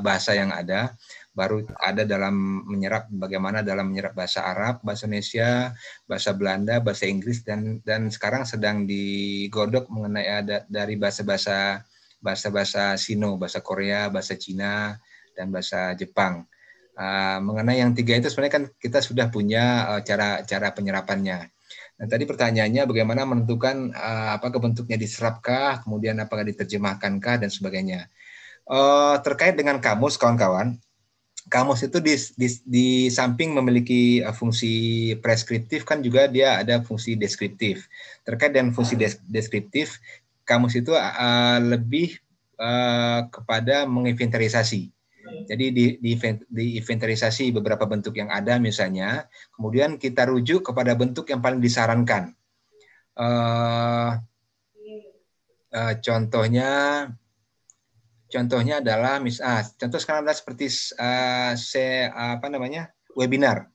bahasa yang ada baru ada dalam menyerap bagaimana dalam menyerap bahasa Arab, bahasa Indonesia, bahasa Belanda, bahasa Inggris dan dan sekarang sedang digodok mengenai ada dari bahasa-bahasa bahasa-bahasa Sino, bahasa Korea, bahasa Cina dan bahasa Jepang. Uh, mengenai yang tiga itu sebenarnya kan kita sudah punya cara-cara eh, uh, penyerapannya. Nah, tadi pertanyaannya bagaimana menentukan uh, apakah bentuknya diserapkah, kemudian apakah diterjemahkankah dan sebagainya. Uh, terkait dengan kamus kawan-kawan, kamus itu di, di, di samping memiliki eh, fungsi preskriptif kan juga dia ada fungsi deskriptif. Terkait dengan fungsi des, deskriptif, kamus itu uh, lebih uh, kepada menginventarisasi. Jadi di, di, di inventarisasi beberapa bentuk yang ada misalnya, kemudian kita rujuk kepada bentuk yang paling disarankan. Uh, uh, contohnya Contohnya adalah mis ah, contoh sekarang adalah seperti uh, se apa namanya webinar.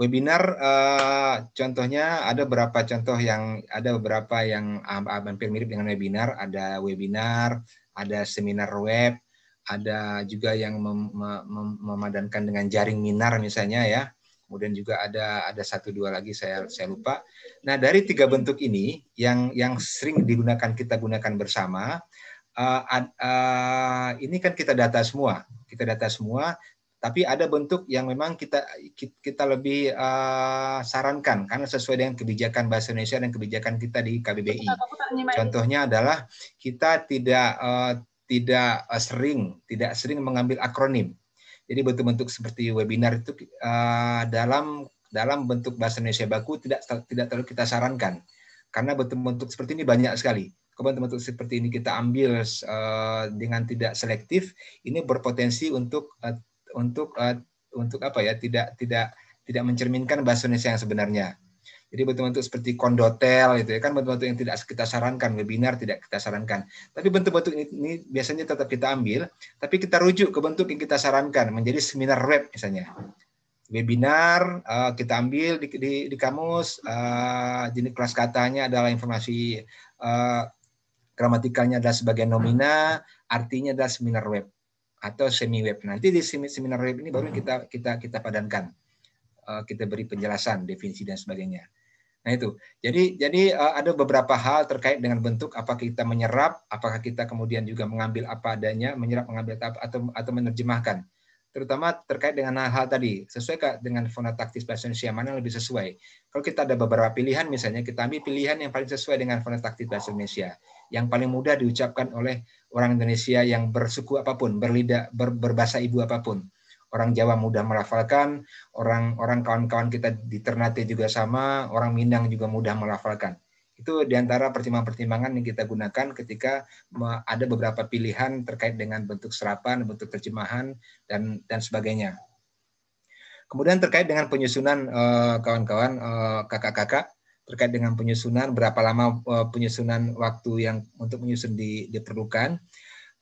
Webinar uh, contohnya ada beberapa contoh yang ada beberapa yang hampir mirip dengan webinar. Ada webinar, ada seminar web, ada juga yang mem mem memadankan dengan jaring minar misalnya ya. Kemudian juga ada ada satu dua lagi saya saya lupa. Nah dari tiga bentuk ini yang yang sering digunakan kita gunakan bersama uh, uh, ini kan kita data semua, kita data semua, tapi ada bentuk yang memang kita kita lebih uh, sarankan karena sesuai dengan kebijakan bahasa Indonesia dan kebijakan kita di KBBI. Contohnya adalah kita tidak uh, tidak sering tidak sering mengambil akronim. Jadi bentuk-bentuk seperti webinar itu uh, dalam dalam bentuk bahasa Indonesia baku tidak tidak terlalu kita sarankan karena bentuk-bentuk seperti ini banyak sekali kemudian teman-teman seperti ini kita ambil uh, dengan tidak selektif, ini berpotensi untuk uh, untuk uh, untuk apa ya? Tidak tidak tidak mencerminkan bahasa Indonesia yang sebenarnya. Jadi bentuk-bentuk seperti kondotel itu ya kan bentuk-bentuk yang tidak kita sarankan, webinar tidak kita sarankan. Tapi bentuk-bentuk ini, ini biasanya tetap kita ambil, tapi kita rujuk ke bentuk yang kita sarankan menjadi seminar web misalnya. Webinar uh, kita ambil di, di, di kamus, uh, jenis kelas katanya adalah informasi uh, gramatikanya adalah sebagai hmm. nomina, artinya adalah seminar web atau semi web. Nanti di seminar web ini baru hmm. kita kita kita padankan. Eh, kita beri penjelasan definisi dan sebagainya. Nah itu. Jadi jadi eh, ada beberapa hal terkait dengan bentuk apakah kita menyerap, apakah kita kemudian juga mengambil apa adanya, menyerap mengambil atau atau menerjemahkan. Terutama terkait dengan hal-hal tadi, sesuai dengan fonetaktis bahasa Indonesia mana yang lebih sesuai. Kalau kita ada beberapa pilihan misalnya kita ambil pilihan yang paling sesuai dengan fonetaktis bahasa Indonesia yang paling mudah diucapkan oleh orang Indonesia yang bersuku apapun, berlidah, ber, berbahasa ibu apapun. Orang Jawa mudah melafalkan, orang orang kawan-kawan kita di Ternate juga sama, orang Minang juga mudah melafalkan. Itu diantara pertimbangan-pertimbangan yang kita gunakan ketika ada beberapa pilihan terkait dengan bentuk serapan, bentuk terjemahan, dan dan sebagainya. Kemudian terkait dengan penyusunan eh, kawan-kawan, uh, kakak-kakak, kawan -kawan, kakak kakak kawan terkait dengan penyusunan berapa lama eh, penyusunan waktu yang untuk menyusun di, diperlukan.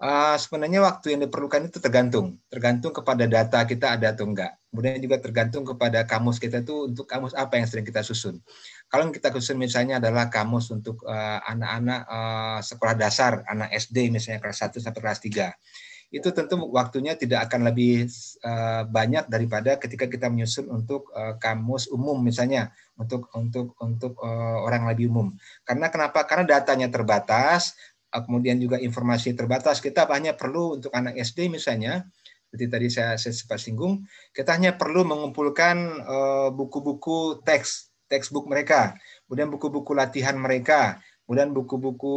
Uh, sebenarnya waktu yang diperlukan itu tergantung, tergantung kepada data kita ada atau enggak. Kemudian juga tergantung kepada kamus kita itu untuk kamus apa yang sering kita susun. Kalau kita susun misalnya adalah kamus untuk eh, anak-anak uh, uh, sekolah dasar, anak SD misalnya kelas 1 sampai kelas 3. Itu tentu waktunya tidak akan lebih uh, banyak daripada ketika kita menyusun untuk uh, kamus umum misalnya untuk untuk untuk uh, orang lebih umum. Karena kenapa? Karena datanya terbatas, eh, kemudian juga informasi terbatas. Kita hanya perlu untuk anak SD misalnya, seperti tadi saya, saya sempat singgung, kita hanya perlu mengumpulkan eh, buku-buku uh, teks textbook mereka, kemudian buku-buku latihan mereka, kemudian buku-buku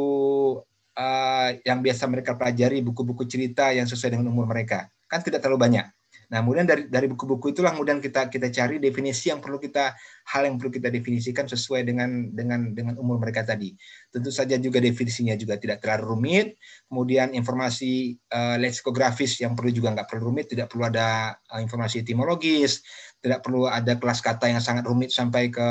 uh, yang biasa mereka pelajari, buku-buku cerita yang sesuai dengan umur mereka. Kan tidak terlalu banyak Nah, kemudian dari dari buku-buku itulah kemudian kita kita cari definisi yang perlu kita hal yang perlu kita definisikan sesuai dengan dengan dengan umur mereka tadi. Tentu saja juga definisinya juga tidak terlalu rumit. Kemudian informasi uh, leksikografis yang perlu juga nggak perlu rumit, tidak perlu ada uh, informasi etimologis, tidak perlu ada kelas kata yang sangat rumit sampai ke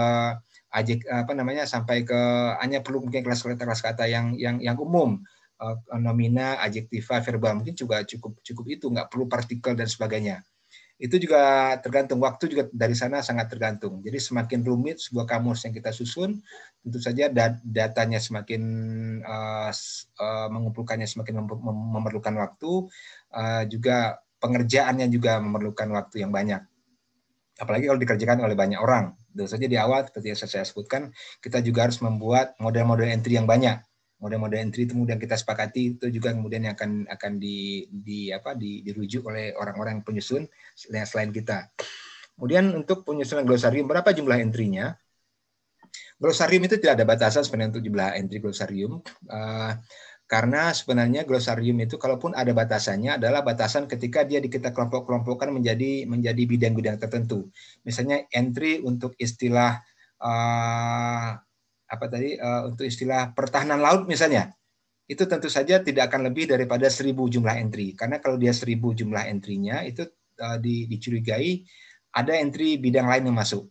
ajik apa namanya sampai ke hanya perlu mungkin kelas kata kelas kata yang yang yang umum eh, nomina, adjektiva, verbal mungkin juga cukup cukup itu nggak perlu partikel dan sebagainya itu juga tergantung waktu juga dari sana sangat tergantung. Jadi semakin rumit sebuah kamus yang kita susun, tentu saja datanya semakin uh, uh, mengumpulkannya semakin memerlukan waktu, uh, juga pengerjaannya juga memerlukan waktu yang banyak. Apalagi kalau dikerjakan oleh banyak orang. Tentu saja di awal seperti yang saya sebutkan, kita juga harus membuat model-model entry yang banyak mode-mode entry itu kemudian kita sepakati itu juga kemudian yang akan akan di, di apa di, dirujuk oleh orang-orang penyusun selain kita. Kemudian untuk penyusunan glosarium berapa jumlah entry-nya? Glosarium itu tidak ada batasan sebenarnya untuk jumlah entry glosarium. Uh, eh, karena sebenarnya glosarium itu kalaupun ada batasannya adalah batasan ketika dia di kita kelompok-kelompokkan menjadi menjadi bidang-bidang tertentu. Misalnya entry untuk istilah eh, apa tadi uh, untuk istilah pertahanan laut misalnya itu tentu saja tidak akan lebih daripada seribu jumlah entry karena kalau dia seribu jumlah entry-nya itu uh, dicurigai ada entry bidang lain yang masuk.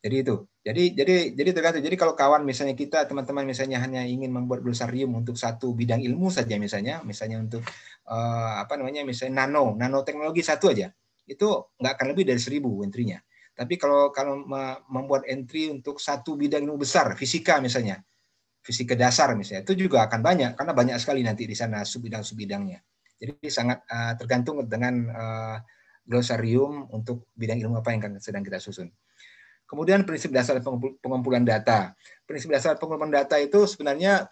Jadi itu. Jadi jadi jadi tergantung. Jadi kalau kawan misalnya kita teman-teman misalnya hanya ingin membuat glosarium untuk satu bidang ilmu saja misalnya, misalnya untuk uh, apa namanya misalnya nano, nanoteknologi satu aja. Itu nggak akan lebih dari 1000 nya tapi kalau kalau membuat entry untuk satu bidang ilmu besar, fisika misalnya, fisika dasar misalnya, itu juga akan banyak karena banyak sekali nanti di sana sub bidang-sub bidangnya. Jadi sangat uh, tergantung dengan uh, glosarium untuk bidang ilmu apa yang sedang kita susun. Kemudian prinsip dasar pengumpulan data. Prinsip dasar pengumpulan data itu sebenarnya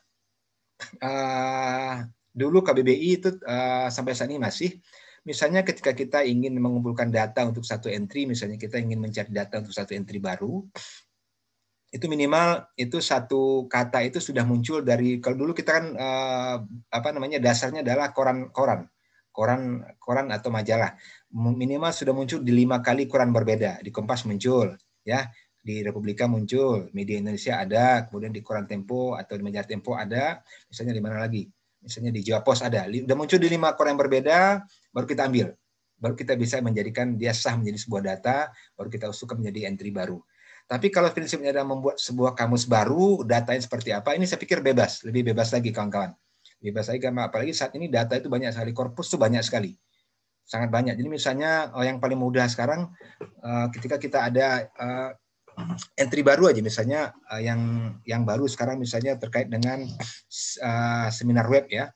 uh, dulu KBBI itu uh, sampai saat ini masih Misalnya ketika kita ingin mengumpulkan data untuk satu entry, misalnya kita ingin mencari data untuk satu entry baru, itu minimal itu satu kata itu sudah muncul dari kalau dulu kita kan eh, apa namanya dasarnya adalah koran-koran koran koran atau majalah minimal sudah muncul di lima kali koran berbeda di Kompas muncul ya di Republika muncul media Indonesia ada kemudian di koran Tempo atau di majalah Tempo ada misalnya di mana lagi misalnya di Jawa Pos ada, sudah muncul di lima core yang berbeda, baru kita ambil. Baru kita bisa menjadikan dia sah menjadi sebuah data, baru kita usulkan menjadi entry baru. Tapi kalau prinsipnya adalah membuat sebuah kamus baru, datanya seperti apa, ini saya pikir bebas, lebih bebas lagi kawan-kawan. Bebas lagi karena apalagi saat ini data itu banyak sekali, korpus itu banyak sekali. Sangat banyak. Jadi misalnya oh, yang paling mudah sekarang eh, ketika kita ada eh, entry baru aja misalnya uh, yang yang baru sekarang misalnya terkait dengan uh, seminar web ya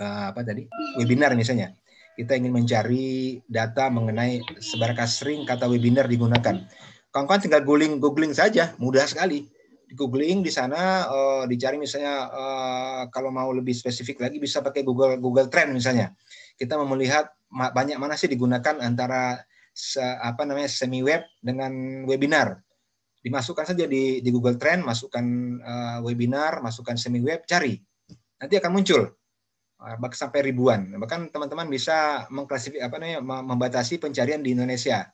uh, apa tadi webinar misalnya kita ingin mencari data mengenai seberapa sering kata webinar digunakan kawan-kawan tinggal googling googling saja mudah sekali di googling di sana uh, dicari misalnya uh, kalau mau lebih spesifik lagi bisa pakai Google Google Trend misalnya kita mau melihat banyak mana sih digunakan antara se, apa namanya semi web dengan webinar. Dimasukkan saja di, di Google Trend, masukkan uh, webinar, masukkan semi web, cari. Nanti akan muncul eh, bahkan sampai ribuan. Bahkan teman-teman bisa mengklasifik apa namanya membatasi pencarian di Indonesia.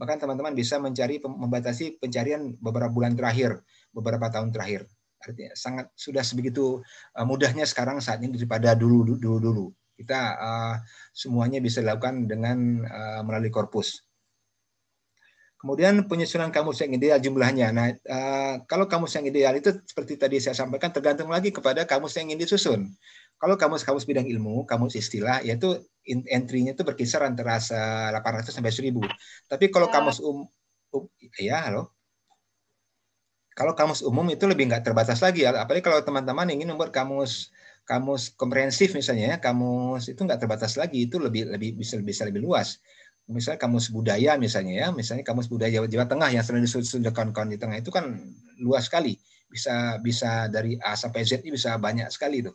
Bahkan teman-teman bisa mencari membatasi pencarian beberapa bulan terakhir, beberapa tahun terakhir. Artinya sangat sudah sebegitu eh, mudahnya sekarang saat ini daripada dulu dulu dulu kita uh, semuanya bisa dilakukan dengan uh, melalui korpus. Kemudian penyusunan kamus yang ideal jumlahnya. Nah, uh, kalau kamus yang ideal itu seperti tadi saya sampaikan tergantung lagi kepada kamus yang ingin disusun. Kalau kamus-kamus bidang ilmu, kamus istilah, yaitu entry-nya itu berkisar antara 800 sampai 1000. Tapi kalau ya. kamus um, um ya halo kalau kamus umum itu lebih nggak terbatas lagi apalagi kalau teman-teman ingin membuat kamus kamus komprehensif misalnya ya, kamus itu nggak terbatas lagi, itu lebih lebih bisa bisa lebih luas. Misalnya kamus budaya misalnya ya, misalnya kamus budaya Jawa, Jawa Tengah yang sering disusun kawan-kawan di tengah itu kan luas sekali. Bisa bisa dari A sampai Z ini bisa banyak sekali itu.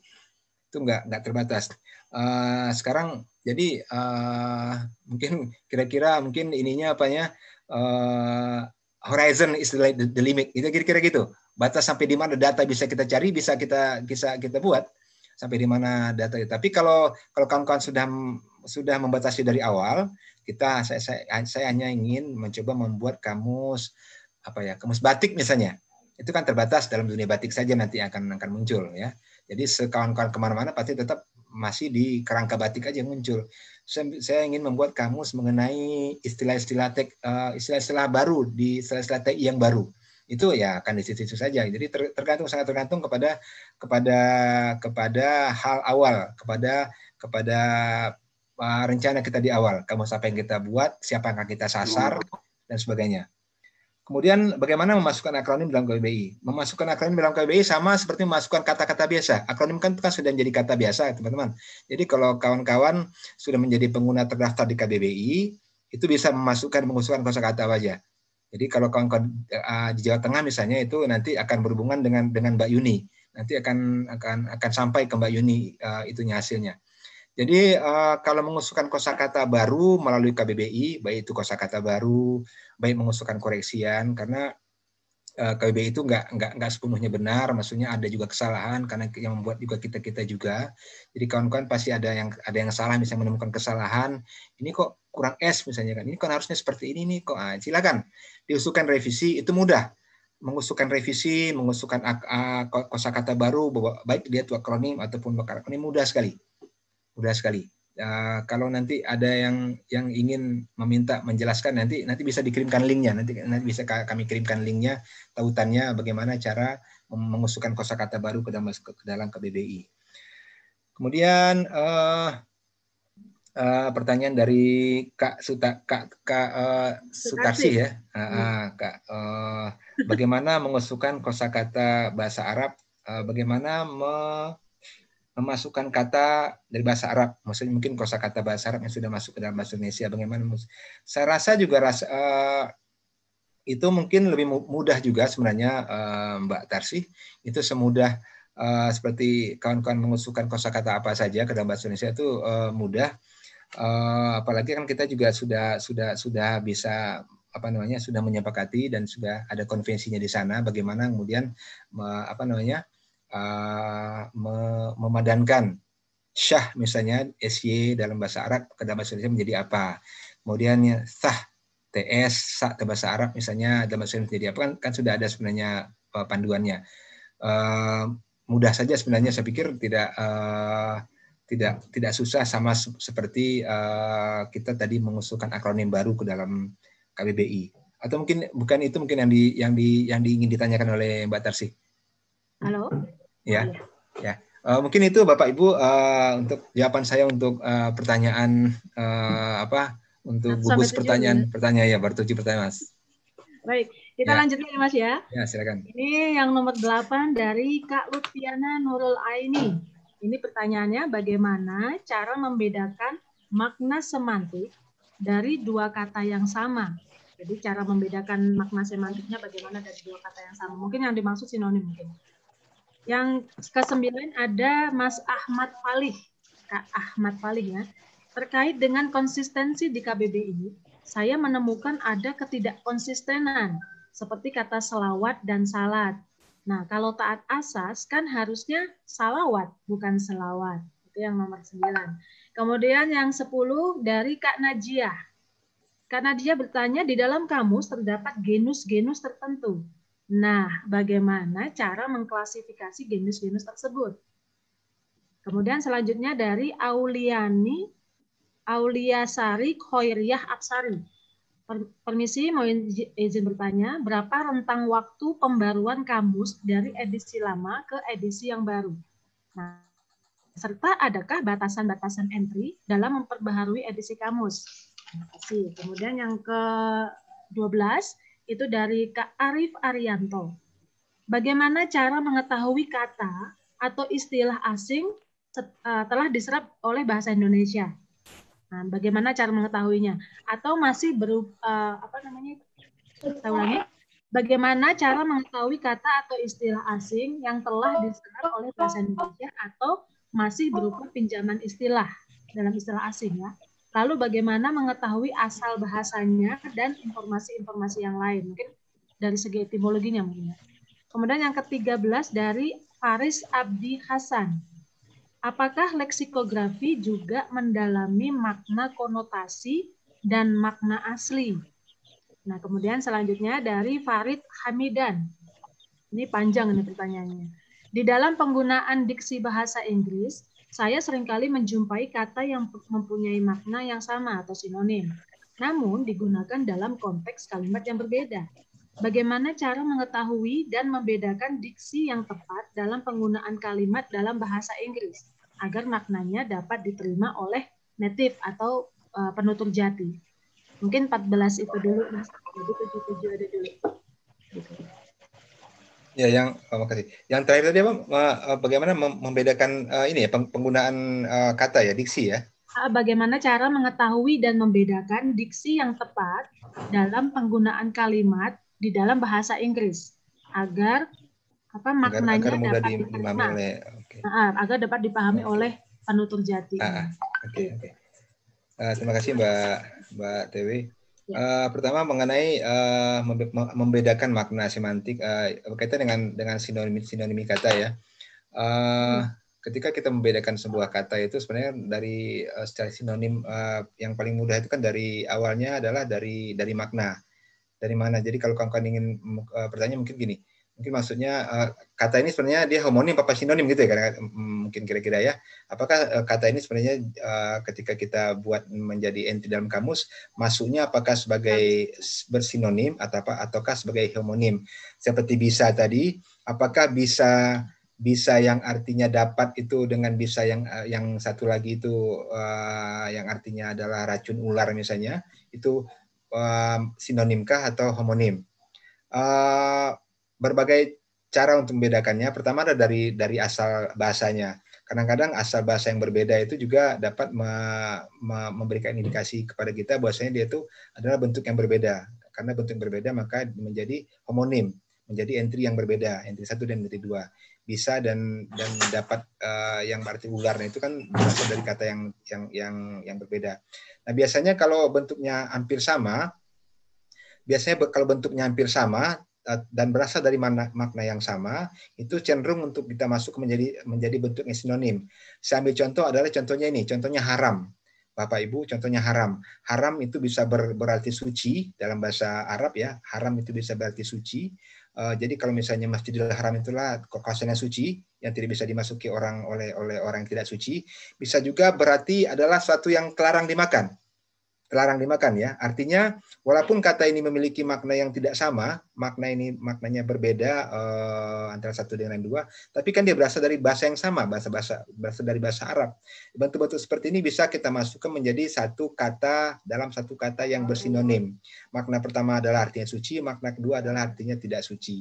Itu nggak nggak terbatas. Uh, sekarang jadi uh, mungkin kira-kira mungkin ininya apanya uh, eh, horizon is the, the limit itu kira-kira gitu batas sampai di mana data bisa kita cari bisa kita bisa kita buat sampai di mana data itu. Tapi kalau kalau kawan-kawan sudah sudah membatasi dari awal, kita saya, saya saya hanya ingin mencoba membuat kamus apa ya, kamus batik misalnya. Itu kan terbatas dalam dunia batik saja nanti akan akan muncul ya. Jadi sekawan-kawan kemana-mana pasti tetap masih di kerangka batik aja muncul. Saya, saya ingin membuat kamus mengenai istilah-istilah tek, eh, istilah-istilah baru di istilah-istilah yang baru itu ya akan di situ saja. Jadi tergantung sangat tergantung kepada kepada kepada hal awal, kepada kepada uh, rencana kita di awal, kamu siapa yang kita buat, siapa yang kita sasar dan sebagainya. Kemudian bagaimana memasukkan akronim dalam KBBI? Memasukkan akronim dalam KBBI sama seperti memasukkan kata-kata biasa. Akronim kan kan sudah menjadi kata biasa, teman-teman. Jadi kalau kawan-kawan sudah menjadi pengguna terdaftar di KBBI, itu bisa memasukkan mengusulkan kosakata saja. Jadi kalau kawan-kawan eh, di Jawa Tengah misalnya itu nanti akan berhubungan dengan dengan Mbak Yuni. Nanti akan akan akan sampai ke Mbak Yuni uh, itunya hasilnya. Jadi uh, kalau mengusulkan kosakata baru melalui KBBI, baik itu kosakata baru, baik mengusulkan koreksian karena KBBI itu nggak nggak nggak sepenuhnya benar, maksudnya ada juga kesalahan karena yang membuat juga kita kita juga. Jadi kawan-kawan pasti ada yang ada yang salah, misalnya menemukan kesalahan. Ini kok kurang S misalnya kan, ini kan harusnya seperti ini nih kok. Ah, silakan diusulkan revisi itu mudah mengusulkan revisi, mengusulkan kosakata baru, baik dia itu akronim ataupun bukan akronim mudah sekali, mudah sekali. ya, kalau nanti ada yang yang ingin meminta menjelaskan nanti nanti bisa dikirimkan linknya, nanti nanti bisa kami kirimkan linknya, tautannya bagaimana cara mengusulkan kosakata baru ke dalam ke dalam KBBI. Kemudian uh, uh, pertanyaan dari Kak Suta Kak, Kak uh, Sutarsi ya. Uh, Kak uh, bagaimana mengusulkan kosakata bahasa Arab? Uh, bagaimana me memasukkan kata dari bahasa Arab, maksudnya mungkin kosakata bahasa Arab yang sudah masuk ke dalam bahasa Indonesia bagaimana? Saya rasa juga rasa uh, itu mungkin lebih mudah juga sebenarnya uh, Mbak Tarsi itu semudah uh, seperti kawan-kawan mengusulkan kosakata apa saja ke dalam bahasa Indonesia itu uh, mudah uh, apalagi kan kita juga sudah sudah sudah bisa apa namanya sudah menyepakati dan sudah ada konvensinya di sana bagaimana kemudian me, apa namanya uh, me, memadankan syah misalnya SY dalam bahasa Arab ke dalam bahasa Indonesia menjadi apa kemudian ya, sah TS sah ke bahasa Arab misalnya dalam bahasa Indonesia menjadi apa kan, kan sudah ada sebenarnya eh, panduannya uh, mudah saja sebenarnya saya pikir tidak uh, tidak tidak susah sama seperti uh, kita tadi mengusulkan akronim baru ke dalam KBBI atau mungkin bukan itu mungkin yang di yang di yang diingin ditanyakan oleh Mbak Tarsi. Halo. Ya, oh, iya. ya. Uh, mungkin itu Bapak Ibu uh, untuk jawaban saya untuk uh, pertanyaan uh, apa untuk nah, gugus pertanyaan pertanyaan ya baru tujuh pertanyaan Mas. Baik, kita ya. lanjutkan Mas ya. Ya silakan. Ini yang nomor 8 dari Kak Lutfiana Nurul Aini. Ini pertanyaannya bagaimana cara membedakan makna semantik dari dua kata yang sama. Jadi cara membedakan makna semantiknya bagaimana dari dua kata yang sama. Mungkin yang dimaksud sinonim mungkin. Yang ke kesembilan ada Mas Ahmad Falih. Kak Ahmad Falih ya. Terkait dengan konsistensi di KBBI, saya menemukan ada ketidakkonsistenan seperti kata selawat dan salat. Nah, kalau taat asas kan harusnya salawat, bukan selawat. Itu yang nomor sembilan. Kemudian yang sepuluh dari Kak Najiah, Kak Najiah bertanya, di dalam kamus terdapat genus-genus tertentu. Nah, bagaimana cara mengklasifikasi genus-genus tersebut? Kemudian selanjutnya dari Auliani Auliasari Khoiriah Absari. Permisi, mau izin bertanya, berapa rentang waktu pembaruan kamus dari edisi lama ke edisi yang baru? Nah, serta adakah batasan-batasan entry dalam memperbaharui edisi kamus? Terima kasih. Kemudian yang ke-12 itu dari Kak Arif Arianto. Bagaimana cara mengetahui kata atau istilah asing eh, telah diserap oleh bahasa Indonesia? Nah, bagaimana cara mengetahuinya? Atau masih berupa uh, eh, apa namanya? Tahuannya? Bagaimana cara mengetahui kata atau istilah asing yang telah diserap oleh bahasa Indonesia atau masih berupa pinjaman istilah dalam istilah asing ya? Lalu bagaimana mengetahui asal bahasanya dan informasi-informasi yang lain? Mungkin dari segi etimologinya mungkin ya. Kemudian yang ke-13 dari Faris Abdi Hasan. Apakah leksikografi juga mendalami makna konotasi dan makna asli? Nah, kemudian selanjutnya dari Farid Hamidan. Ini panjang ini pertanyaannya. Di dalam penggunaan diksi bahasa Inggris, saya seringkali menjumpai kata yang mempunyai makna yang sama atau sinonim, namun digunakan dalam konteks kalimat yang berbeda. Bagaimana cara mengetahui dan membedakan diksi yang tepat dalam penggunaan kalimat dalam bahasa Inggris? agar maknanya dapat diterima oleh native atau uh, eh, penutur jati. Mungkin 14 itu dulu, Mas. Jadi 77 ada dulu. Gitu. Ya, yang oh, makasih. Yang terakhir tadi apa? Eh, bagaimana membedakan uh, ini ya penggunaan uh, kata ya diksi ya? Ah, bagaimana cara mengetahui dan membedakan diksi yang tepat dalam penggunaan kalimat di dalam bahasa Inggris agar apa maknanya agar, agar dapat diterima oleh Okay. agar dapat dipahami okay. oleh penutur jati. Oke, ah, oke. Okay, okay. uh, eh, terima kasih Mbak Mbak Dewi. Uh, pertama mengenai uh, membedakan makna semantik uh, berkaitan dengan dengan sinonim sinonimi kata ya. Uh, Ketika kita membedakan sebuah kata itu sebenarnya dari uh, secara sinonim uh, yang paling mudah itu kan dari awalnya adalah dari dari makna dari mana. Jadi kalau kamu kawan ingin uh, bertanya mungkin gini, mungkin maksudnya uh, kata ini sebenarnya dia homonim apa sinonim gitu ya karena mm, mungkin kira-kira ya apakah uh, kata ini sebenarnya uh, ketika kita buat menjadi entry dalam kamus masuknya apakah sebagai bersinonim atau apa ataukah sebagai homonim seperti bisa tadi apakah bisa bisa yang artinya dapat itu dengan bisa yang yang satu lagi itu uh, yang artinya adalah racun ular misalnya itu uh, sinonimkah atau homonim uh, berbagai cara untuk membedakannya. Pertama ada dari dari asal bahasanya. Kadang-kadang asal bahasa yang berbeda itu juga dapat me, me, memberikan indikasi kepada kita bahwasanya dia itu adalah bentuk yang berbeda. Karena bentuk yang berbeda maka menjadi homonim, menjadi entry yang berbeda, entry satu dan entry dua. Bisa dan dan dapat uh, yang berarti vulgarnya itu kan berasal dari kata yang yang yang yang berbeda. Nah, biasanya kalau bentuknya hampir sama, biasanya kalau bentuknya hampir sama dan berasal dari mana, makna yang sama itu cenderung untuk kita masuk menjadi menjadi bentuk yang sinonim. Saya ambil contoh adalah contohnya ini, contohnya haram. Bapak Ibu, contohnya haram. Haram itu bisa ber, berarti suci dalam bahasa Arab ya. Haram itu bisa berarti suci. Uh, jadi kalau misalnya Masjidil Haram itulah kawasan yang suci yang tidak bisa dimasuki orang oleh oleh orang yang tidak suci, bisa juga berarti adalah suatu yang terlarang dimakan. Dilarang dimakan ya. Artinya walaupun kata ini memiliki makna yang tidak sama, makna ini maknanya berbeda eh, antara satu dengan dua, tapi kan dia berasal dari bahasa yang sama, bahasa bahasa bahasa dari bahasa Arab. Bentuk-bentuk seperti ini bisa kita masukkan menjadi satu kata dalam satu kata yang bersinonim. Makna pertama adalah artinya suci, makna kedua adalah artinya tidak suci.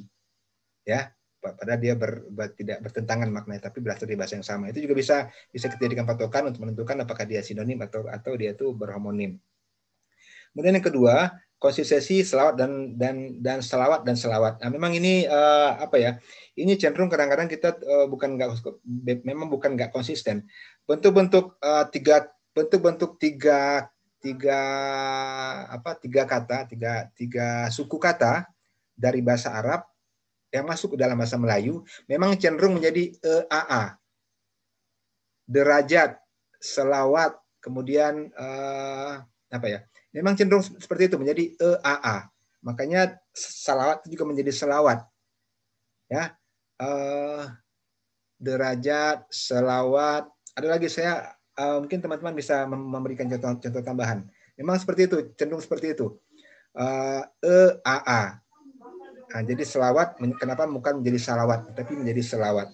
Ya, padahal dia ber, ber, tidak bertentangan maknanya tapi berasal dari bahasa yang sama itu juga bisa bisa kita jadikan patokan untuk menentukan apakah dia sinonim atau atau dia itu berhomonim Kemudian yang kedua, konsistensi selawat dan dan dan selawat dan selawat. Nah, memang ini uh, apa ya? Ini cenderung kadang-kadang kita uh, bukan nggak memang bukan nggak konsisten. Bentuk-bentuk uh, tiga bentuk-bentuk tiga tiga apa tiga kata tiga tiga suku kata dari bahasa Arab yang masuk ke dalam bahasa Melayu memang cenderung menjadi EAA derajat selawat kemudian eh, apa ya memang cenderung seperti itu menjadi EAA. Makanya salawat itu juga menjadi selawat. Ya. Uh, derajat, selawat. Ada lagi saya uh, mungkin teman-teman bisa memberikan contoh-contoh tambahan. Memang seperti itu, cenderung seperti itu. Uh, eh, EAA. Nah, jadi selawat kenapa bukan menjadi salawat tapi menjadi selawat.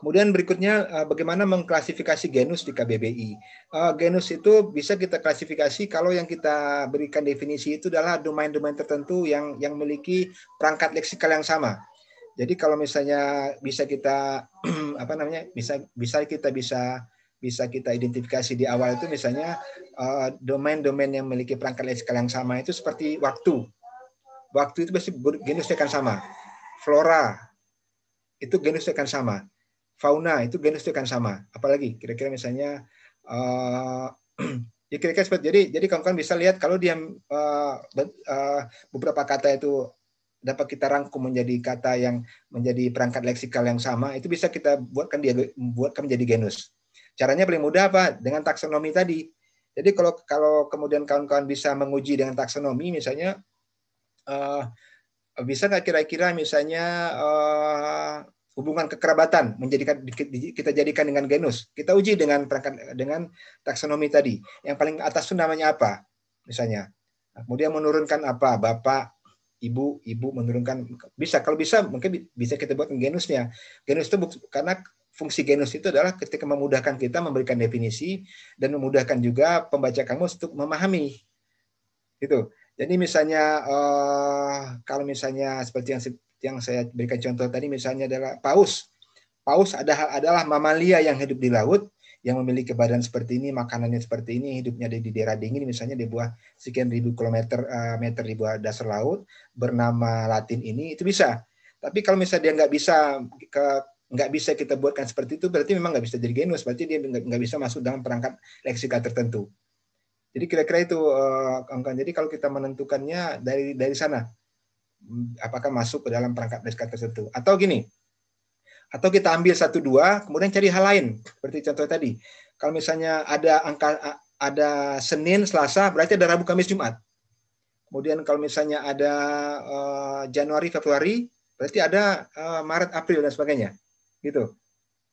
Kemudian berikutnya eh, bagaimana mengklasifikasi genus di KBBI. Eh, genus itu bisa kita klasifikasi kalau yang kita berikan definisi itu adalah domain-domain tertentu yang yang memiliki perangkat leksikal yang sama. Jadi kalau misalnya bisa kita apa namanya bisa bisa kita bisa bisa kita identifikasi di awal itu misalnya eh, domain-domain yang memiliki perangkat leksikal yang sama itu seperti waktu. Waktu itu pasti genusnya akan sama. Flora itu genusnya akan sama fauna itu genus itu akan sama. Apalagi kira-kira misalnya uh, ya kira-kira seperti jadi jadi kawan-kawan bisa lihat kalau dia uh, uh, beberapa kata itu dapat kita rangkum menjadi kata yang menjadi perangkat leksikal yang sama itu bisa kita buatkan dia buatkan menjadi genus caranya paling mudah apa dengan taksonomi tadi jadi kalau kalau kemudian kawan-kawan bisa menguji dengan taksonomi misalnya uh, bisa nggak kira-kira misalnya uh, hubungan kekerabatan menjadikan kita jadikan dengan genus. Kita uji dengan perangkat dengan taksonomi tadi. Yang paling atas itu namanya apa? Misalnya. Kemudian menurunkan apa? Bapak, ibu, ibu menurunkan bisa kalau bisa mungkin bisa kita buat genusnya. Genus itu karena fungsi genus itu adalah ketika memudahkan kita memberikan definisi dan memudahkan juga pembaca kamu untuk memahami. itu Jadi misalnya eh, kalau misalnya seperti yang yang saya berikan contoh tadi misalnya adalah paus. Paus adalah, adalah mamalia yang hidup di laut, yang memiliki badan seperti ini, makanannya seperti ini, hidupnya di, di daerah dingin, misalnya di bawah sekian ribu kilometer uh, meter di bawah dasar laut, bernama Latin ini, itu bisa. Tapi kalau misalnya dia nggak bisa ke nggak bisa kita buatkan seperti itu berarti memang nggak bisa jadi genus berarti dia nggak, nggak bisa masuk dalam perangkat leksika tertentu jadi kira-kira itu uh, jadi kalau kita menentukannya dari dari sana apakah masuk ke dalam perangkat desktop tertentu. Atau gini, atau kita ambil satu dua, kemudian cari hal lain. Seperti contoh tadi, kalau misalnya ada angka ada Senin, Selasa, berarti ada Rabu, Kamis, Jumat. Kemudian kalau misalnya ada uh, Januari, Februari, berarti ada uh, Maret, April dan sebagainya. Gitu.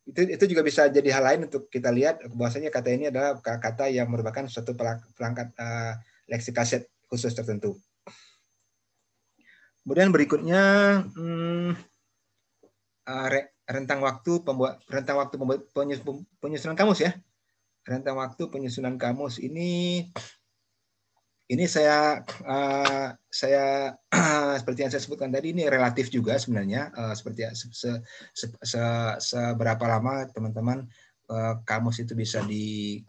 Itu itu juga bisa jadi hal lain untuk kita lihat bahwasanya kata ini adalah kata yang merupakan suatu perangkat uh, eh, leksikaset khusus tertentu. Kemudian berikutnya hmm, ah, rentang waktu pembuat rentang waktu pembuat penyusunan kamus ya. Rentang waktu penyusunan kamus ini ini saya uh, saya seperti yang saya sebutkan tadi ini relatif juga sebenarnya uh, seperti ya, se, se, se, seberapa lama teman-teman uh, kamus itu bisa di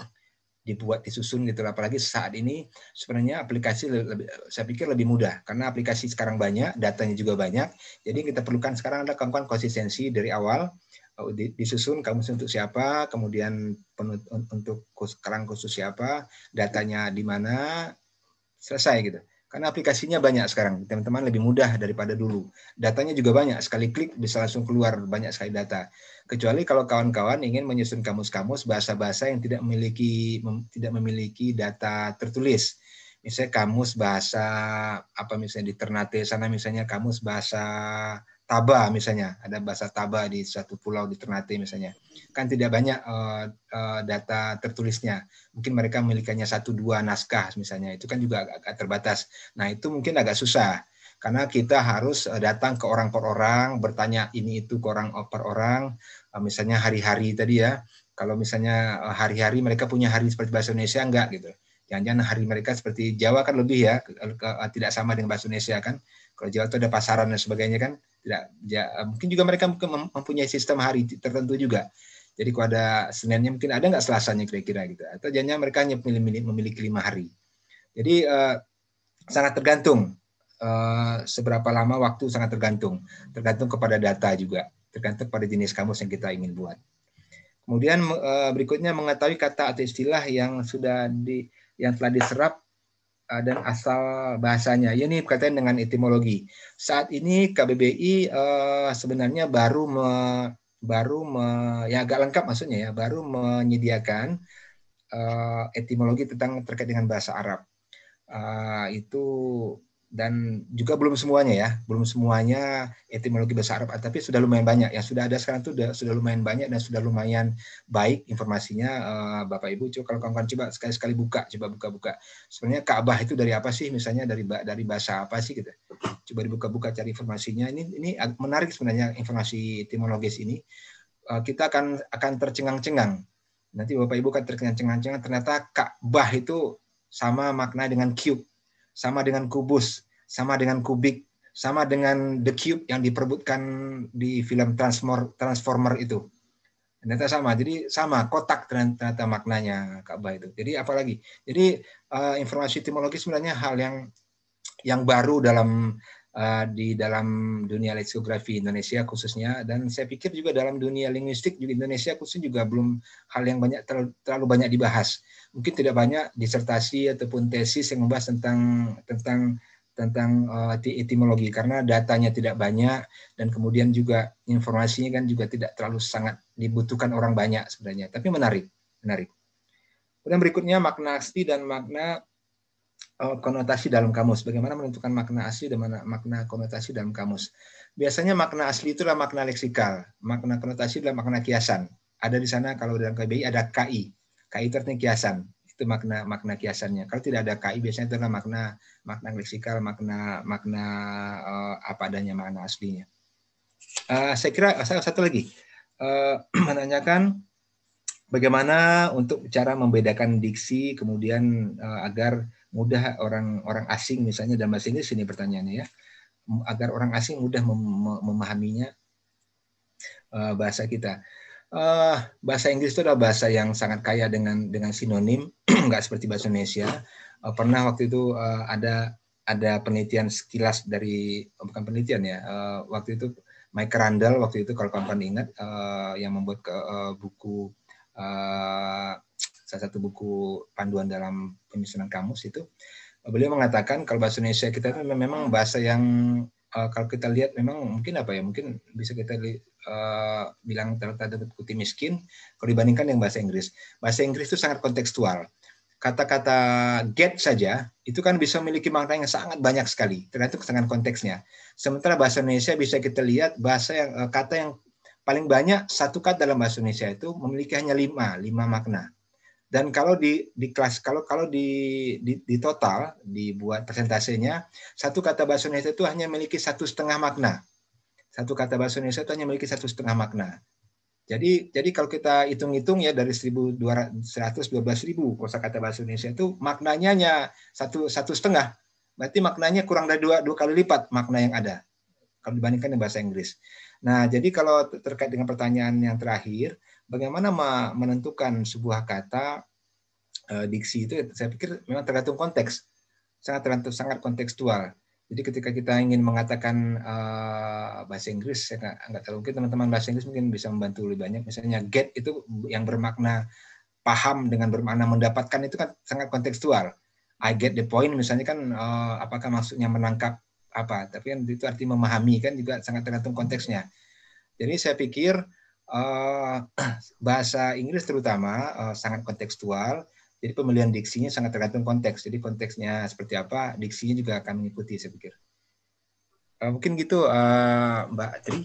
dibuat disusun gitu apalagi saat ini sebenarnya aplikasi lebih, saya pikir lebih mudah karena aplikasi sekarang banyak datanya juga banyak jadi kita perlukan sekarang ada kemampuan konsistensi dari awal oh, disusun kamu untuk siapa kemudian untuk sekarang khusus siapa datanya di mana selesai gitu karena aplikasinya banyak sekarang teman-teman lebih mudah daripada dulu datanya juga banyak sekali klik bisa langsung keluar banyak sekali data kecuali kalau kawan-kawan ingin menyusun kamus-kamus bahasa-bahasa yang tidak memiliki mem, tidak memiliki data tertulis misalnya kamus bahasa apa misalnya di Ternate sana misalnya kamus bahasa Taba misalnya ada bahasa Taba di suatu pulau di Ternate misalnya kan tidak banyak uh, uh, data tertulisnya mungkin mereka memilikinya satu dua naskah misalnya itu kan juga agak, agak terbatas nah itu mungkin agak susah karena kita harus eh, datang ke orang per orang, bertanya ini itu ke orang eh, per orang, eh, misalnya hari-hari tadi ya, kalau misalnya hari-hari mereka punya hari seperti bahasa Indonesia enggak gitu. Jangan-jangan hari mereka seperti Jawa kan lebih ya, tidak sama dengan bahasa Indonesia kan. Kalau Jawa itu ada pasaran dan sebagainya kan, tidak ya, mungkin juga mereka mungkin mempunyai sistem hari tertentu juga. Jadi kalau ada Seninnya mungkin ada nggak Selasanya kira-kira gitu. Atau jangan mereka hanya memiliki, lima hari. Jadi sangat tergantung Eh, seberapa lama waktu sangat tergantung, tergantung kepada data juga, tergantung pada jenis kamus yang kita ingin buat. Kemudian eh, berikutnya mengetahui kata atau istilah yang sudah di yang telah diserap eh, dan asal bahasanya. Ini berkaitan dengan etimologi. Saat ini KBBI sebenarnya baru me, baru me, ya agak lengkap maksudnya ya, baru menyediakan etimologi tentang terkait dengan bahasa Arab. itu dan juga belum semuanya ya, belum semuanya etimologi bahasa Arab, tapi sudah lumayan banyak. Yang sudah ada sekarang itu sudah, sudah lumayan banyak dan sudah lumayan baik informasinya uh, Bapak Ibu. Coba kalau kawan-kawan coba sekali-sekali buka, coba buka-buka. Sebenarnya Ka'bah itu dari apa sih? Misalnya dari dari bahasa apa sih gitu. Coba dibuka-buka cari informasinya. Ini ini menarik sebenarnya informasi etimologis ini. Uh, kita akan akan tercengang-cengang. Nanti Bapak Ibu akan tercengang-cengang ternyata Ka'bah itu sama makna dengan cube sama dengan kubus, sama dengan kubik, sama dengan the cube yang diperbutkan di film Transformer, Transformer itu. Ternyata sama. Jadi sama kotak ternyata maknanya Ka'bah itu. Jadi apalagi. Jadi uh, informasi etimologi sebenarnya hal yang yang baru dalam Eh, di dalam dunia leksikografi Indonesia khususnya dan saya pikir juga dalam dunia linguistik juga Indonesia khususnya juga belum hal yang banyak terlalu, banyak dibahas. Mungkin tidak banyak disertasi ataupun tesis yang membahas tentang tentang tentang eh, etimologi karena datanya tidak banyak dan kemudian juga informasinya kan juga tidak terlalu sangat dibutuhkan orang banyak sebenarnya tapi menarik menarik kemudian berikutnya makna asli dan makna Eh, konotasi dalam kamus. Bagaimana menentukan makna asli dan mana makna konotasi dalam kamus. Biasanya makna asli itulah makna leksikal, makna konotasi adalah makna kiasan. Ada di sana kalau dalam KBI ada KI. KI itu artinya kiasan. Itu makna makna kiasannya. Kalau tidak ada KI biasanya itu adalah makna makna leksikal, makna makna uh, apa adanya makna aslinya. Uh, saya kira saya satu lagi uh, menanyakan bagaimana untuk cara membedakan diksi kemudian uh, agar mudah orang orang asing misalnya dalam bahasa Inggris ini pertanyaannya ya agar orang asing mudah mem memahaminya uh, bahasa kita. Uh, bahasa Inggris itu adalah bahasa yang sangat kaya dengan dengan sinonim, nggak seperti bahasa Indonesia. Uh, pernah waktu itu uh, ada ada penelitian sekilas dari bukan penelitian ya, uh, waktu itu Mike Randall waktu itu kalau kawan-kawan ingat uh, yang membuat ke, uh, buku uh, salah satu buku panduan dalam penyusunan kamus itu beliau mengatakan kalau bahasa Indonesia kita itu memang bahasa yang uh, kalau kita lihat memang mungkin apa ya mungkin bisa kita uh, bilang tertanda putih miskin kalau dibandingkan dengan bahasa Inggris bahasa Inggris itu sangat kontekstual kata-kata get saja itu kan bisa memiliki makna yang sangat banyak sekali tergantung dengan konteksnya sementara bahasa Indonesia bisa kita lihat bahasa yang eh, kata yang paling banyak satu kata dalam bahasa Indonesia itu memiliki hanya lima lima makna dan kalau di di kelas kalau kalau di di, di total dibuat persentasenya satu kata bahasa Indonesia itu hanya memiliki satu setengah makna satu kata bahasa Indonesia itu hanya memiliki satu setengah makna jadi jadi kalau kita hitung-hitung ya dari 1.212 ribu kosa kata bahasa Indonesia itu maknanya hanya satu satu setengah berarti maknanya kurang dari dua dua kali lipat makna yang ada kalau dibandingkan dengan bahasa Inggris nah jadi kalau terkait dengan pertanyaan yang terakhir bagaimana menentukan sebuah kata eh, diksi itu saya pikir memang tergantung konteks sangat tergantung sangat kontekstual jadi ketika kita ingin mengatakan eh, bahasa Inggris, saya nggak, nggak tahu mungkin teman-teman bahasa Inggris mungkin bisa membantu lebih banyak. Misalnya get itu yang bermakna paham dengan bermakna mendapatkan itu kan sangat kontekstual. I get the point misalnya kan eh, apakah maksudnya menangkap apa? Tapi kan itu arti memahami kan juga sangat tergantung konteksnya. Jadi saya pikir Eh, bahasa Inggris terutama eh, sangat kontekstual. Jadi pemilihan diksinya sangat tergantung konteks. Jadi konteksnya seperti apa, diksinya juga akan mengikuti saya pikir. Eh, mungkin gitu Mbak Tri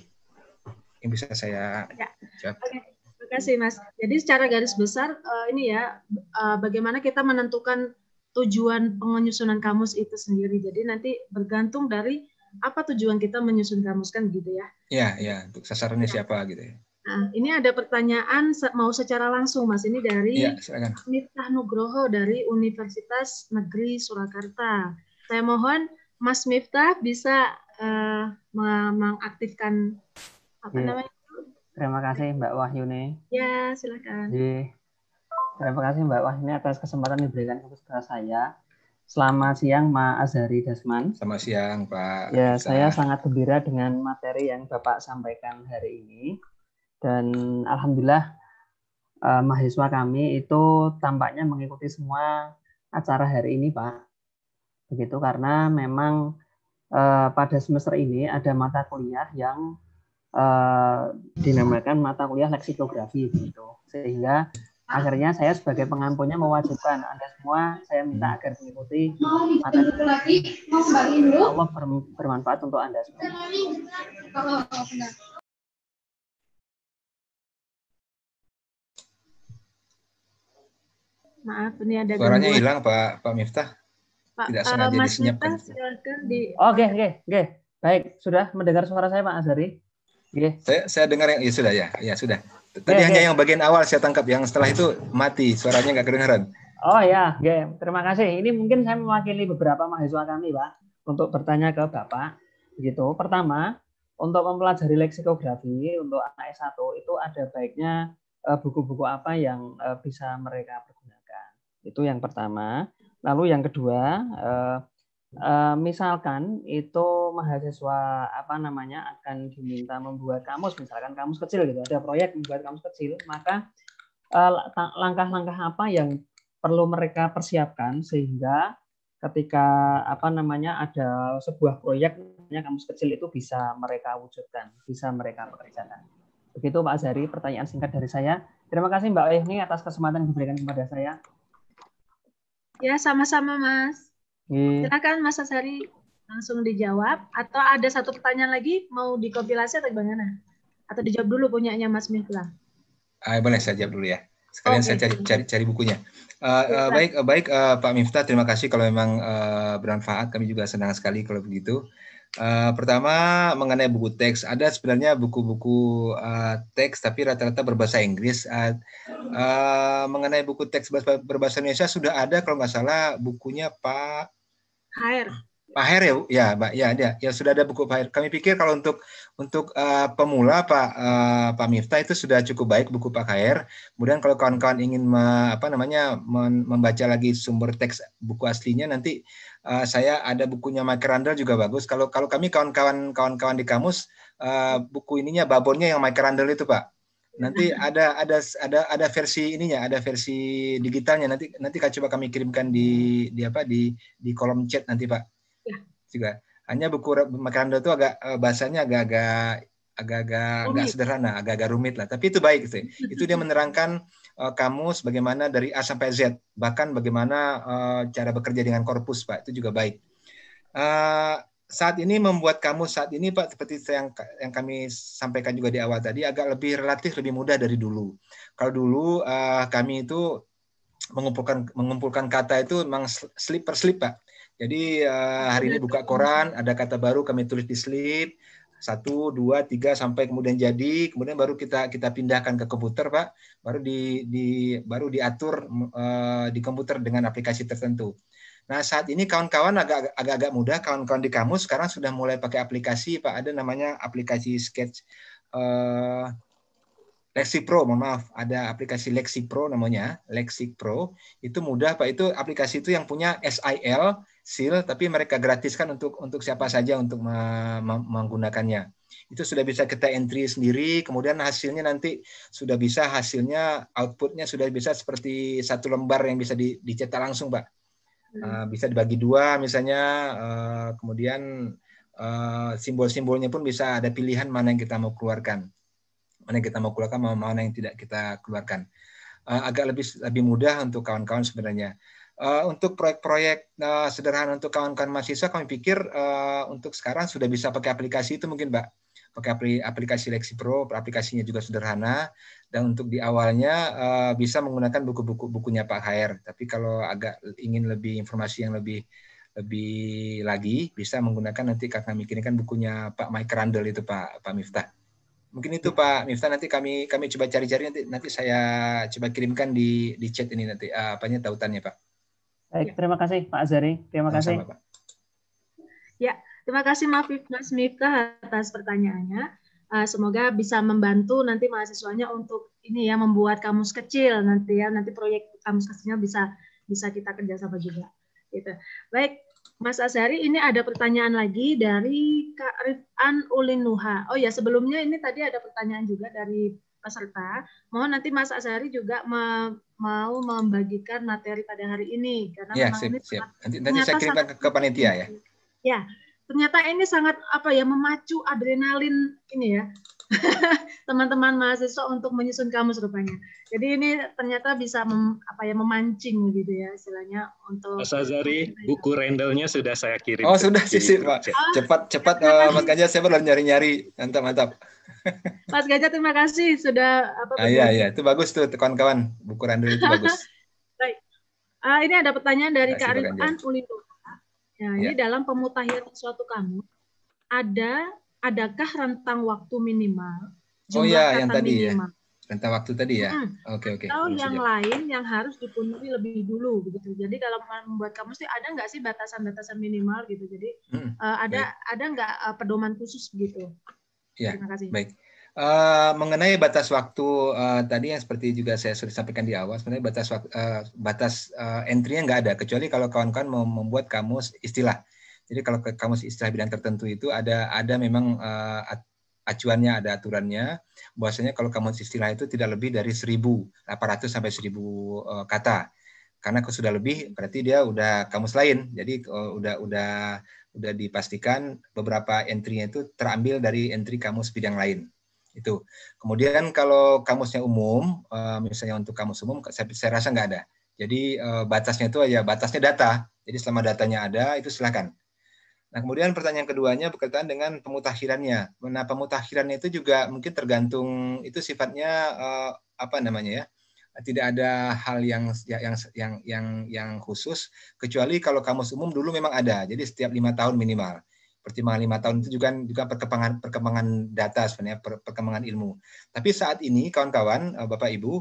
yang bisa saya ya. jawab. Okay. Terima kasih Mas. Jadi secara garis besar ini ya bagaimana kita menentukan tujuan penyusunan kamus itu sendiri. Jadi nanti bergantung dari apa tujuan kita menyusun kamus kan gitu ya? Iya, ya. Untuk sasarannya ya. siapa gitu ya? Nah, ini ada pertanyaan mau secara langsung Mas ini dari ya, Miftah Nugroho dari Universitas Negeri Surakarta. Saya mohon Mas Miftah bisa uh, mengaktifkan apa ya. namanya? Terima kasih Mbak Wahyuni. Ya, silakan. Ya. Terima kasih Mbak Wahyuni atas kesempatan diberikan kepada saya. Selamat siang Ma Azhari Dasman. Selamat siang Pak. Ya, saya sangat gembira dengan materi yang Bapak sampaikan hari ini dan alhamdulillah eh, mahasiswa kami itu tampaknya mengikuti semua acara hari ini Pak. Begitu karena memang eh, pada semester ini ada mata kuliah yang eh, dinamakan mata kuliah leksikografi gitu. Sehingga akhirnya saya sebagai pengampunya mewajibkan Anda semua saya minta agar mengikuti mata kuliah. Allah bermanfaat untuk Anda semua. Maaf, ini ada Suaranya gangguan. hilang Pak Pak Miftah. Pak, Tidak eh, sengaja uh, Mas Miftah, silakan di Oke, oke, oke. Baik, sudah mendengar suara saya Pak Azari? Oke. Saya saya dengar yang ya sudah ya. Ya sudah. Tadi oke, hanya oke. yang bagian awal saya tangkap, yang setelah itu mati, suaranya nggak kedengaran. Oh ya, oke. Terima kasih. Ini mungkin saya mewakili beberapa mahasiswa kami, Pak, untuk bertanya ke Bapak. Begitu. Pertama, untuk mempelajari leksikografi untuk anak S1 itu ada baiknya eh, buku-buku apa yang eh, bisa mereka itu yang pertama. Lalu yang kedua, eh, eh, misalkan itu mahasiswa apa namanya akan diminta membuat kamus, misalkan kamus kecil gitu, ada proyek membuat kamus kecil, maka eh, langkah-langkah apa yang perlu mereka persiapkan sehingga ketika apa namanya ada sebuah proyek kamus kecil itu bisa mereka wujudkan, bisa mereka pekerjakan. Begitu Pak Azari, pertanyaan singkat dari saya. Terima kasih Mbak Ehni atas kesempatan yang diberikan kepada saya. Ya, sama-sama Mas. Hmm. Silakan Mas Asari langsung dijawab atau ada satu pertanyaan lagi mau dikompilasi atau bagaimana? Atau dijawab dulu punyanya Mas Miftah? Ah, boleh saya jawab dulu ya. Sekalian okay. Oh, saya gitu. cari cari cari bukunya. Uh, uh, baik uh, baik uh, Pak Miftah terima kasih kalau memang uh, bermanfaat kami juga senang sekali kalau begitu. Uh, pertama mengenai buku teks, ada sebenarnya buku-buku uh, teks tapi rata-rata berbahasa Inggris. Uh, uh, mengenai buku teks berbahasa Indonesia sudah ada kalau nggak salah bukunya Pak Hair. Pak Her ya, Pak, ya, ya, ya sudah ada buku Pak Her. Kami pikir kalau untuk untuk uh, pemula Pak uh, Pak Miftah itu sudah cukup baik buku Pak Her. Kemudian kalau kawan-kawan ingin me, apa namanya membaca lagi sumber teks buku aslinya nanti uh, saya ada bukunya Mike Randall juga bagus. Kalau kalau kami kawan-kawan kawan-kawan di kamus uh, buku ininya babonnya yang Mike Randall itu Pak. Nanti mm-hmm. ada ada ada ada versi ininya, ada versi digitalnya. Nanti nanti coba kami kirimkan di di apa di di kolom chat nanti Pak juga. Hanya buku makanda itu agak eh, bahasanya agak-agak agak-agak nggak sederhana, agak-agak rumit lah. Tapi itu baik sih. Itu dia menerangkan uh, eh, kamus bagaimana dari A sampai Z, bahkan bagaimana uh, cara bekerja dengan korpus, Pak. Itu juga baik. Uh, saat ini membuat kamus saat ini, Pak, seperti yang yang kami sampaikan juga di awal tadi, agak lebih relatif lebih mudah dari dulu. Kalau dulu uh, kami itu mengumpulkan mengumpulkan kata itu memang slip per slip, Pak. Jadi uh, hari ini buka koran, ada kata baru kami tulis di slip satu, dua, tiga sampai kemudian jadi, kemudian baru kita kita pindahkan ke komputer, Pak, baru di, di baru diatur uh, di komputer dengan aplikasi tertentu. Nah saat ini kawan-kawan agak agak mudah, kawan-kawan di kamu sekarang sudah mulai pakai aplikasi, Pak, ada namanya aplikasi Sketch uh, Lexi Pro, mohon maaf, ada aplikasi Lexi Pro namanya, Lexi Pro. Itu mudah Pak, itu aplikasi itu yang punya SIL seal tapi mereka gratiskan untuk untuk siapa saja untuk menggunakannya. Itu sudah bisa kita entry sendiri, kemudian hasilnya nanti sudah bisa hasilnya outputnya sudah bisa seperti satu lembar yang bisa di, dicetak langsung, Pak. Uh, bisa dibagi dua misalnya, uh, kemudian uh, simbol-simbolnya pun bisa ada pilihan mana yang kita mau keluarkan, mana yang kita mau keluarkan, mana yang tidak kita keluarkan. Uh, agak lebih lebih mudah untuk kawan-kawan sebenarnya. Uh, untuk proyek-proyek uh, sederhana untuk kawan-kawan mahasiswa, kami pikir uh, untuk sekarang sudah bisa pakai aplikasi itu mungkin, Mbak. Pakai aplikasi Lexi Pro, aplikasinya juga sederhana. Dan untuk di awalnya uh, bisa menggunakan buku-buku bukunya Pak Hair. Tapi kalau agak ingin lebih informasi yang lebih lebih lagi, bisa menggunakan nanti karena kakak kan bukunya Pak Mike Randall itu Pak Pak Miftah. Mungkin itu Pak Miftah nanti kami kami coba cari-cari nanti nanti saya coba kirimkan di di chat ini nanti uh, apanya tautannya Pak. Baik, ya. terima kasih Pak Azari. Terima kasih. Pak. Ya, terima kasih Mas Miftah atas pertanyaannya. Eh, semoga bisa membantu nanti mahasiswanya untuk ini ya membuat kamus kecil nanti ya nanti proyek kamus kecilnya bisa bisa kita kerjasama juga. Gitu. Baik, Mas Azari, ini ada pertanyaan lagi dari Kak Rifan Ulinuha. Oh ya, sebelumnya ini tadi ada pertanyaan juga dari peserta. Mohon nanti Mas Azhari juga me mau membagikan materi pada hari ini karena ya, memang siap, ini siap. Nanti, nanti saya kirimkan ke, ke panitia ya. Ya, ternyata ini sangat apa ya memacu adrenalin ini ya teman-teman mahasiswa untuk menyusun kamus rupanya. Jadi ini ternyata bisa mem, apa ya memancing gitu ya istilahnya untuk Mas Azari, buku rendelnya sudah saya kirim. Oh, sudah sih Pak. Cepat cepat uh, Mas Gajah saya baru nyari-nyari. Mantap, mantap. Mas Gajah terima kasih sudah apa ah, Iya, iya, itu bagus tuh kawan-kawan. Buku rendel itu bagus. Baik. Uh, ini ada pertanyaan dari Kak Rifan Ulindo. Nah, ya. ini dalam pemutahiran suatu kamus ada adakah rentang waktu minimal? Oh, iya, Jumlah oh ya, kata yang tadi minimal. ya. Rentang waktu tadi ya. Hmm. Oke, oke. Atau yang lain yang harus dipenuhi lebih dulu begitu. Jadi dalam membuat kamus itu ada nggak sih batasan-batasan minimal gitu. Jadi hmm. uh, ada Baik. ada nggak uh, pedoman khusus gitu. Ya. Terima kasih. Baik. Uh, mengenai batas waktu uh, tadi yang seperti juga saya sudah sampaikan di awal, sebenarnya batas waktu, uh, eh, batas uh, entry-nya nggak ada, kecuali kalau kawan-kawan mau membuat kamus istilah. Jadi kalau ke kamus istilah bidang tertentu itu ada ada memang uh, acuannya, ada aturannya. Bahwasanya kalau kamus istilah itu tidak lebih dari 1.800 sampai 1.000 uh, kata. Karena kalau sudah lebih berarti dia udah kamus lain. Jadi uh, udah udah udah dipastikan beberapa entry-nya itu terambil dari entry kamus bidang lain itu. Kemudian kalau kamusnya umum, eh, misalnya untuk kamus umum, saya, saya rasa nggak ada. Jadi eh, batasnya itu ya batasnya data. Jadi selama datanya ada itu silakan. Nah kemudian pertanyaan keduanya berkaitan dengan pemutakhirannya. Nah pemutakhirannya itu juga mungkin tergantung itu sifatnya eh, apa namanya ya tidak ada hal yang ya, yang yang yang yang khusus kecuali kalau kamus umum dulu memang ada jadi setiap lima tahun minimal pertimbangan lima tahun itu juga juga perkembangan perkembangan data sebenarnya perkembangan ilmu. Tapi saat ini kawan-kawan eh, Bapak Ibu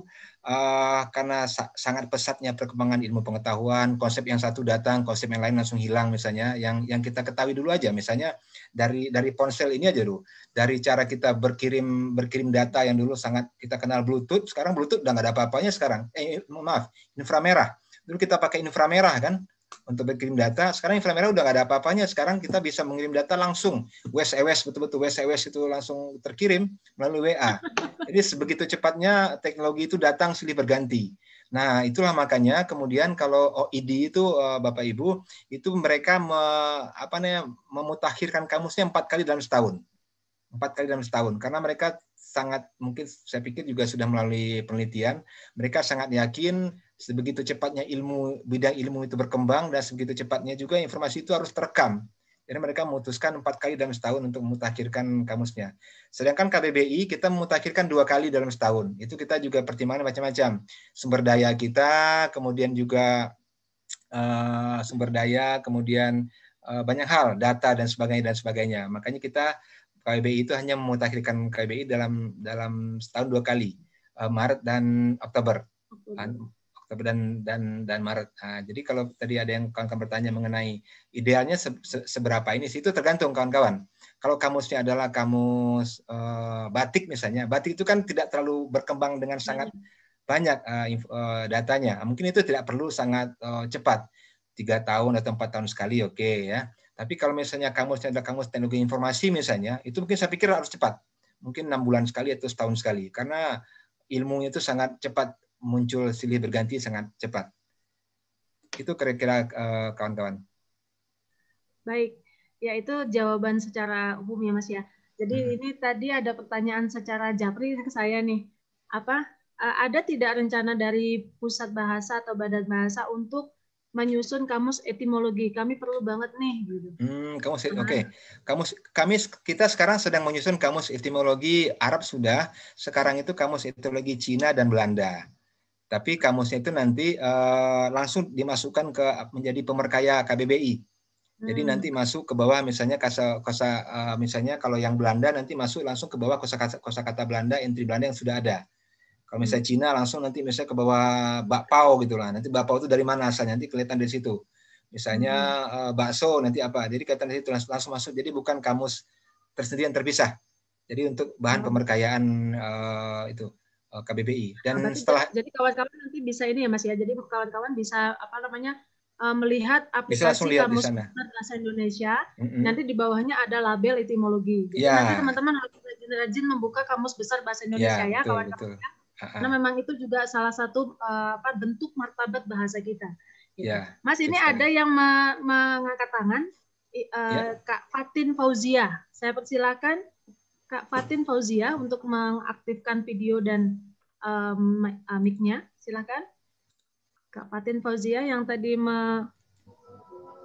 eh, karena sangat pesatnya perkembangan ilmu pengetahuan, konsep yang satu datang, konsep yang lain langsung hilang misalnya yang yang kita ketahui dulu aja misalnya dari dari ponsel ini aja dulu. Dari cara kita berkirim berkirim data yang dulu sangat kita kenal Bluetooth, sekarang Bluetooth udah nggak ada apa-apanya sekarang. Eh maaf, inframerah. Dulu kita pakai inframerah kan, untuk berkirim data. Sekarang inframerah udah nggak ada apa-apanya. Sekarang kita bisa mengirim data langsung. WSEWS eh, betul-betul WSEWS eh, itu langsung terkirim melalui WA. Jadi sebegitu cepatnya teknologi itu datang silih berganti. Nah, itulah makanya kemudian kalau OID itu eh, Bapak Ibu, itu mereka me, apa namanya memutakhirkan kamusnya empat kali dalam setahun. Empat kali dalam setahun karena mereka sangat mungkin saya pikir juga sudah melalui penelitian, mereka sangat yakin sebegitu cepatnya ilmu bidang ilmu itu berkembang dan sebegitu cepatnya juga informasi itu harus terekam. Jadi mereka memutuskan empat kali dalam setahun untuk memutakhirkan kamusnya. Sedangkan KBBI kita memutakhirkan dua kali dalam setahun. Itu kita juga pertimbangan macam-macam. Sumber daya kita, kemudian juga uh, sumber daya, kemudian uh, banyak hal, data dan sebagainya dan sebagainya. Makanya kita KBBI itu hanya memutakhirkan KBBI dalam dalam setahun dua kali, uh, Maret dan Oktober. Oktober dan dan dan Maret. Nah, jadi kalau tadi ada yang kawan-kawan bertanya mengenai idealnya se, se, seberapa ini sih itu tergantung kawan-kawan. Kalau kamusnya adalah kamus uh, batik misalnya, batik itu kan tidak terlalu berkembang dengan hmm. sangat banyak uh, ah, info, eh, datanya. Mungkin itu tidak perlu sangat uh, cepat, tiga tahun atau empat tahun sekali, oke okay, ya. Tapi kalau misalnya kamusnya adalah kamus teknologi informasi misalnya, itu mungkin saya pikir harus cepat, mungkin enam bulan sekali atau setahun sekali, karena ilmunya itu sangat cepat muncul silih berganti sangat cepat. Itu kira-kira eh, kawan-kawan. Baik, ya itu jawaban secara umum ya Mas ya. Jadi hmm. ini tadi ada pertanyaan secara japri ke saya nih. Apa eh, ada tidak rencana dari pusat bahasa atau badan bahasa untuk menyusun kamus etimologi. Kami perlu banget nih gitu. Hmm, kamus e- oke. Okay. Kamus kami kita sekarang sedang menyusun kamus etimologi Arab sudah, sekarang itu kamus etimologi Cina dan Belanda tapi kamusnya itu nanti uh, langsung dimasukkan ke menjadi pemerkaya KBBI. Jadi hmm. nanti masuk ke bawah misalnya kosa kosa uh, eh, misalnya kalau yang Belanda nanti masuk langsung ke bawah kosa-kosa kata Belanda, entry Belanda yang sudah ada. Kalau misalnya hmm. Cina langsung nanti misalnya ke bawah bakpao gitu lah. Nanti bakpao itu dari mana asalnya nanti kelihatan dari situ. Misalnya hmm. uh, bakso nanti apa. Jadi kelihatan dari situ langsung, langsung masuk. Jadi bukan kamus tersendiri yang terpisah. Jadi untuk bahan hmm. pemerkayaan uh, itu. Eh, KBBI. Dan ah, Berarti setelah jadi kawan-kawan nanti bisa ini ya Mas ya. Jadi kawan-kawan bisa apa namanya eh, melihat aplikasi kamus besar bahasa Indonesia. Mm-hmm. Nanti di bawahnya ada label etimologi. Jadi yeah. nanti teman-teman harus rajin rajin membuka kamus besar bahasa ya, Indonesia yeah, ya kawan-kawan. Ya. Karena memang itu juga salah satu eh, apa bentuk martabat bahasa kita. Gitu. Ya, Mas ini ada yang mengangkat tangan uh, Kak Fatin Fauzia. Saya persilakan. Kak Fatin Fauzia untuk mengaktifkan video dan um, mic-nya. Silakan. Kak Fatin Fauzia yang tadi me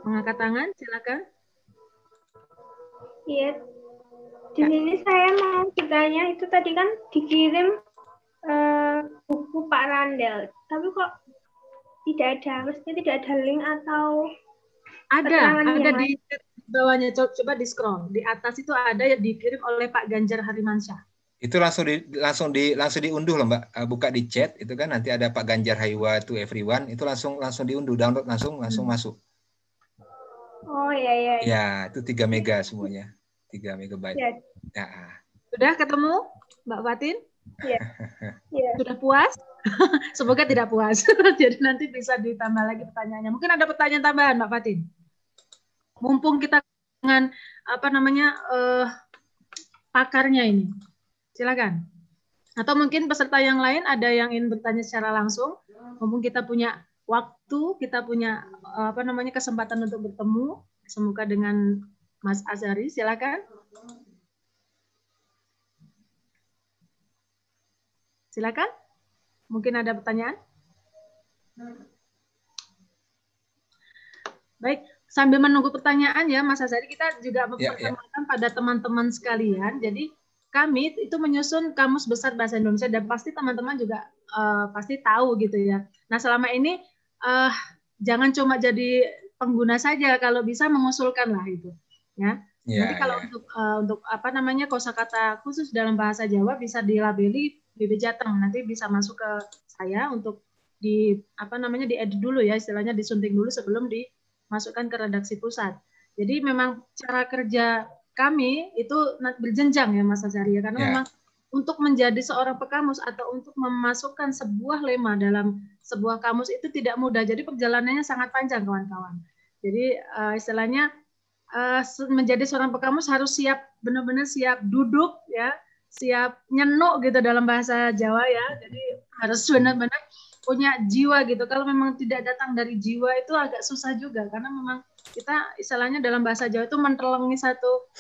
mengangkat tangan, silakan. Iya. Di sini saya mau bertanya itu tadi kan dikirim uh, buku Pak Randel, tapi kok tidak ada, maksudnya tidak ada link atau ada, ada di bawahnya coba di scroll di atas itu ada yang dikirim oleh Pak Ganjar Harimansyah itu langsung di langsung di langsung diunduh loh mbak eh, buka di chat itu kan nanti ada Pak Ganjar Haiwa to everyone itu langsung langsung diunduh download langsung langsung hmm. masuk oh iya, iya iya ya itu tiga mega semuanya tiga megabyte ya. ya. sudah ketemu mbak Fatin ya. ya. sudah puas semoga tidak puas jadi nanti bisa ditambah lagi pertanyaannya mungkin ada pertanyaan tambahan mbak Fatin mumpung kita dengan apa namanya uh, pakarnya ini. Silakan. Atau mungkin peserta yang lain ada yang ingin bertanya secara langsung. Mumpung kita punya waktu, kita punya eh, apa namanya kesempatan untuk bertemu. Semoga dengan Mas Azari, silakan. Silakan. Mungkin ada pertanyaan? Baik, sambil menunggu pertanyaan ya Mas Azari kita juga ya, ya. mempertemukan yeah, yeah. pada teman-teman sekalian. Jadi kami itu menyusun kamus besar bahasa Indonesia dan pasti teman-teman juga uh, pasti tahu gitu ya. Nah selama ini uh, jangan cuma jadi pengguna saja kalau bisa mengusulkan lah itu ya. Yeah, Nanti kalau yeah. untuk uh, untuk apa namanya kosakata khusus dalam bahasa Jawa bisa dilabeli BB Jateng. Nanti bisa masuk ke saya untuk di apa namanya di edit dulu ya istilahnya disunting dulu sebelum di masukkan ke redaksi pusat. Jadi memang cara kerja kami itu berjenjang ya Mas Azari ya karena yeah. memang untuk menjadi seorang pekamus atau untuk memasukkan sebuah lema dalam sebuah kamus itu tidak mudah. Jadi perjalanannya sangat panjang kawan-kawan. Jadi uh, istilahnya uh, menjadi seorang pekamus harus siap benar-benar siap duduk ya, siap nyenok gitu dalam bahasa Jawa ya. Jadi harus benar-benar punya jiwa gitu. Kalau memang tidak datang dari jiwa itu agak susah juga karena memang kita istilahnya dalam bahasa Jawa itu menterlengi satu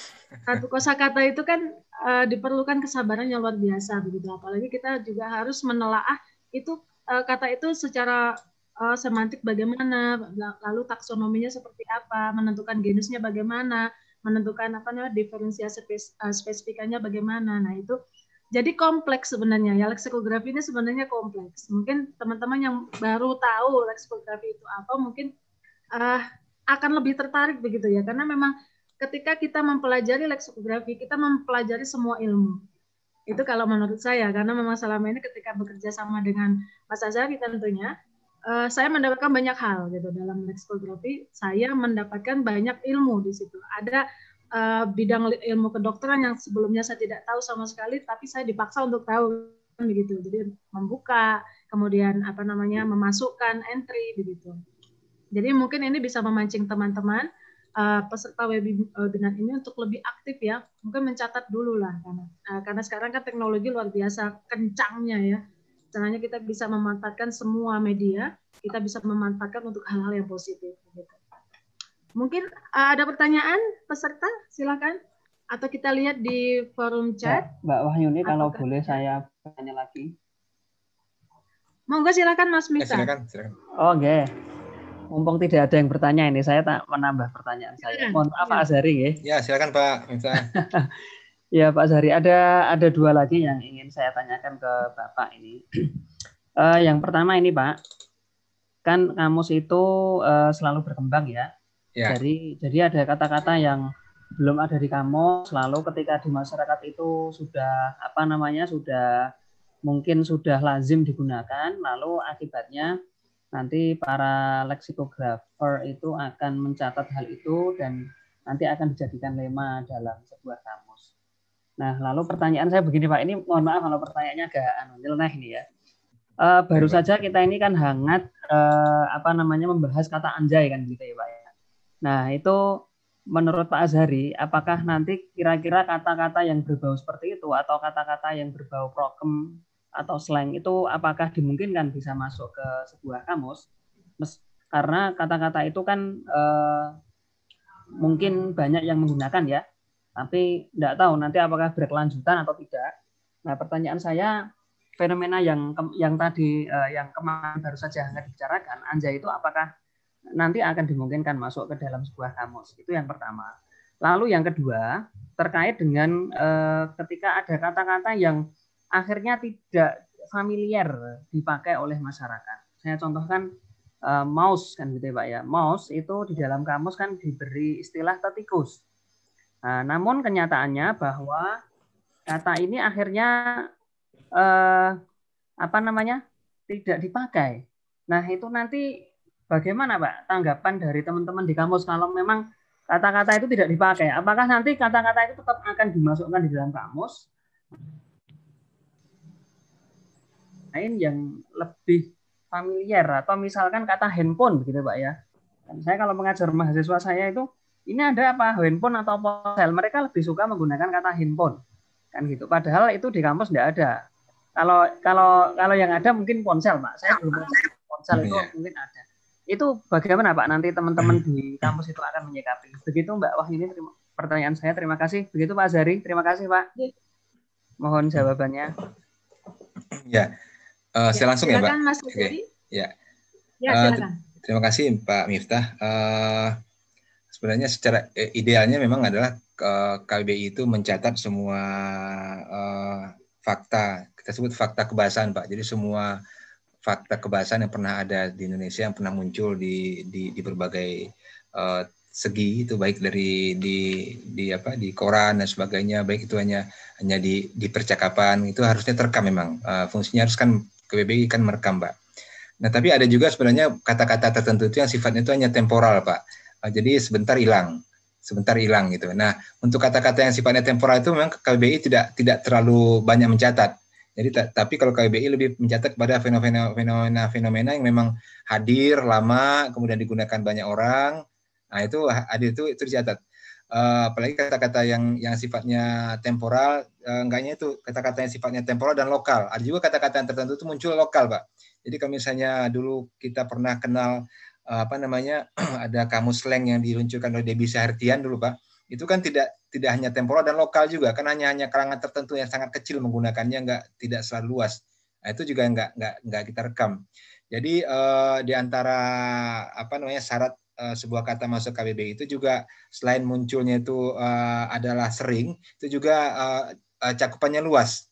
satu kosakata itu kan uh, diperlukan kesabaran yang luar biasa begitu. Apalagi kita juga harus menelaah itu uh, kata itu secara uh, semantik bagaimana, lalu taksonominya seperti apa, menentukan genusnya bagaimana, menentukan apa namanya diferensiasi spes, uh, spesifikannya bagaimana. Nah, itu jadi kompleks sebenarnya ya leksikografi ini sebenarnya kompleks. Mungkin teman-teman yang baru tahu leksikografi itu apa mungkin uh, akan lebih tertarik begitu ya karena memang ketika kita mempelajari leksikografi kita mempelajari semua ilmu. Itu kalau menurut saya karena memang selama ini ketika bekerja sama dengan Mas Azari tentunya uh, saya mendapatkan banyak hal gitu dalam leksikografi. Saya mendapatkan banyak ilmu di situ. Ada uh, bidang ilmu kedokteran yang sebelumnya saya tidak tahu sama sekali, tapi saya dipaksa untuk tahu begitu. Jadi membuka, kemudian apa namanya memasukkan entry begitu. Jadi mungkin ini bisa memancing teman-teman uh, peserta webinar ini untuk lebih aktif ya, mungkin mencatat dulu lah karena uh, karena sekarang kan teknologi luar biasa kencangnya ya. Caranya kita bisa memanfaatkan semua media, kita bisa memanfaatkan untuk hal-hal yang positif. begitu Mungkin uh, ada pertanyaan peserta, silakan. Atau kita lihat di forum chat. Mbak, Mbak Wahyuni, kalau boleh saya tanya lagi. Monggo silakan Mas eh, Mita. Ya, silakan, silakan. Oke. Okay. Mumpung tidak ada yang bertanya ini, saya tak menambah pertanyaan saya. Mohon maaf Pak Azhari ya. Ya, silakan Pak Mita. ya Pak Azhari, ada ada dua lagi yang ingin saya tanyakan ke Bapak ini. uh, yang pertama ini Pak, kan kamus itu uh, selalu berkembang ya. Yeah. Jadi jadi ada kata-kata yang belum ada di kamu selalu ketika di masyarakat itu sudah apa namanya sudah mungkin sudah lazim digunakan lalu akibatnya nanti para leksikografer itu akan mencatat hal itu dan nanti akan dijadikan lema dalam sebuah kamus. Nah, lalu pertanyaan saya begini Pak, ini mohon maaf kalau pertanyaannya agak anu nyeleneh ini ya. Uh, baru iya, saja kita ini kan hangat uh, apa namanya membahas kata anjay kan gitu ya Pak ya. Nah, itu menurut Pak Azhari, apakah nanti kira-kira kata-kata yang berbau seperti itu atau kata-kata yang berbau prokem atau slang itu apakah dimungkinkan bisa masuk ke sebuah kamus? karena kata-kata itu kan eh, mungkin banyak yang menggunakan ya, tapi tidak tahu nanti apakah berkelanjutan atau tidak. Nah, pertanyaan saya fenomena yang yang tadi eh, yang kemarin baru saja Anda bicarakan, Anja itu apakah nanti akan dimungkinkan masuk ke dalam sebuah kamus. Itu yang pertama. Lalu yang kedua, terkait dengan eh, ketika ada kata-kata yang akhirnya tidak familiar dipakai oleh masyarakat. Saya contohkan eh, mouse kan gitu ya Pak ya. Mouse itu di dalam kamus kan diberi istilah tetikus. Nah, namun kenyataannya bahwa kata ini akhirnya eh, apa namanya tidak dipakai. Nah itu nanti Bagaimana Pak tanggapan dari teman-teman di kampus kalau memang kata-kata itu tidak dipakai? Apakah nanti kata-kata itu tetap akan dimasukkan di dalam kamus? Lain yang lebih familiar atau misalkan kata handphone begitu Pak ya. saya kalau mengajar mahasiswa saya itu ini ada apa handphone atau ponsel mereka lebih suka menggunakan kata handphone kan gitu padahal itu di kampus tidak ada kalau kalau kalau yang ada mungkin ponsel pak saya belum iya. ponsel itu mungkin ada itu bagaimana Pak nanti teman-teman di hmm. kampus itu akan menyikapi? Begitu Mbak Wah ini terima, pertanyaan saya terima kasih. Begitu Pak Azari, terima kasih Pak. Ya. Mohon jawabannya. Ya, uh, ya saya langsung ya Pak. Mas Oke. Ya. Ya, uh, ter terima kasih Pak Miftah. Eh, uh, sebenarnya secara idealnya memang adalah uh, KBI itu mencatat semua uh, fakta. Kita sebut fakta kebahasaan Pak. Jadi semua fakta kebahasaan yang pernah ada di Indonesia yang pernah muncul di di, di berbagai uh, segi itu baik dari di di apa di koran dan sebagainya baik itu hanya hanya di di percakapan itu harusnya terekam memang uh, fungsinya harus kan KBBI kan merekam pak. Nah tapi ada juga sebenarnya kata-kata tertentu itu yang sifatnya itu hanya temporal pak. Uh, jadi sebentar hilang sebentar hilang gitu. Nah, untuk kata-kata yang sifatnya temporal itu memang KBBI tidak tidak terlalu banyak mencatat jadi tapi kalau KBBI lebih mencatat kepada fenomena-fenomena yang memang hadir lama kemudian digunakan banyak orang. Nah, itu ada itu itu dicatat. Uh, apalagi kata-kata yang yang sifatnya temporal uh, enggaknya itu kata-kata yang sifatnya temporal dan lokal. Ada juga kata-kata yang tertentu itu muncul lokal, Pak. Jadi kalau misalnya dulu kita pernah kenal uh, apa namanya ada kamus slang yang diluncurkan oleh Debbie Sahertian dulu, Pak. Itu kan tidak tidak hanya temporal dan lokal juga karena hanya hanya kalangan tertentu yang sangat kecil menggunakannya nggak tidak selalu luas nah, itu juga nggak nggak nggak kita rekam jadi eh, di antara apa namanya syarat eh, sebuah kata masuk KBB itu juga selain munculnya itu eh, adalah sering itu juga eh, eh cakupannya luas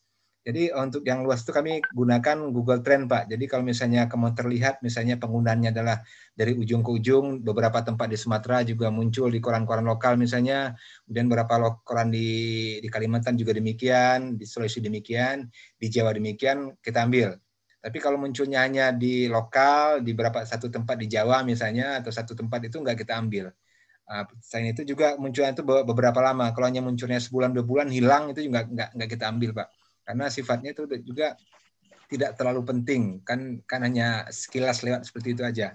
jadi untuk yang luas itu kami gunakan Google Trend Pak. Jadi kalau misalnya kamu terlihat misalnya penggunaannya adalah dari ujung ke ujung, beberapa tempat di Sumatera juga muncul di koran-koran lokal misalnya, kemudian beberapa koran di, di Kalimantan juga demikian, di Sulawesi demikian, di Jawa demikian, kita ambil. Tapi kalau munculnya hanya di lokal, di beberapa satu tempat di Jawa misalnya, atau satu tempat itu nggak kita ambil. Ah, selain itu juga munculnya itu beberapa lama. Kalau hanya munculnya sebulan dua bulan hilang itu juga nggak nggak kita ambil pak karena sifatnya itu juga tidak terlalu penting kan kan hanya sekilas lewat seperti itu aja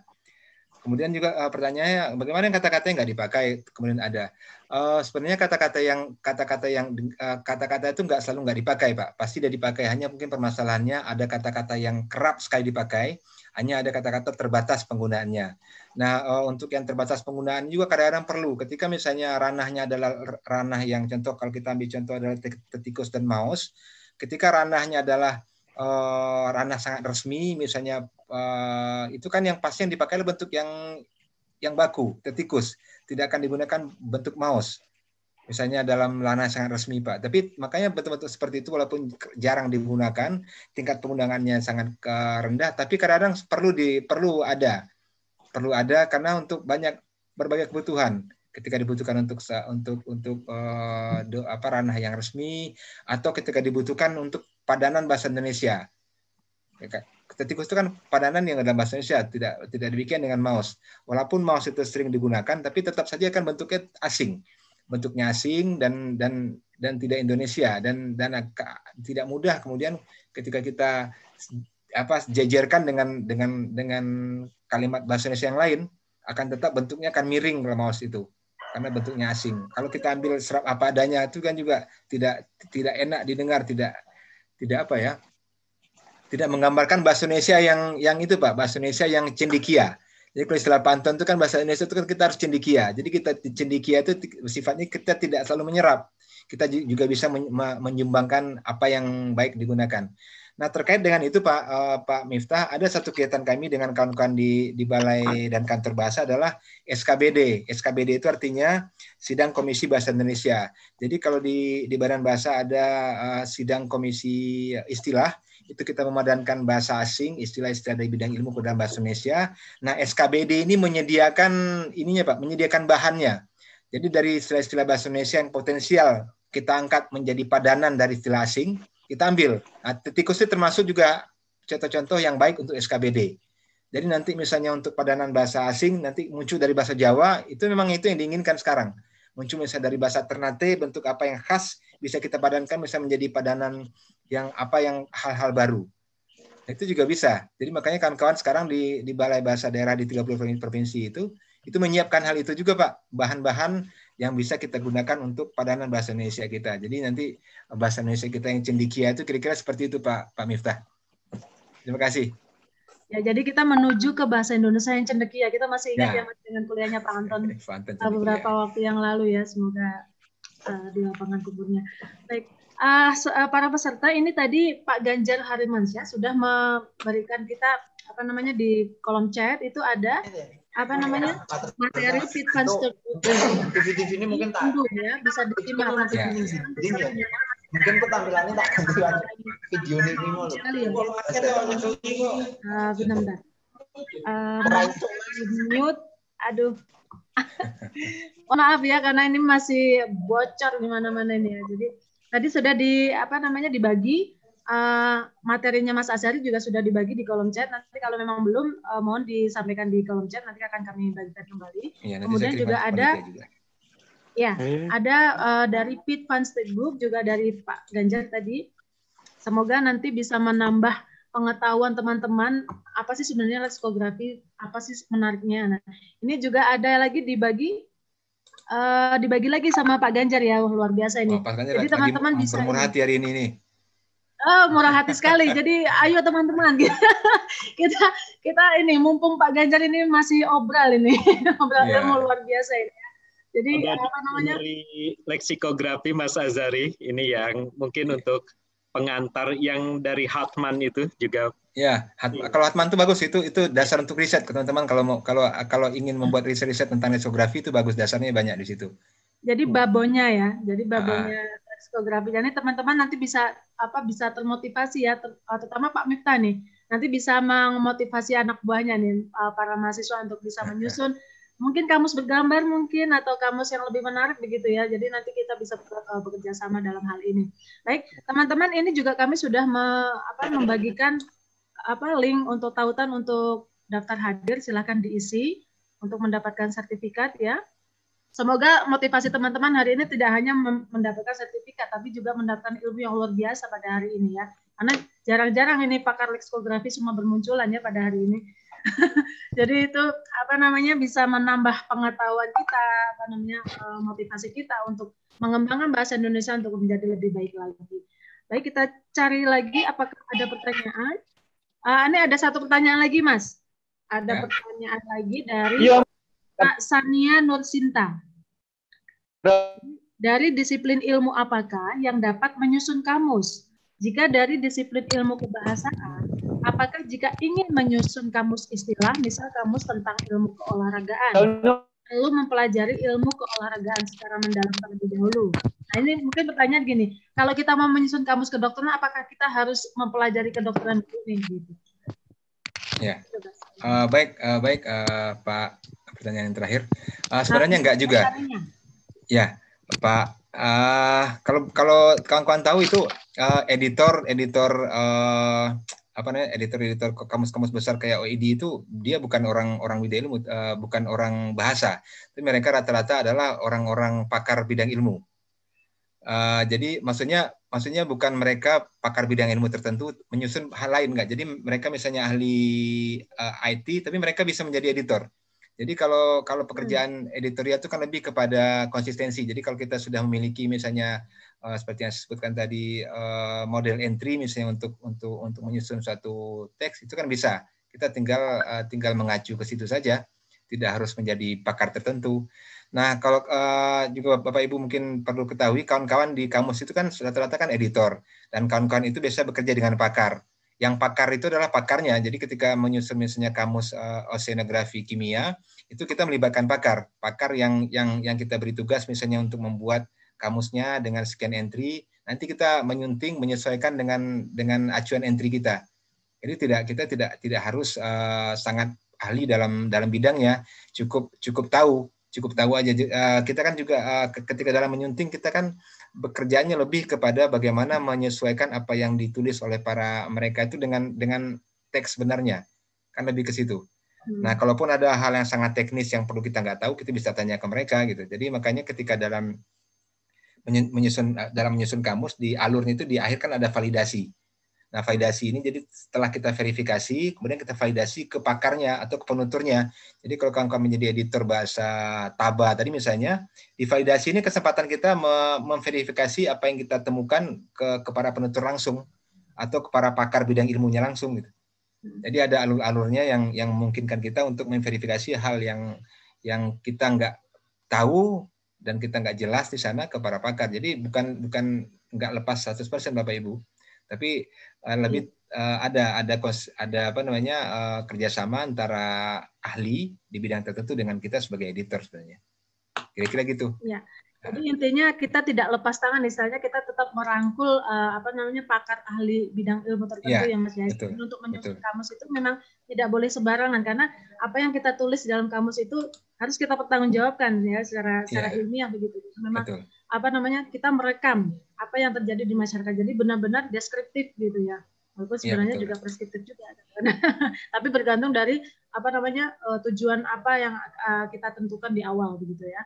kemudian juga uh, pertanyaannya bagaimana kata-kata yang nggak dipakai kemudian ada uh, sebenarnya kata-kata yang kata-kata yang kata eh, kata-kata itu nggak selalu nggak dipakai pak pasti tidak dipakai hanya mungkin permasalahannya ada kata-kata yang kerap sekali dipakai hanya ada kata-kata terbatas penggunaannya nah untuk yang terbatas penggunaan juga kadang-kadang perlu ketika misalnya ranahnya adalah ranah yang contoh kalau kita ambil contoh adalah tetikus dan mouse ketika ranahnya adalah uh, ranah sangat resmi misalnya uh, itu kan yang pasti yang dipakai bentuk yang yang baku tetikus tidak akan digunakan bentuk mouse misalnya dalam ranah sangat resmi pak tapi makanya betul-betul seperti itu walaupun jarang digunakan tingkat pengundangannya sangat eh, rendah tapi kadang-kadang perlu di perlu ada perlu ada karena untuk banyak berbagai kebutuhan ketika dibutuhkan untuk untuk untuk uh, do, apa ranah yang resmi atau ketika dibutuhkan untuk padanan bahasa Indonesia. Tetikus ya kan? itu kan padanan yang dalam bahasa Indonesia tidak tidak dibikin dengan mouse. Walaupun mouse itu sering digunakan, tapi tetap saja kan bentuknya asing, bentuknya asing dan dan dan tidak Indonesia dan dan tidak mudah kemudian ketika kita apa jajarkan dengan dengan dengan kalimat bahasa Indonesia yang lain akan tetap bentuknya akan miring mouse itu karena bentuknya asing. Kalau kita ambil serap apa adanya itu kan juga tidak tidak enak didengar, tidak tidak apa ya? Tidak menggambarkan bahasa Indonesia yang yang itu Pak, bahasa Indonesia yang cendikia. Jadi kalau istilah pantun itu kan bahasa Indonesia itu kan kita harus cendikia. Jadi kita cendikia itu sifatnya kita tidak selalu menyerap. Kita juga bisa menyumbangkan apa yang baik digunakan. Nah terkait dengan itu Pak uh, Pak Miftah, ada satu kegiatan kami dengan kawan-kawan di di Balai dan Kantor Bahasa adalah SKBD. SKBD itu artinya Sidang Komisi Bahasa Indonesia. Jadi kalau di di Badan Bahasa ada uh, Sidang Komisi Istilah, itu kita memadankan bahasa asing, istilah-istilah dari bidang ilmu ke bahasa Indonesia. Nah, SKBD ini menyediakan ininya Pak, menyediakan bahannya. Jadi dari istilah-istilah bahasa Indonesia yang potensial kita angkat menjadi padanan dari istilah asing, kita ambil. Nah, tikus itu termasuk juga contoh-contoh yang baik untuk SKBD. Jadi nanti misalnya untuk padanan bahasa asing nanti muncul dari bahasa Jawa itu memang itu yang diinginkan sekarang. Muncul misalnya dari bahasa Ternate bentuk apa yang khas bisa kita padankan bisa menjadi padanan yang apa yang hal-hal baru. Nah, itu juga bisa. Jadi makanya kawan-kawan sekarang di di Balai Bahasa Daerah di 30 provinsi itu itu menyiapkan hal itu juga Pak, bahan-bahan yang bisa kita gunakan untuk padanan bahasa Indonesia kita. Jadi nanti eh, bahasa Indonesia kita yang cendikia itu kira-kira seperti itu Pak Pak Miftah. Terima kasih. Ya, jadi kita menuju ke bahasa Indonesia yang cendekia. Kita masih ingat ya, ya dengan kuliahnya Pak Anton eh, beberapa waktu yang lalu ya. Semoga uh, di lapangan kuburnya. Baik, uh, para peserta ini tadi Pak Ganjar Harimansyah sudah memberikan kita apa namanya di kolom chat itu ada apa namanya materi fit funds tersebut ini mungkin tak ya bisa diterima ya. mungkin penampilannya tak gantian video ini mau lo uh, benar-benar uh, mute aduh oh, maaf ya karena ini masih bocor di mana-mana ini ya jadi tadi sudah di apa namanya dibagi Eh, materinya Mas Azari juga sudah dibagi di kolom chat. Nanti kalau memang belum, uh, mohon disampaikan di kolom chat. Nanti akan kami bagikan kembali. Ya, Kemudian juga ada, juga. ya, hmm. ada uh, dari Pit Van Group juga dari Pak Ganjar tadi. Semoga nanti bisa menambah pengetahuan teman-teman apa sih sebenarnya leksikografi, apa sih menariknya. Nah, ini juga ada lagi dibagi uh, dibagi lagi sama Pak Ganjar ya, luar biasa ini. Oh, Jadi teman-teman bisa. Bermurah hati hari ini nih. Oh, murah hati sekali. Jadi ayo teman-teman kita, kita ini mumpung Pak Ganjar ini masih obral ini obral yeah. ilmu luar biasa ini. Jadi Udah apa namanya? Dari leksikografi Mas Azari ini yang mungkin untuk pengantar yang dari Hartman itu juga. Ya, hat, iya. kalau Hartman itu bagus itu itu dasar untuk riset teman-teman kalau mau kalau kalau ingin membuat riset-riset tentang leksikografi itu bagus dasarnya banyak di situ. Jadi hmm. babonya ya, jadi babonya. Ah psikografi. Jadi teman-teman nanti bisa apa bisa termotivasi ya, ter, eh, terutama Pak Miftah nih. Nanti bisa memotivasi anak buahnya nih eh, para mahasiswa untuk bisa menyusun mungkin kamus bergambar mungkin atau kamus yang lebih menarik begitu ya. Jadi nanti kita bisa eh, bekerja sama dalam hal ini. Baik, teman-teman ini juga kami sudah me, apa, membagikan apa link untuk tautan untuk daftar hadir silahkan diisi untuk mendapatkan sertifikat ya. Semoga motivasi teman-teman hari ini tidak hanya mendapatkan sertifikat, tapi juga mendapatkan ilmu yang luar biasa pada hari ini ya. Karena jarang-jarang ini pakar leksikografi semua bermunculan ya pada hari ini. Jadi itu apa namanya bisa menambah pengetahuan kita, apa namanya eh, motivasi kita untuk mengembangkan bahasa Indonesia untuk menjadi lebih baik lagi. Baik kita cari lagi apakah ada pertanyaan? Uh, ini ada satu pertanyaan lagi, Mas. Ada ya. pertanyaan lagi dari. Ya. Kak Sania Nursinta. Dari disiplin ilmu apakah yang dapat menyusun kamus? Jika dari disiplin ilmu kebahasaan, apakah jika ingin menyusun kamus istilah, misal kamus tentang ilmu keolahragaan, perlu mempelajari ilmu keolahragaan secara mendalam terlebih dahulu? Nah, ini mungkin pertanyaan gini, kalau kita mau menyusun kamus kedokteran, apakah kita harus mempelajari kedokteran dulu Gitu. Ya. Yeah. Uh, baik, uh, baik uh, Pak. Pertanyaan yang terakhir. Uh, sebenarnya enggak juga. Ya, Pak. Uh, kalau kalau kawan-kawan tahu itu uh, editor editor uh, apa namanya editor-editor kamus-kamus besar kayak OED itu dia bukan orang orang bidang ilmu uh, bukan orang bahasa tapi mereka rata-rata adalah orang-orang pakar bidang ilmu uh, jadi maksudnya maksudnya bukan mereka pakar bidang ilmu tertentu menyusun hal lain nggak. Jadi mereka misalnya ahli uh, eh, IT tapi mereka bisa menjadi editor. Jadi kalau kalau pekerjaan hmm. editorial itu kan lebih kepada konsistensi. Jadi kalau kita sudah memiliki misalnya uh, seperti yang disebutkan tadi uh, model entry misalnya untuk untuk untuk menyusun satu teks itu kan bisa. Kita tinggal uh, tinggal mengacu ke situ saja. Tidak harus menjadi pakar tertentu. Nah, kalau uh, juga Bapak Ibu mungkin perlu ketahui, kawan-kawan di kamus itu kan rata-rata kan editor, dan kawan-kawan itu biasa bekerja dengan pakar. Yang pakar itu adalah pakarnya, jadi ketika menyusun misalnya kamus uh, eh, oceanografi kimia, itu kita melibatkan pakar, pakar yang yang yang kita beri tugas misalnya untuk membuat kamusnya dengan scan entry, nanti kita menyunting, menyesuaikan dengan dengan acuan entry kita. Jadi tidak kita tidak tidak harus uh, sangat ahli dalam dalam bidangnya, cukup cukup tahu cukup tahu aja. Eh, kita kan juga eh, ketika dalam menyunting kita kan bekerjanya lebih kepada bagaimana menyesuaikan apa yang ditulis oleh para mereka itu dengan dengan teks benarnya kan lebih ke situ. Hmm. Nah, kalaupun ada hal yang sangat teknis yang perlu kita nggak tahu, kita bisa tanya ke mereka gitu. Jadi makanya ketika dalam menyusun eh, dalam menyusun kamus di alurnya itu di akhir kan ada validasi. Nah, validasi ini jadi setelah kita verifikasi, kemudian kita validasi ke pakarnya atau ke penuturnya. Jadi kalau kawan-kawan menjadi editor bahasa Taba tadi misalnya, di validasi ini kesempatan kita memverifikasi apa yang kita temukan ke, kepada penutur langsung atau kepada pakar bidang ilmunya langsung gitu. Jadi ada alur-alurnya yang yang memungkinkan kita untuk memverifikasi hal yang yang kita nggak tahu dan kita nggak jelas di sana kepada pakar. Jadi bukan bukan nggak lepas 100% Bapak Ibu tapi Eh, lebih uh, ada ada ada apa namanya uh, kerjasama antara ahli di bidang tertentu dengan kita sebagai editor sebenarnya kira-kira gitu ya jadi intinya kita tidak lepas tangan misalnya kita tetap merangkul uh, apa namanya pakar ahli bidang ilmu tertentu iya, ya, yang Mas Yaitu. untuk menyusun kamus itu memang tidak boleh sembarangan karena apa yang kita tulis dalam kamus itu harus kita pertanggungjawabkan ya secara ya. secara iya. ilmiah begitu memang betul apa namanya kita merekam apa yang terjadi di masyarakat jadi benar-benar deskriptif gitu ya walaupun iya, sebenarnya ya, juga preskriptif juga kan. tapi bergantung dari apa namanya eh, tujuan apa yang eh, kita tentukan di awal begitu ya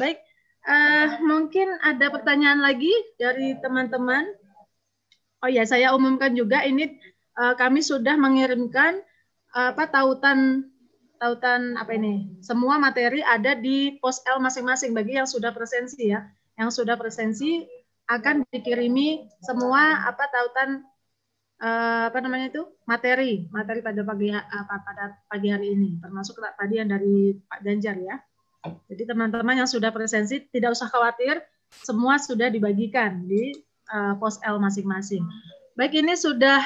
baik uh, mungkin ada pertanyaan lagi dari teman-teman oh ya saya umumkan juga ini uh, kami sudah mengirimkan apa tautan tautan apa ini semua materi ada di pos L masing-masing bagi yang sudah presensi ya yang sudah presensi akan dikirimi semua apa tautan uh, apa namanya itu materi materi pada pagi apa, eh, pada pagi hari ini termasuk tadi yang dari Pak Ganjar ya jadi teman-teman yang sudah presensi tidak usah khawatir semua sudah dibagikan di uh, pos L masing-masing baik ini sudah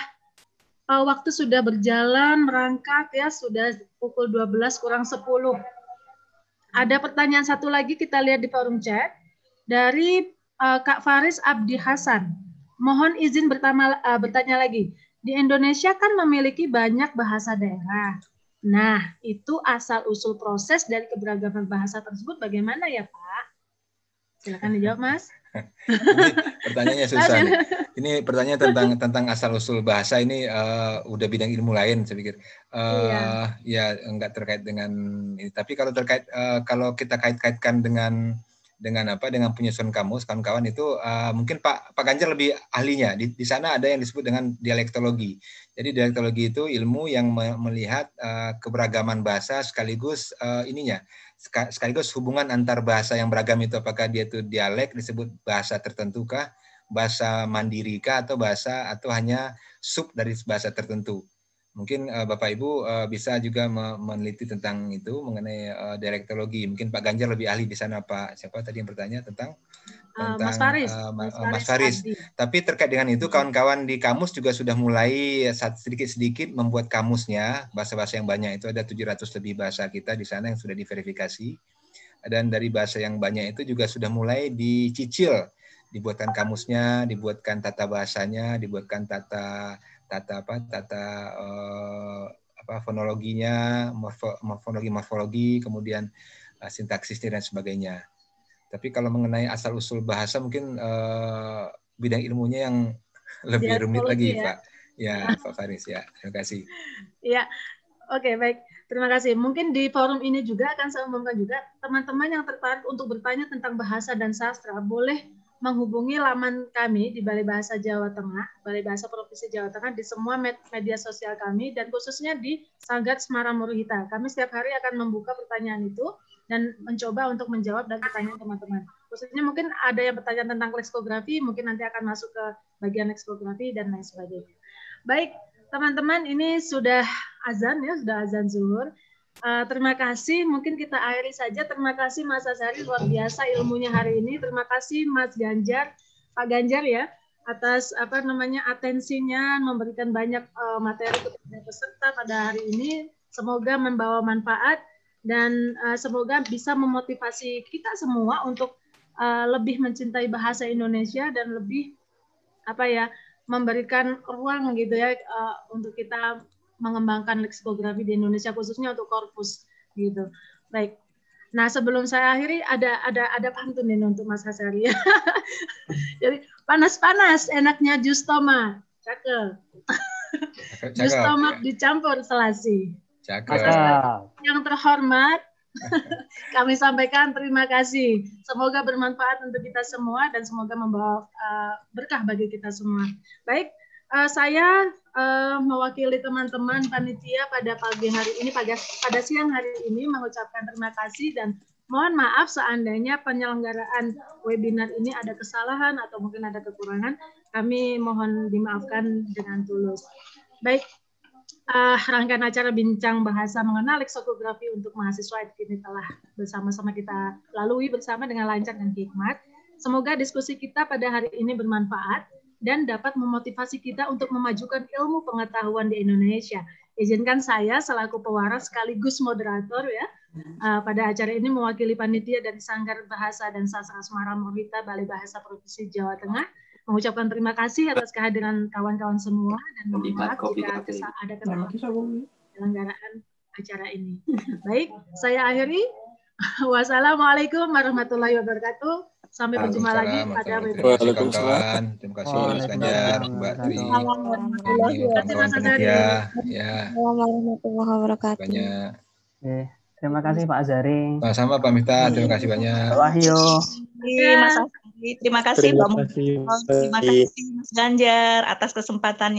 uh, waktu sudah berjalan merangkak ya sudah pukul 12 kurang 10 ada pertanyaan satu lagi kita lihat di forum chat dari uh, Kak Faris Abdi Hasan. Mohon izin bertama, uh, bertanya lagi. Di Indonesia kan memiliki banyak bahasa daerah. Nah, itu asal-usul proses dari keberagaman bahasa tersebut bagaimana ya, Pak? Silakan dijawab, Mas. ini pertanyaannya susah. nih. Ini pertanyaan tentang tentang asal usul bahasa ini uh, udah bidang ilmu lain saya pikir. Uh, iya. Ya enggak terkait dengan ini. Tapi kalau terkait uh, kalau kita kait-kaitkan dengan dengan apa dengan penyusun kamus kawan-kawan itu uh, mungkin Pak Pak Ganjar lebih ahlinya di, di sana ada yang disebut dengan dialektologi jadi dialektologi itu ilmu yang me melihat uh, keberagaman bahasa sekaligus uh, ininya sekaligus hubungan antar bahasa yang beragam itu apakah dia itu dialek disebut bahasa tertentu kah bahasa mandiri kah atau bahasa atau hanya sub dari bahasa tertentu Mungkin uh, Bapak Ibu uh, bisa juga meneliti tentang itu mengenai uh, eh, direktologi Mungkin Pak Ganjar lebih ahli di sana Pak. Siapa tadi yang bertanya tentang tentang Mas Faris. Uh, Mas, Mas Faris. Tapi terkait dengan itu kawan-kawan di kamus juga sudah mulai sedikit-sedikit membuat kamusnya bahasa-bahasa yang banyak itu ada 700 lebih bahasa kita di sana yang sudah diverifikasi. Dan dari bahasa yang banyak itu juga sudah mulai dicicil, dibuatkan kamusnya, dibuatkan tata bahasanya, dibuatkan tata tata apa tata uh, apa fonologinya morfo, morfologi morfologi kemudian uh, sintaksisnya dan sebagainya tapi kalau mengenai asal usul bahasa mungkin uh, bidang ilmunya yang lebih ya, rumit lagi ya. pak ya pak Faris ya terima kasih ya oke okay, baik terima kasih mungkin di forum ini juga akan saya umumkan juga teman-teman yang tertarik untuk bertanya tentang bahasa dan sastra boleh menghubungi laman kami di Balai Bahasa Jawa Tengah, Balai Bahasa Provinsi Jawa Tengah di semua media sosial kami dan khususnya di Sanggat Semara Muruhita. Kami setiap hari akan membuka pertanyaan itu dan mencoba untuk menjawab dan pertanyaan teman-teman. Khususnya mungkin ada yang bertanya tentang leksikografi, mungkin nanti akan masuk ke bagian leksikografi dan lain sebagainya. Baik, teman-teman ini sudah azan ya, sudah azan zuhur. Uh, terima kasih. Mungkin kita akhiri saja. Terima kasih Mas Azhari luar biasa ilmunya hari ini. Terima kasih Mas Ganjar, Pak Ganjar ya atas apa namanya atensinya memberikan banyak uh, materi kepada peserta pada hari ini. Semoga membawa manfaat dan uh, semoga bisa memotivasi kita semua untuk uh, lebih mencintai bahasa Indonesia dan lebih apa ya memberikan ruang gitu ya uh, untuk kita mengembangkan leksikografi di Indonesia khususnya untuk korpus gitu. Baik. Nah, sebelum saya akhiri ada ada ada pantun ini untuk Mas Hasari. Jadi panas-panas enaknya jus tomat. Cakep. jus tomat dicampur selasi. Cakep. Yang terhormat, kami sampaikan terima kasih. Semoga bermanfaat untuk kita semua dan semoga membawa eh, berkah bagi kita semua. Baik, eh, saya uh, mewakili teman-teman panitia pada pagi hari ini pada pada siang hari ini mengucapkan terima kasih dan mohon maaf seandainya penyelenggaraan webinar ini ada kesalahan atau mungkin ada kekurangan kami mohon dimaafkan dengan tulus. Baik, uh, rangkaian acara bincang bahasa mengenal leksografi untuk mahasiswa ini telah bersama-sama kita lalui bersama dengan lancar dan hikmat. Semoga diskusi kita pada hari ini bermanfaat dan dapat memotivasi kita untuk memajukan ilmu pengetahuan di Indonesia. Izinkan saya selaku pewaras sekaligus moderator ya eh, pada acara ini mewakili panitia dari Sanggar Bahasa dan Sastra Asmara Morita Balai Bahasa Provinsi Jawa Tengah mengucapkan terima kasih atas kehadiran kawan-kawan semua dan maaf jika ada kesalahan penyelenggaraan acara ini. Baik, saya akhiri. Wassalamualaikum warahmatullahi wabarakatuh. Sampai berjumpa lagi pada Waalaikumsalam. Terima kasih Mas Ganjar, Mbak Dwi. Terima kasih Mas Azari. Iya, banyak. Terima kasih Pak Azari. Sama-sama Pak Mita, terima kasih banyak. Wahyu. Terima kasih Pak Terima kasih Mas Ganjar atas kesempatannya.